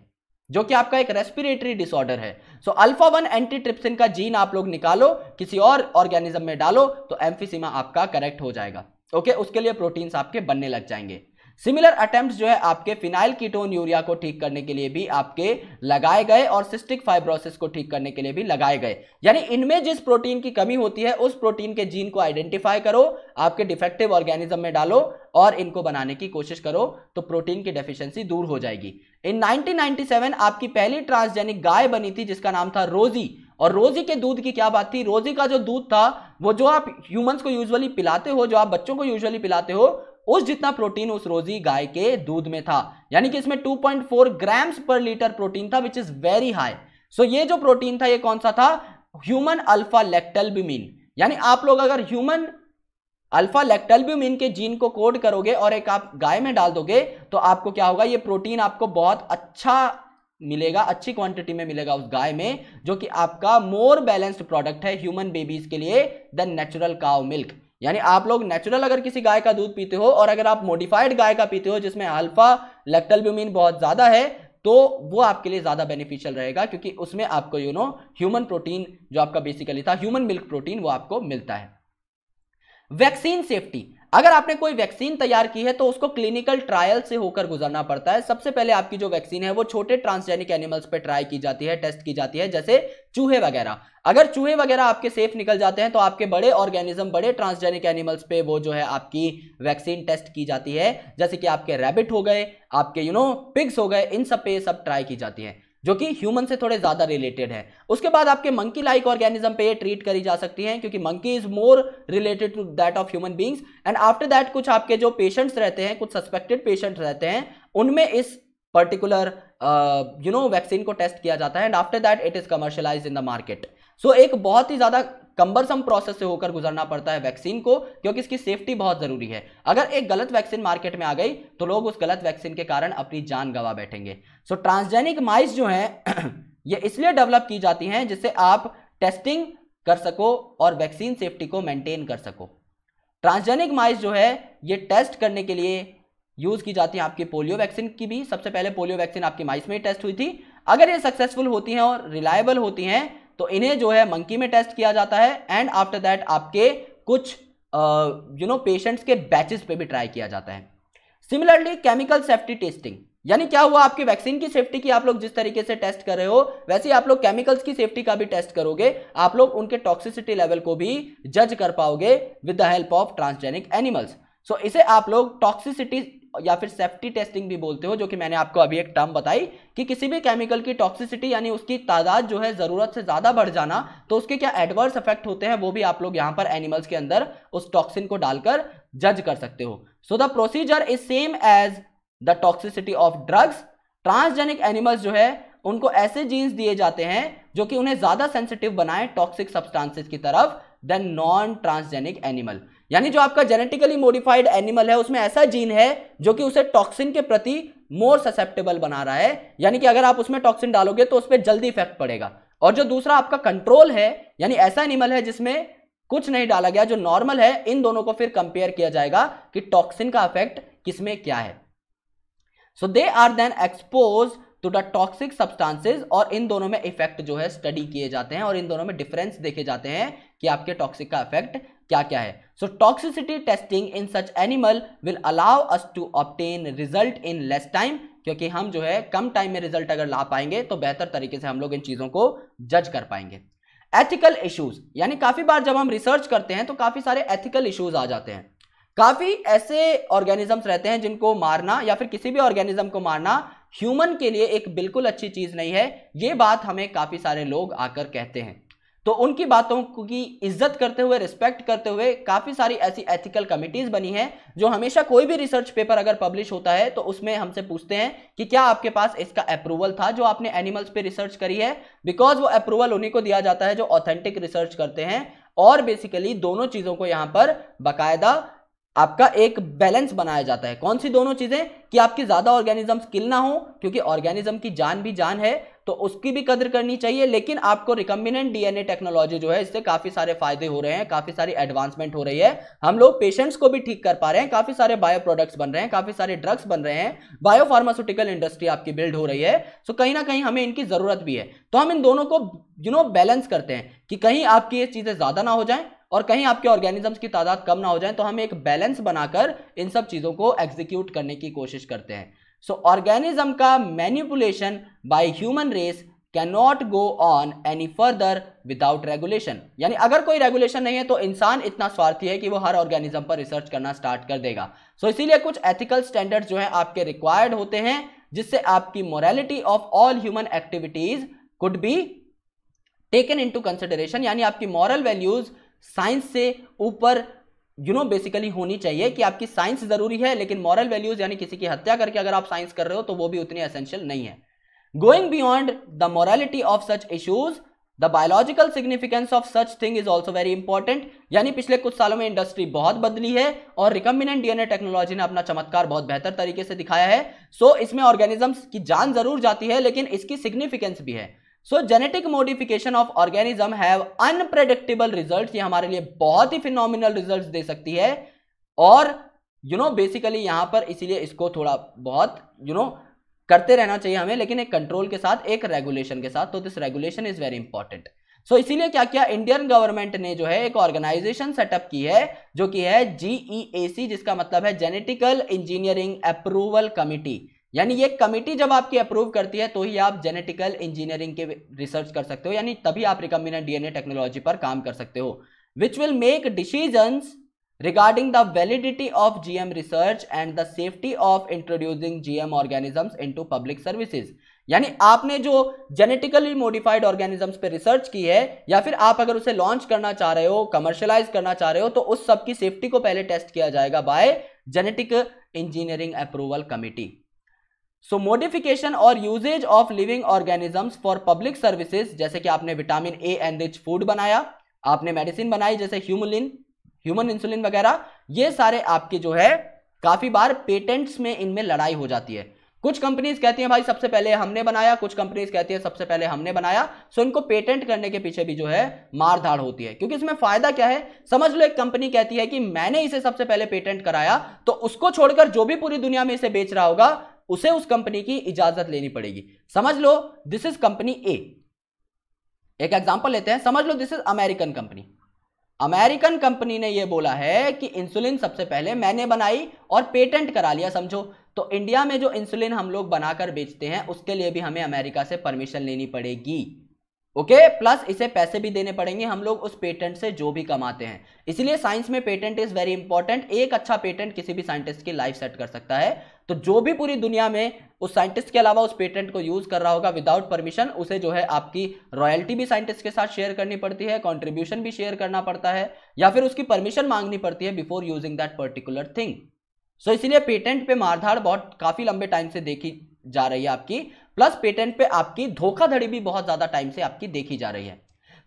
जो कि आपका एक रेस्पिरेटरी डिसऑर्डर है so alpha one anti trypsin का जीन आप लोग निकालो किसी और ऑर्गेनिज्म में डालो तो एम्फीसीमा आपका करेक्ट हो जाएगा ओके okay? उसके लिए प्रोटीन्स आपके बनने लग जाएंगे सिमिलर अटेम्प्ट जो है आपके फिनाइल कीटोन यूरिया को ठीक करने के लिए भी आपके लगाए गए और सिस्टिक फाइब्रोसिस को ठीक करने के लिए भी लगाए गए यानी इनमें जिस प्रोटीन की कमी होती है उस प्रोटीन के जीन को आइडेंटिफाई करो आपके डिफेक्टिव ऑर्गेनिज्म में डालो और इनको बनाने की कोशिश करो तो प्रोटीन की डेफिशिएंसी दूर हो जाएगी इन 1997 आपकी पहली ट्रांसजेनिक गाय बनी थी जिसका नाम था रोजी और रोजी के दूध की क्या बात थी रोजी का जो दूध था वो जो आप ह्यूमंस को यूजुअली पिलाते हो जो आप बच्चों को यूजुअली पिलाते हो उस जितना प्रोटीन उस रोजी गाय के दूध में था यानी कि इसमें 2.4 ग्राम्स पर लीटर प्रोटीन था which is very high so ये जो प्रोटीन था ये कौन सा था ह्यूमन अल्फा लेक्टलब्यूमिन यानी आप लोग अगर ह्यूमन अल्फा लेक्टलब्यूमिन के जीन को कोड करोगे और एक आप गाय में डाल दोगे तो आपको क्या होगा ये प्रोटीन आपको बहुत अच्छा मिलेगा अच्छी क्वांटिटी में मिलेगा उस गाय में जो कि आपका मोर बैलेंस्ड प्रोडक्ट है ह्यूमन बेबीज के लिए द नेचुरल काव मिल्क यानी आप लोग नेचुरल अगर किसी गाय का दूध पीते हो और अगर आप मोडिफाइड गाय का पीते हो जिसमें अल्फा लेक्टलब्यूमिन बहुत ज़्यादा है तो वो आपके लिए ज़्यादा बेनिफिशियल रहेगा क्योंकि उसमें आपको यू नो ह्यूमन प्रोटीन जो आपका बेसिकली था ह्यूमन मिल्क प्रोटीन वो आपको मिलता है वैक्सीन सेफ्टी अगर आपने कोई वैक्सीन तैयार की है तो उसको क्लिनिकल ट्रायल से होकर गुजरना पड़ता है सबसे पहले आपकी जो वैक्सीन है वो छोटे ट्रांसजेनिक एनिमल्स पे ट्राई की जाती है टेस्ट की जाती है जैसे चूहे वगैरह अगर चूहे वगैरह आपके सेफ निकल जाते हैं तो आपके बड़े ऑर्गेनिज्म बड़े ट्रांसजेनिक एनिमल्स पे वो जो है आपकी वैक्सीन टेस्ट की जाती है जैसे कि आपके रैबिट हो गए आपके यू नो पिग्स हो गए इन सब पे सब ट्राई की जाती है जो कि ह्यूमन से थोड़े ज़्यादा रिलेटेड है उसके बाद आपके मंकी लाइक ऑर्गेनिज्म पे ये ट्रीट करी जा सकती हैं क्योंकि monkey is more related to that of human beings and after that कुछ आपके जो पेशेंट्स रहते हैं कुछ सस्पेक्टेड पेशेंट रहते हैं उनमें इस पर्टिकुलर यू नो वैक्सीन को टेस्ट किया जाता है and after that it is commercialise in the market so एक बहुत ही ज़्यादा कंबरसम प्रोसेस से होकर गुजरना पड़ता है वैक्सीन को क्योंकि इसकी सेफ्टी बहुत जरूरी है अगर एक गलत वैक्सीन मार्केट में आ गई तो लोग उस गलत वैक्सीन के कारण अपनी जान गवा बैठेंगे सो ट्रांसजेनिक माइस जो है ये इसलिए डेवलप की जाती हैं जिससे आप टेस्टिंग कर सको और वैक्सीन सेफ्टी को मेंटेन कर सको ट्रांसजेनिक माइस जो है ये टेस्ट करने के लिए यूज की जाती है आपकी पोलियो वैक्सीन की भी सबसे पहले पोलियो वैक्सीन आपकी माइस में टेस्ट हुई थी अगर ये सक्सेसफुल होती हैं और रिलायबल होती हैं तो इन्हें जो है मंकी में टेस्ट किया जाता है एंड आफ्टर दैट आपके कुछ यू नो पेशेंट्स के बैचेस पे भी ट्राई किया जाता है सिमिलरली केमिकल सेफ्टी टेस्टिंग यानी क्या हुआ आपकी वैक्सीन की सेफ्टी की आप लोग जिस तरीके से टेस्ट कर रहे हो वैसे ही आप लोग केमिकल्स की सेफ्टी का भी टेस्ट करोगे आप लोग उनके टॉक्सिसिटी लेवल को भी जज कर पाओगे with the help of transgenic animals so इसे आप लोग टॉक्सिसिटी या फिर सेफ्टी टेस्टिंग भी बोलते हो जो कि मैंने आपको अभी एक टर्म बताई कि किसी भी केमिकल की टॉक्सिसिटी यानी उसकी तादाद जो है ज़रूरत से ज़्यादा बढ़ जाना तो उसके क्या एडवर्स इफेक्ट होते हैं वो भी आप लोग यहाँ पर एनिमल्स के अंदर उस टॉक्सिन को डालकर जज कर सकते हो so the procedure is same as the toxicity of drugs transgenic animals जो है उनको ऐसे जीन्स दिए जाते हैं जो कि उन्हें ज़्यादा सेंसिटिव बनाए टॉक्सिक सब्सटांसिस की तरफ देन नॉन ट्रांसजेनिक एनिमल यानी जो आपका जेनेटिकली मॉडिफाइड एनिमल है उसमें ऐसा जीन है जो कि उसे टॉक्सिन के प्रति मोर ससेप्टेबल बना रहा है यानी कि अगर आप उसमें टॉक्सिन डालोगे तो उस पर जल्दी इफेक्ट पड़ेगा और जो दूसरा आपका कंट्रोल है यानी ऐसा एनिमल है जिसमें कुछ नहीं डाला गया जो नॉर्मल है इन दोनों को फिर कंपेयर किया जाएगा कि टॉक्सिन का इफेक्ट किसमें क्या है so they are then expose to the toxic substances और इन दोनों में इफेक्ट जो है स्टडी किए जाते हैं और इन दोनों में डिफरेंस देखे जाते हैं कि आपके टॉक्सिक का इफेक्ट क्या क्या है so toxicity testing in such animal will allow us to obtain result in less time क्योंकि हम जो है कम टाइम में रिजल्ट अगर ला पाएंगे तो बेहतर तरीके से हम लोग इन चीज़ों को जज कर पाएंगे एथिकल इश्यूज यानी काफ़ी बार जब हम रिसर्च करते हैं तो काफ़ी सारे एथिकल इश्यूज आ जाते हैं काफ़ी ऐसे ऑर्गेनिजम्स रहते हैं जिनको मारना या फिर किसी भी ऑर्गेनिज्म को मारना ह्यूमन के लिए एक बिल्कुल अच्छी चीज़ नहीं है ये बात हमें काफ़ी सारे लोग आकर कहते हैं तो उनकी बातों की इज्जत करते हुए रिस्पेक्ट करते हुए काफ़ी सारी ऐसी एथिकल कमिटीज़ बनी हैं जो हमेशा कोई भी रिसर्च पेपर अगर पब्लिश होता है तो उसमें हमसे पूछते हैं कि क्या आपके पास इसका अप्रूवल था जो आपने एनिमल्स पे रिसर्च करी है बिकॉज वो अप्रूवल उन्हीं को दिया जाता है जो ऑथेंटिक रिसर्च करते हैं और बेसिकली दोनों चीज़ों को यहाँ पर बाकायदा आपका एक बैलेंस बनाया जाता है कौन सी दोनों चीज़ें कि आपकी ज़्यादा ऑर्गेनिज्म किल ना हो क्योंकि ऑर्गेनिज्म की जान भी जान है तो उसकी भी कदर करनी चाहिए लेकिन आपको रिकम्बिनेंट डीएनए टेक्नोलॉजी जो है इससे काफ़ी सारे फायदे हो रहे हैं काफ़ी सारी एडवांसमेंट हो रही है हम लोग पेशेंट्स को भी ठीक कर पा रहे हैं काफ़ी सारे बायो प्रोडक्ट्स बन रहे हैं काफ़ी सारे ड्रग्स बन रहे हैं बायोफार्मास्यूटिकल इंडस्ट्री आपकी बिल्ड हो रही है सो कहीं ना कहीं हमें इनकी ज़रूरत भी है तो हम इन दोनों को यू नो बैलेंस करते हैं कि कहीं आपकी ये चीज़ें ज़्यादा ना हो जाए और कहीं आपके ऑर्गेनिजम्स की तादाद कम ना हो जाए तो हम एक बैलेंस बनाकर इन सब चीज़ों को एग्जीक्यूट करने की कोशिश करते हैं सो ऑर्गेनिज्म का manipulation by human race can not go on any further without regulation यानी अगर कोई रेगुलेशन नहीं है तो इंसान इतना स्वार्थी है कि वो हर ऑर्गेनिज्म पर रिसर्च करना स्टार्ट कर देगा सो so, इसीलिए कुछ एथिकल स्टैंडर्ड जो है आपके रिक्वायर्ड होते हैं जिससे आपकी morality of all human activities could be taken in to consideration यानी आपकी मॉरल वैल्यूज साइंस से ऊपर यू नो बेसिकली होनी चाहिए कि आपकी साइंस जरूरी है लेकिन मॉरल वैल्यूज यानी किसी की हत्या करके अगर आप साइंस कर रहे हो तो वो भी उतनी एसेंशियल नहीं है going beyond the morality of such issues the biological significance of such thing is also very important यानी पिछले कुछ सालों में इंडस्ट्री बहुत बदली है और रिकम्बिनेंट डीएनए टेक्नोलॉजी ने अपना चमत्कार बहुत बेहतर तरीके से दिखाया है सो so, इसमें ऑर्गेनिजम्स की जान जरूर जाती है लेकिन इसकी सिग्निफिकेंस भी है so genetic modification of organism have unpredictable result ये हमारे लिए बहुत ही फिनोमिनल रिजल्ट दे सकती है और यू नो बेसिकली यहाँ पर इसीलिए इसको थोड़ा बहुत यू you नो know, करते रहना चाहिए हमें लेकिन एक कंट्रोल के साथ एक रेगुलेशन के साथ तो this regulation is very important so इसीलिए क्या किया इंडियन गवर्नमेंट ने जो है एक ऑर्गेनाइजेशन सेटअप की है जो कि है जीईएसी e जिसका मतलब है जेनेटिकल इंजीनियरिंग अप्रूवल कमिटी यानी ये कमेटी जब आपकी अप्रूव करती है तो ही आप जेनेटिकल इंजीनियरिंग के रिसर्च कर सकते हो यानी तभी आप रिकम्बिनेंट डीएनए टेक्नोलॉजी पर काम कर सकते हो which will make validity of G M research and the safety of introducing G M organism in to public services यानी आपने जो जेनेटिकली मॉडिफाइड ऑर्गेनिजम्स पे रिसर्च की है या फिर आप अगर उसे लॉन्च करना चाह रहे हो कमर्शलाइज करना चाह रहे हो तो उस सब की सेफ्टी को पहले टेस्ट किया जाएगा by genetic engineering approval committee so modification और usages of living organisms for public services जैसे कि आपने vitamin A and rich food बनाया आपने मेडिसिन बनाई जैसे ह्यूमुलिन ह्यूमन इंसुलिन वगैरह ये सारे आपके जो है काफी बार पेटेंट्स में इनमें लड़ाई हो जाती है कुछ कंपनीज कहती हैं भाई सबसे पहले हमने बनाया कुछ कंपनीज कहती है सबसे पहले हमने बनाया सो इनको पेटेंट करने के पीछे भी जो है मारधाड़ होती है क्योंकि इसमें फायदा क्या है समझ लो एक कंपनी कहती है कि मैंने इसे सबसे पहले पेटेंट कराया तो उसको छोड़कर जो भी पूरी दुनिया में इसे बेच रहा होगा उसे उस कंपनी की इजाजत लेनी पड़ेगी समझ लो दिस इज कंपनी ए एक एग्जांपल लेते हैं समझ लो this is American company American company ने यह बोला है कि इंसुलिन सबसे पहले मैंने बनाई और पेटेंट करा लिया समझो तो इंडिया में जो इंसुलिन हम लोग बनाकर बेचते हैं उसके लिए भी हमें अमेरिका से परमिशन लेनी पड़ेगी ओके okay, प्लस इसे पैसे भी देने पड़ेंगे हम लोग उस पेटेंट से जो भी कमाते हैं इसलिए साइंस में पेटेंट इज वेरी इंपॉर्टेंट एक अच्छा पेटेंट किसी भी साइंटिस्ट की लाइफ सेट कर सकता है तो जो भी पूरी दुनिया में उस साइंटिस्ट के अलावा उस पेटेंट को यूज कर रहा होगा विदाउट परमिशन उसे जो है आपकी रॉयल्टी भी साइंटिस्ट के साथ शेयर करनी पड़ती है कॉन्ट्रीब्यूशन भी शेयर करना पड़ता है या फिर उसकी परमिशन मांगनी पड़ती है before using that particular thing so इसलिए पेटेंट पे मारधाड़ बहुत काफी लंबे टाइम से देखी जा रही है आपकी प्लस पेटेंट पे आपकी धोखाधड़ी भी बहुत ज्यादा टाइम से आपकी देखी जा रही है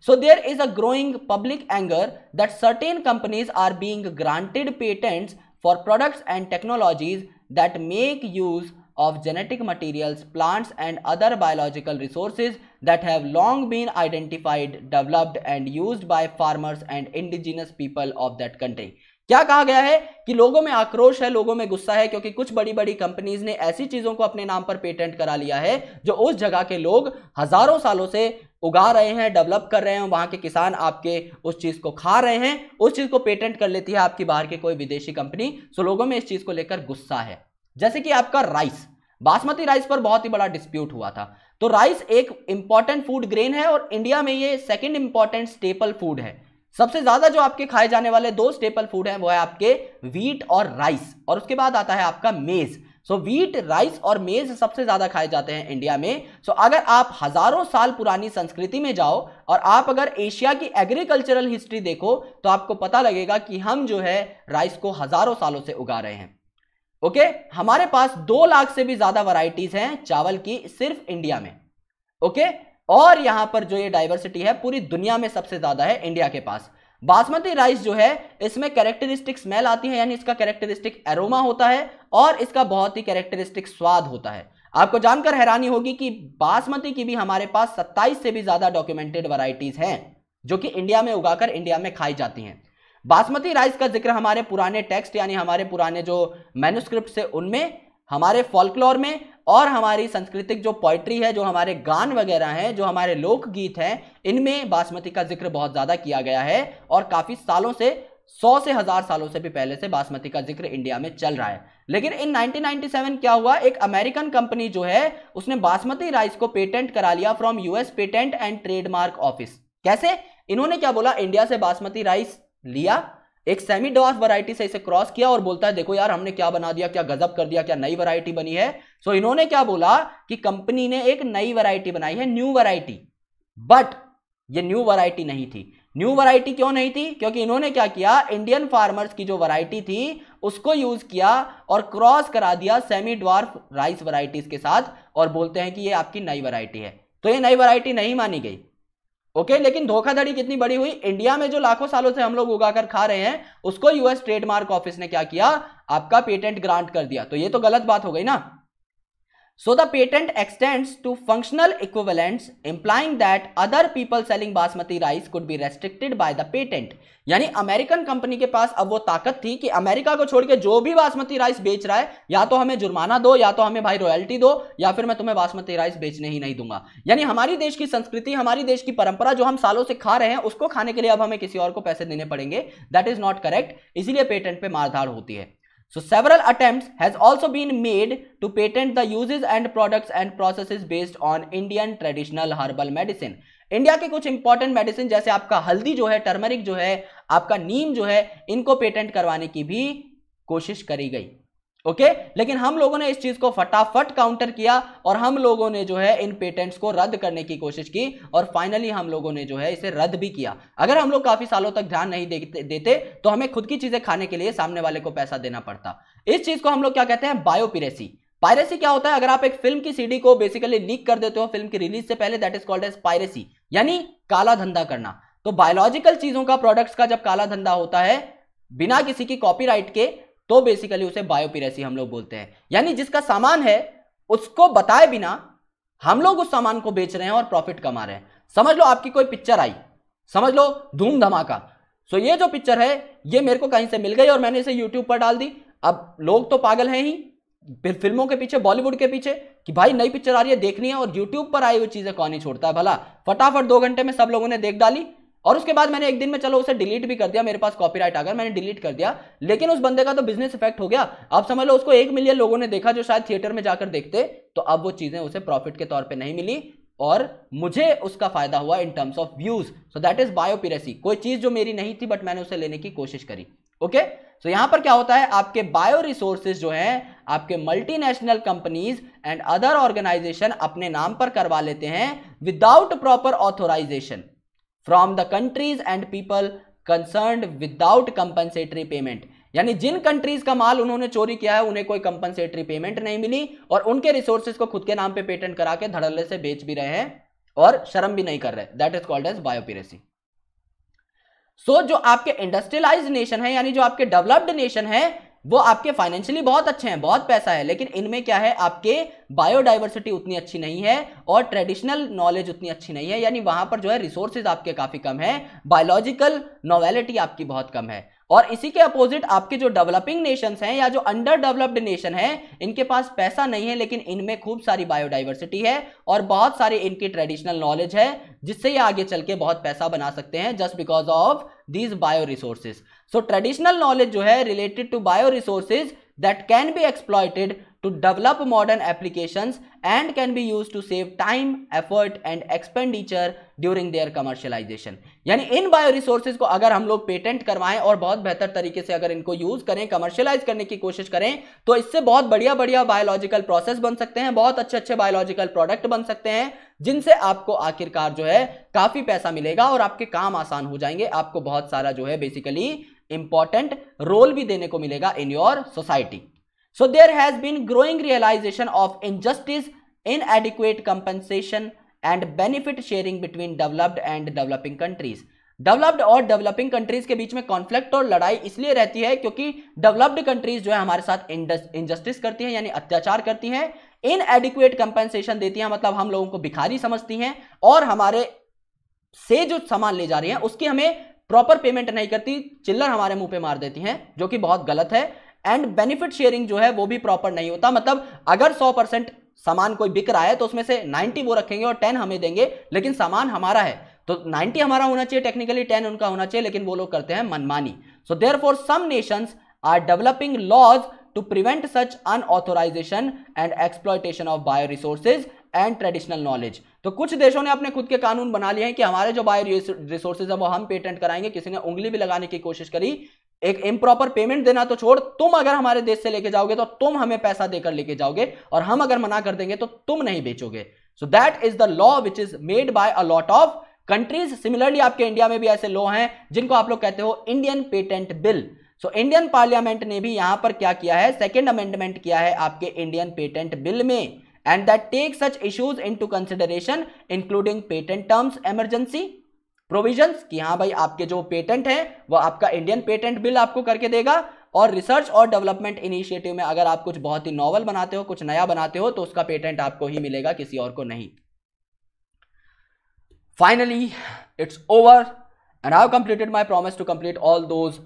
so there is a growing public anger that certain companies are being granted patents for products and technologies that make use of genetic materials plants and other biological resources that have long been identified developed and use by farmers and indigenous people of that country क्या कहा गया है कि लोगों में आक्रोश है लोगों में गुस्सा है क्योंकि कुछ बड़ी बड़ी कंपनीज ने ऐसी चीजों को अपने नाम पर पेटेंट करा लिया है जो उस जगह के लोग हजारों सालों से उगा रहे हैं डेवलप कर रहे हैं वहां के किसान आपके उस चीज को खा रहे हैं उस चीज को पेटेंट कर लेती है आपकी बाहर की कोई विदेशी कंपनी सो लोगों में इस चीज को लेकर गुस्सा है जैसे कि आपका राइस बासमती राइस पर बहुत ही बड़ा डिस्प्यूट हुआ था तो राइस एक इंपॉर्टेंट फूड ग्रेन है और इंडिया में ये सेकेंड इंपॉर्टेंट स्टेपल फूड है सबसे ज्यादा जो आपके खाए जाने वाले दो स्टेपल फूड हैं वो है आपके वीट और राइस और उसके बाद आता है आपका मेज सो वीट राइस और मेज सबसे ज्यादा खाए जाते हैं इंडिया में सो so, अगर आप हजारों साल पुरानी संस्कृति में जाओ और आप अगर एशिया की एग्रीकल्चरल हिस्ट्री देखो तो आपको पता लगेगा कि हम जो है राइस को हजारों सालों से उगा रहे हैं ओके okay? हमारे पास दो लाख से भी ज्यादा वराइटीज हैं चावल की सिर्फ इंडिया में ओके okay? और यहां पर जो ये डाइवर्सिटी है पूरी दुनिया में सबसे ज्यादा है इंडिया के पास बासमती राइस जो है इसमें कैरेक्टरिस्टिक स्मेल आती है यानी इसका कैरेक्टरिस्टिक एरोमा होता है और इसका बहुत ही कैरेक्टरिस्टिक स्वाद होता है आपको जानकर हैरानी होगी कि बासमती की भी हमारे पास 27 से भी ज्यादा डॉक्यूमेंटेड वराइटीज हैं जो कि इंडिया में उगाकर इंडिया में खाई जाती हैं बासमती राइस का जिक्र हमारे पुराने टेक्स्ट यानी हमारे पुराने जो मैन्यूस्क्रिप्ट से उनमें हमारे फॉल्कलोर में और हमारी सांस्कृतिक जो पोइट्री है जो हमारे गान वगैरह हैं जो हमारे लोकगीत हैं इनमें बासमती का जिक्र बहुत ज़्यादा किया गया है और काफ़ी सालों से सौ से हज़ार सालों से भी पहले से बासमती का जिक्र इंडिया में चल रहा है लेकिन इन 1997 क्या हुआ एक अमेरिकन कंपनी जो है उसने बासमती राइस को पेटेंट करा लिया from US patent and trademark office कैसे इन्होंने क्या बोला इंडिया से बासमती राइस लिया एक सेमी डॉर्फ वैरायटी से इसे क्रॉस किया और बोलता है देखो यार हमने क्या बना दिया क्या गजब कर दिया क्या नई वैरायटी बनी है सो so, इन्होंने क्या बोला कि कंपनी ने एक नई वैरायटी बनाई है न्यू वैरायटी बट ये न्यू वैरायटी नहीं थी न्यू वैरायटी क्यों नहीं थी क्योंकि इन्होंने क्या किया इंडियन फार्मर्स की जो वरायटी थी उसको यूज किया और क्रॉस करा दिया सेमी डॉर्फ राइस वैरायटीज के साथ और बोलते हैं कि ये आपकी नई वरायटी है तो ये नई वरायटी नहीं मानी गई ओके लेकिन धोखाधड़ी कितनी बड़ी हुई इंडिया में जो लाखों सालों से हम लोग उगाकर खा रहे हैं उसको यूएस ट्रेडमार्क ऑफिस ने क्या किया आपका पेटेंट ग्रांट कर दिया तो ये तो गलत बात हो गई ना So the patent extends to functional equivalents implying that other people selling basmati rice could be restricted by the patent. यानी अमेरिकन कंपनी के पास अब वो ताकत थी कि अमेरिका को छोड़ के जो भी बासमती राइस बेच रहा है या तो हमें जुर्माना दो या तो हमें भाई रॉयल्टी दो या फिर मैं तुम्हें बासमती राइस बेचने ही नहीं दूंगा यानी हमारी देश की संस्कृति हमारी देश की परंपरा जो हम सालों से खा रहे हैं उसको खाने के लिए अब हमें किसी और को पैसे देने पड़ेंगे दैट इज नॉट करेक्ट इसीलिए पेटेंट पे मारधाड़ होती है So several attempts has also been made to patent the uses and products and processes based on Indian traditional herbal medicine. India के कुछ इंपॉर्टेंट मेडिसिन जैसे आपका हल्दी जो है टर्मरिक जो है आपका नीम जो है इनको पेटेंट करवाने की भी कोशिश करी गई ओके लेकिन हम लोगों ने इस चीज को फटाफट काउंटर किया और हम लोगों ने जो है इन पेटेंट्स को रद्द करने की कोशिश की और फाइनली हम लोगों ने जो है इसे रद्द भी किया अगर हम लोग काफी सालों तक ध्यान नहीं देते देते तो हमें खुद की चीजें खाने के लिए सामने वाले को पैसा देना पड़ता इस चीज को हम लोग क्या कहते हैं बायोपिरेसी पायरेसी क्या होता है अगर आप एक फिल्म की सीडी को बेसिकली लीक कर देते हो फिल्म की रिलीज से पहले that is called as piracy यानी काला धंधा करना तो बायोलॉजिकल चीजों का प्रोडक्ट्स का जब काला धंधा होता है बिना किसी की कॉपीराइट के तो बेसिकली उसे बायोपिरेसी हम लोग बोलते हैं यानी जिसका सामान है उसको बताए बिना हम लोग उस सामान को बेच रहे हैं और प्रॉफिट कमा रहे हैं समझ लो आपकी कोई पिक्चर आई समझ लो धूम धमाका सो ये जो पिक्चर है ये मेरे को कहीं से मिल गई और मैंने इसे यूट्यूब पर डाल दी अब लोग तो पागल हैं ही फिर फिल्मों के पीछे बॉलीवुड के पीछे कि भाई नई पिक्चर आ रही है देखनी है और यूट्यूब पर आई हुई चीजें कौन ही छोड़ता है भला फटाफट दो घंटे में सब लोगों ने देख डाली और उसके बाद मैंने एक दिन में चलो उसे डिलीट भी कर दिया मेरे पास कॉपीराइट गया मैंने डिलीट कर दिया लेकिन उस बंदे का तो बिजनेस इफेक्ट हो गया आप समझ लो उसको एक मिलियन लोगों ने देखा जो शायद थिएटर में जाकर देखते तो अब वो चीजें उसे प्रॉफिट के तौर पर नहीं मिली और मुझे उसका फायदा हुआ in terms of views so that is biopiracy कोई चीज जो मेरी नहीं थी बट मैंने उसे लेने की कोशिश करी ओके okay? सो so, यहां पर क्या होता है आपके बायो रिसोर्सेज जो हैं आपके multinational companies and other organization अपने नाम पर करवा लेते हैं without proper authorization from the countries and people concern without compensatory payment यानी जिन कंट्रीज का माल उन्होंने चोरी किया है उन्हें कोई कंपनसेटरी पेमेंट नहीं मिली और उनके रिसोर्सेज को खुद के नाम पे पेटेंट करा के धड़ल्ले से बेच भी रहे हैं और शर्म भी नहीं कर रहे that is called as biopiracy so जो आपके इंडस्ट्रियलाइज नेशन है यानी जो आपके डेवलप्ड नेशन है वो आपके फाइनेंशियली बहुत अच्छे हैं बहुत पैसा है लेकिन इनमें क्या है आपके बायोडाइवर्सिटी उतनी अच्छी नहीं है और ट्रेडिशनल नॉलेज उतनी अच्छी नहीं है यानी वहां पर जो है रिसोर्सेज आपके काफी कम है बायोलॉजिकल नॉवेलिटी आपकी बहुत कम है और इसी के अपोजिट आपके जो डेवलपिंग नेशंस हैं या जो अंडर डेवलप्ड नेशन है इनके पास पैसा नहीं है लेकिन इनमें खूब सारी बायोडाइवर्सिटी है और बहुत सारी इनकी ट्रेडिशनल नॉलेज है जिससे ये आगे चल के बहुत पैसा बना सकते हैं just because of these bio resources so traditional knowledge जो है related to bio resources that can be exploited to develop modern application and can be use to save time effort and expenditure during their commercialisation यानी इन bio resources को अगर हम लोग patent करवाएं और बहुत बेहतर तरीके से अगर इनको यूज करें कमर्शलाइज करने की कोशिश करें तो इससे बहुत बढ़िया बढ़िया बायोलॉजिकल प्रोसेस बन सकते हैं बहुत अच्छे अच्छे बायोलॉजिकल प्रोडक्ट बन सकते हैं जिनसे आपको आखिरकार जो है काफी पैसा मिलेगा और आपके काम आसान हो जाएंगे आपको बहुत सारा जो है बेसिकली इंपॉर्टेंट रोल भी देने को मिलेगा in your society So there has been growing realization of injustice, inadequate compensation and benefit sharing between developed and developing countries. Developed और डेवलपिंग कंट्रीज के बीच में कॉन्फ्लिक्ट और लड़ाई इसलिए रहती है क्योंकि डेवलप्ड कंट्रीज जो है हमारे साथ इनजस्टिस करती हैं यानी अत्याचार करती हैं इन एडिक्वेट कंपनसेशन देती हैं मतलब हम लोगों को भिखारी समझती हैं और हमारे से जो सामान ले जा रही हैं उसकी हमें प्रॉपर पेमेंट नहीं करती चिल्लर हमारे मुंह पे मार देती हैं जो कि बहुत गलत है एंड बेनिफिट शेयरिंग जो है वो भी प्रॉपर नहीं होता मतलब अगर सौ परसेंट सामान कोई बिक रहा है तो उसमें से 90 वो रखेंगे और 10 हमें देंगे लेकिन सामान हमारा है तो 90 हमारा होना चाहिए टेक्निकली 10 उनका होना चाहिए लेकिन वो लोग करते हैं मनमानी so therefore some nations are developing laws to prevent such unauthorization and exploitation of bio resources and traditional knowledge तो कुछ देशों ने अपने खुद के कानून बना लिए हैं कि हमारे जो बायो रिसोर्सेज है वो हम पेटेंट कराएंगे किसी ने उंगली भी लगाने की कोशिश करी एक इम्प्रॉपर पेमेंट देना तो छोड़ तुम अगर हमारे देश से लेके जाओगे तो तुम हमें पैसा देकर लेके जाओगे और हम अगर मना कर देंगे तो तुम नहीं बेचोगे so that is the law which is made by a lot of countries similarly आपके इंडिया में भी ऐसे लॉ हैं जिनको आप लोग कहते हो Indian patent bill so Indian parliament ने भी यहां पर क्या किया है सेकेंड अमेंडमेंट किया है आपके इंडियन पेटेंट बिल में and that take such issues in to consideration including patent terms emergency provision की हाँ भाई आपके जो पेटेंट हैं वह आपका इंडियन पेटेंट बिल आपको करके देगा और रिसर्च और डेवलपमेंट इनिशिएटिव में अगर आप कुछ बहुत ही नॉवल बनाते हो कुछ नया बनाते हो तो उसका पेटेंट आपको ही मिलेगा किसी और को नहीं finally it's over and I have completed my promise to complete all those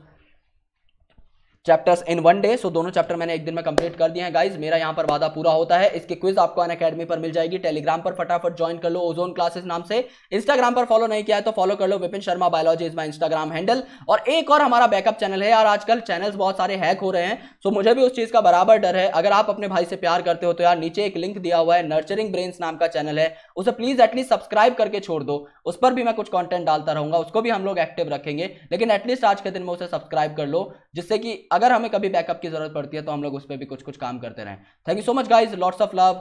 chapters in one day so दोनों चैप्टर मैंने एक दिन में कंप्लीट कर दिए हैं गाइज मेरा यहाँ पर वादा पूरा होता है इसकी क्विज आपको अन अकेडमी पर मिल जाएगी टेलीग्राम पर फटाफट ज्वाइन कर लो ओजोन क्लासेस नाम से इंस्टाग्राम पर फॉलो नहीं किया है तो फॉलो कर लो Vipin Sharma biology is my Instagram handle और एक और हमारा बैकअप चैनल है यार आजकल चैनल्स बहुत सारे हैक हो रहे हैं सो मुझे भी उस चीज़ का बराबर डर है अगर आप अपने भाई से प्यार करते हो तो यार नीचे एक लिंक दिया हुआ है नर्चरिंग ब्रेन्स नाम का चैनल है उसे प्लीज़ एटलीस्ट सब्सक्राइब करके छोड़ दो उस पर भी मैं कुछ कॉन्टेंट डालता रहूंगा उसको भी हम लोग एक्टिव रखेंगे लेकिन एटलीस्ट आज के दिन में उसे सब्सक्राइब कर लो जिससे कि अगर हमें कभी बैकअप की जरूरत पड़ती है तो हम लोग उस पर भी कुछ कुछ काम करते रहें thank you so much guys lots of love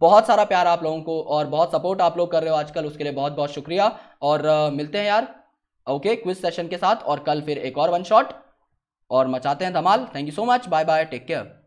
बहुत सारा प्यार आप लोगों को और बहुत सपोर्ट आप लोग कर रहे हो आजकल उसके लिए बहुत बहुत शुक्रिया और uh, मिलते हैं यार ओके क्विज सेशन के साथ और कल फिर एक और वन शॉट और मचाते हैं धमाल thank you so much bye bye take care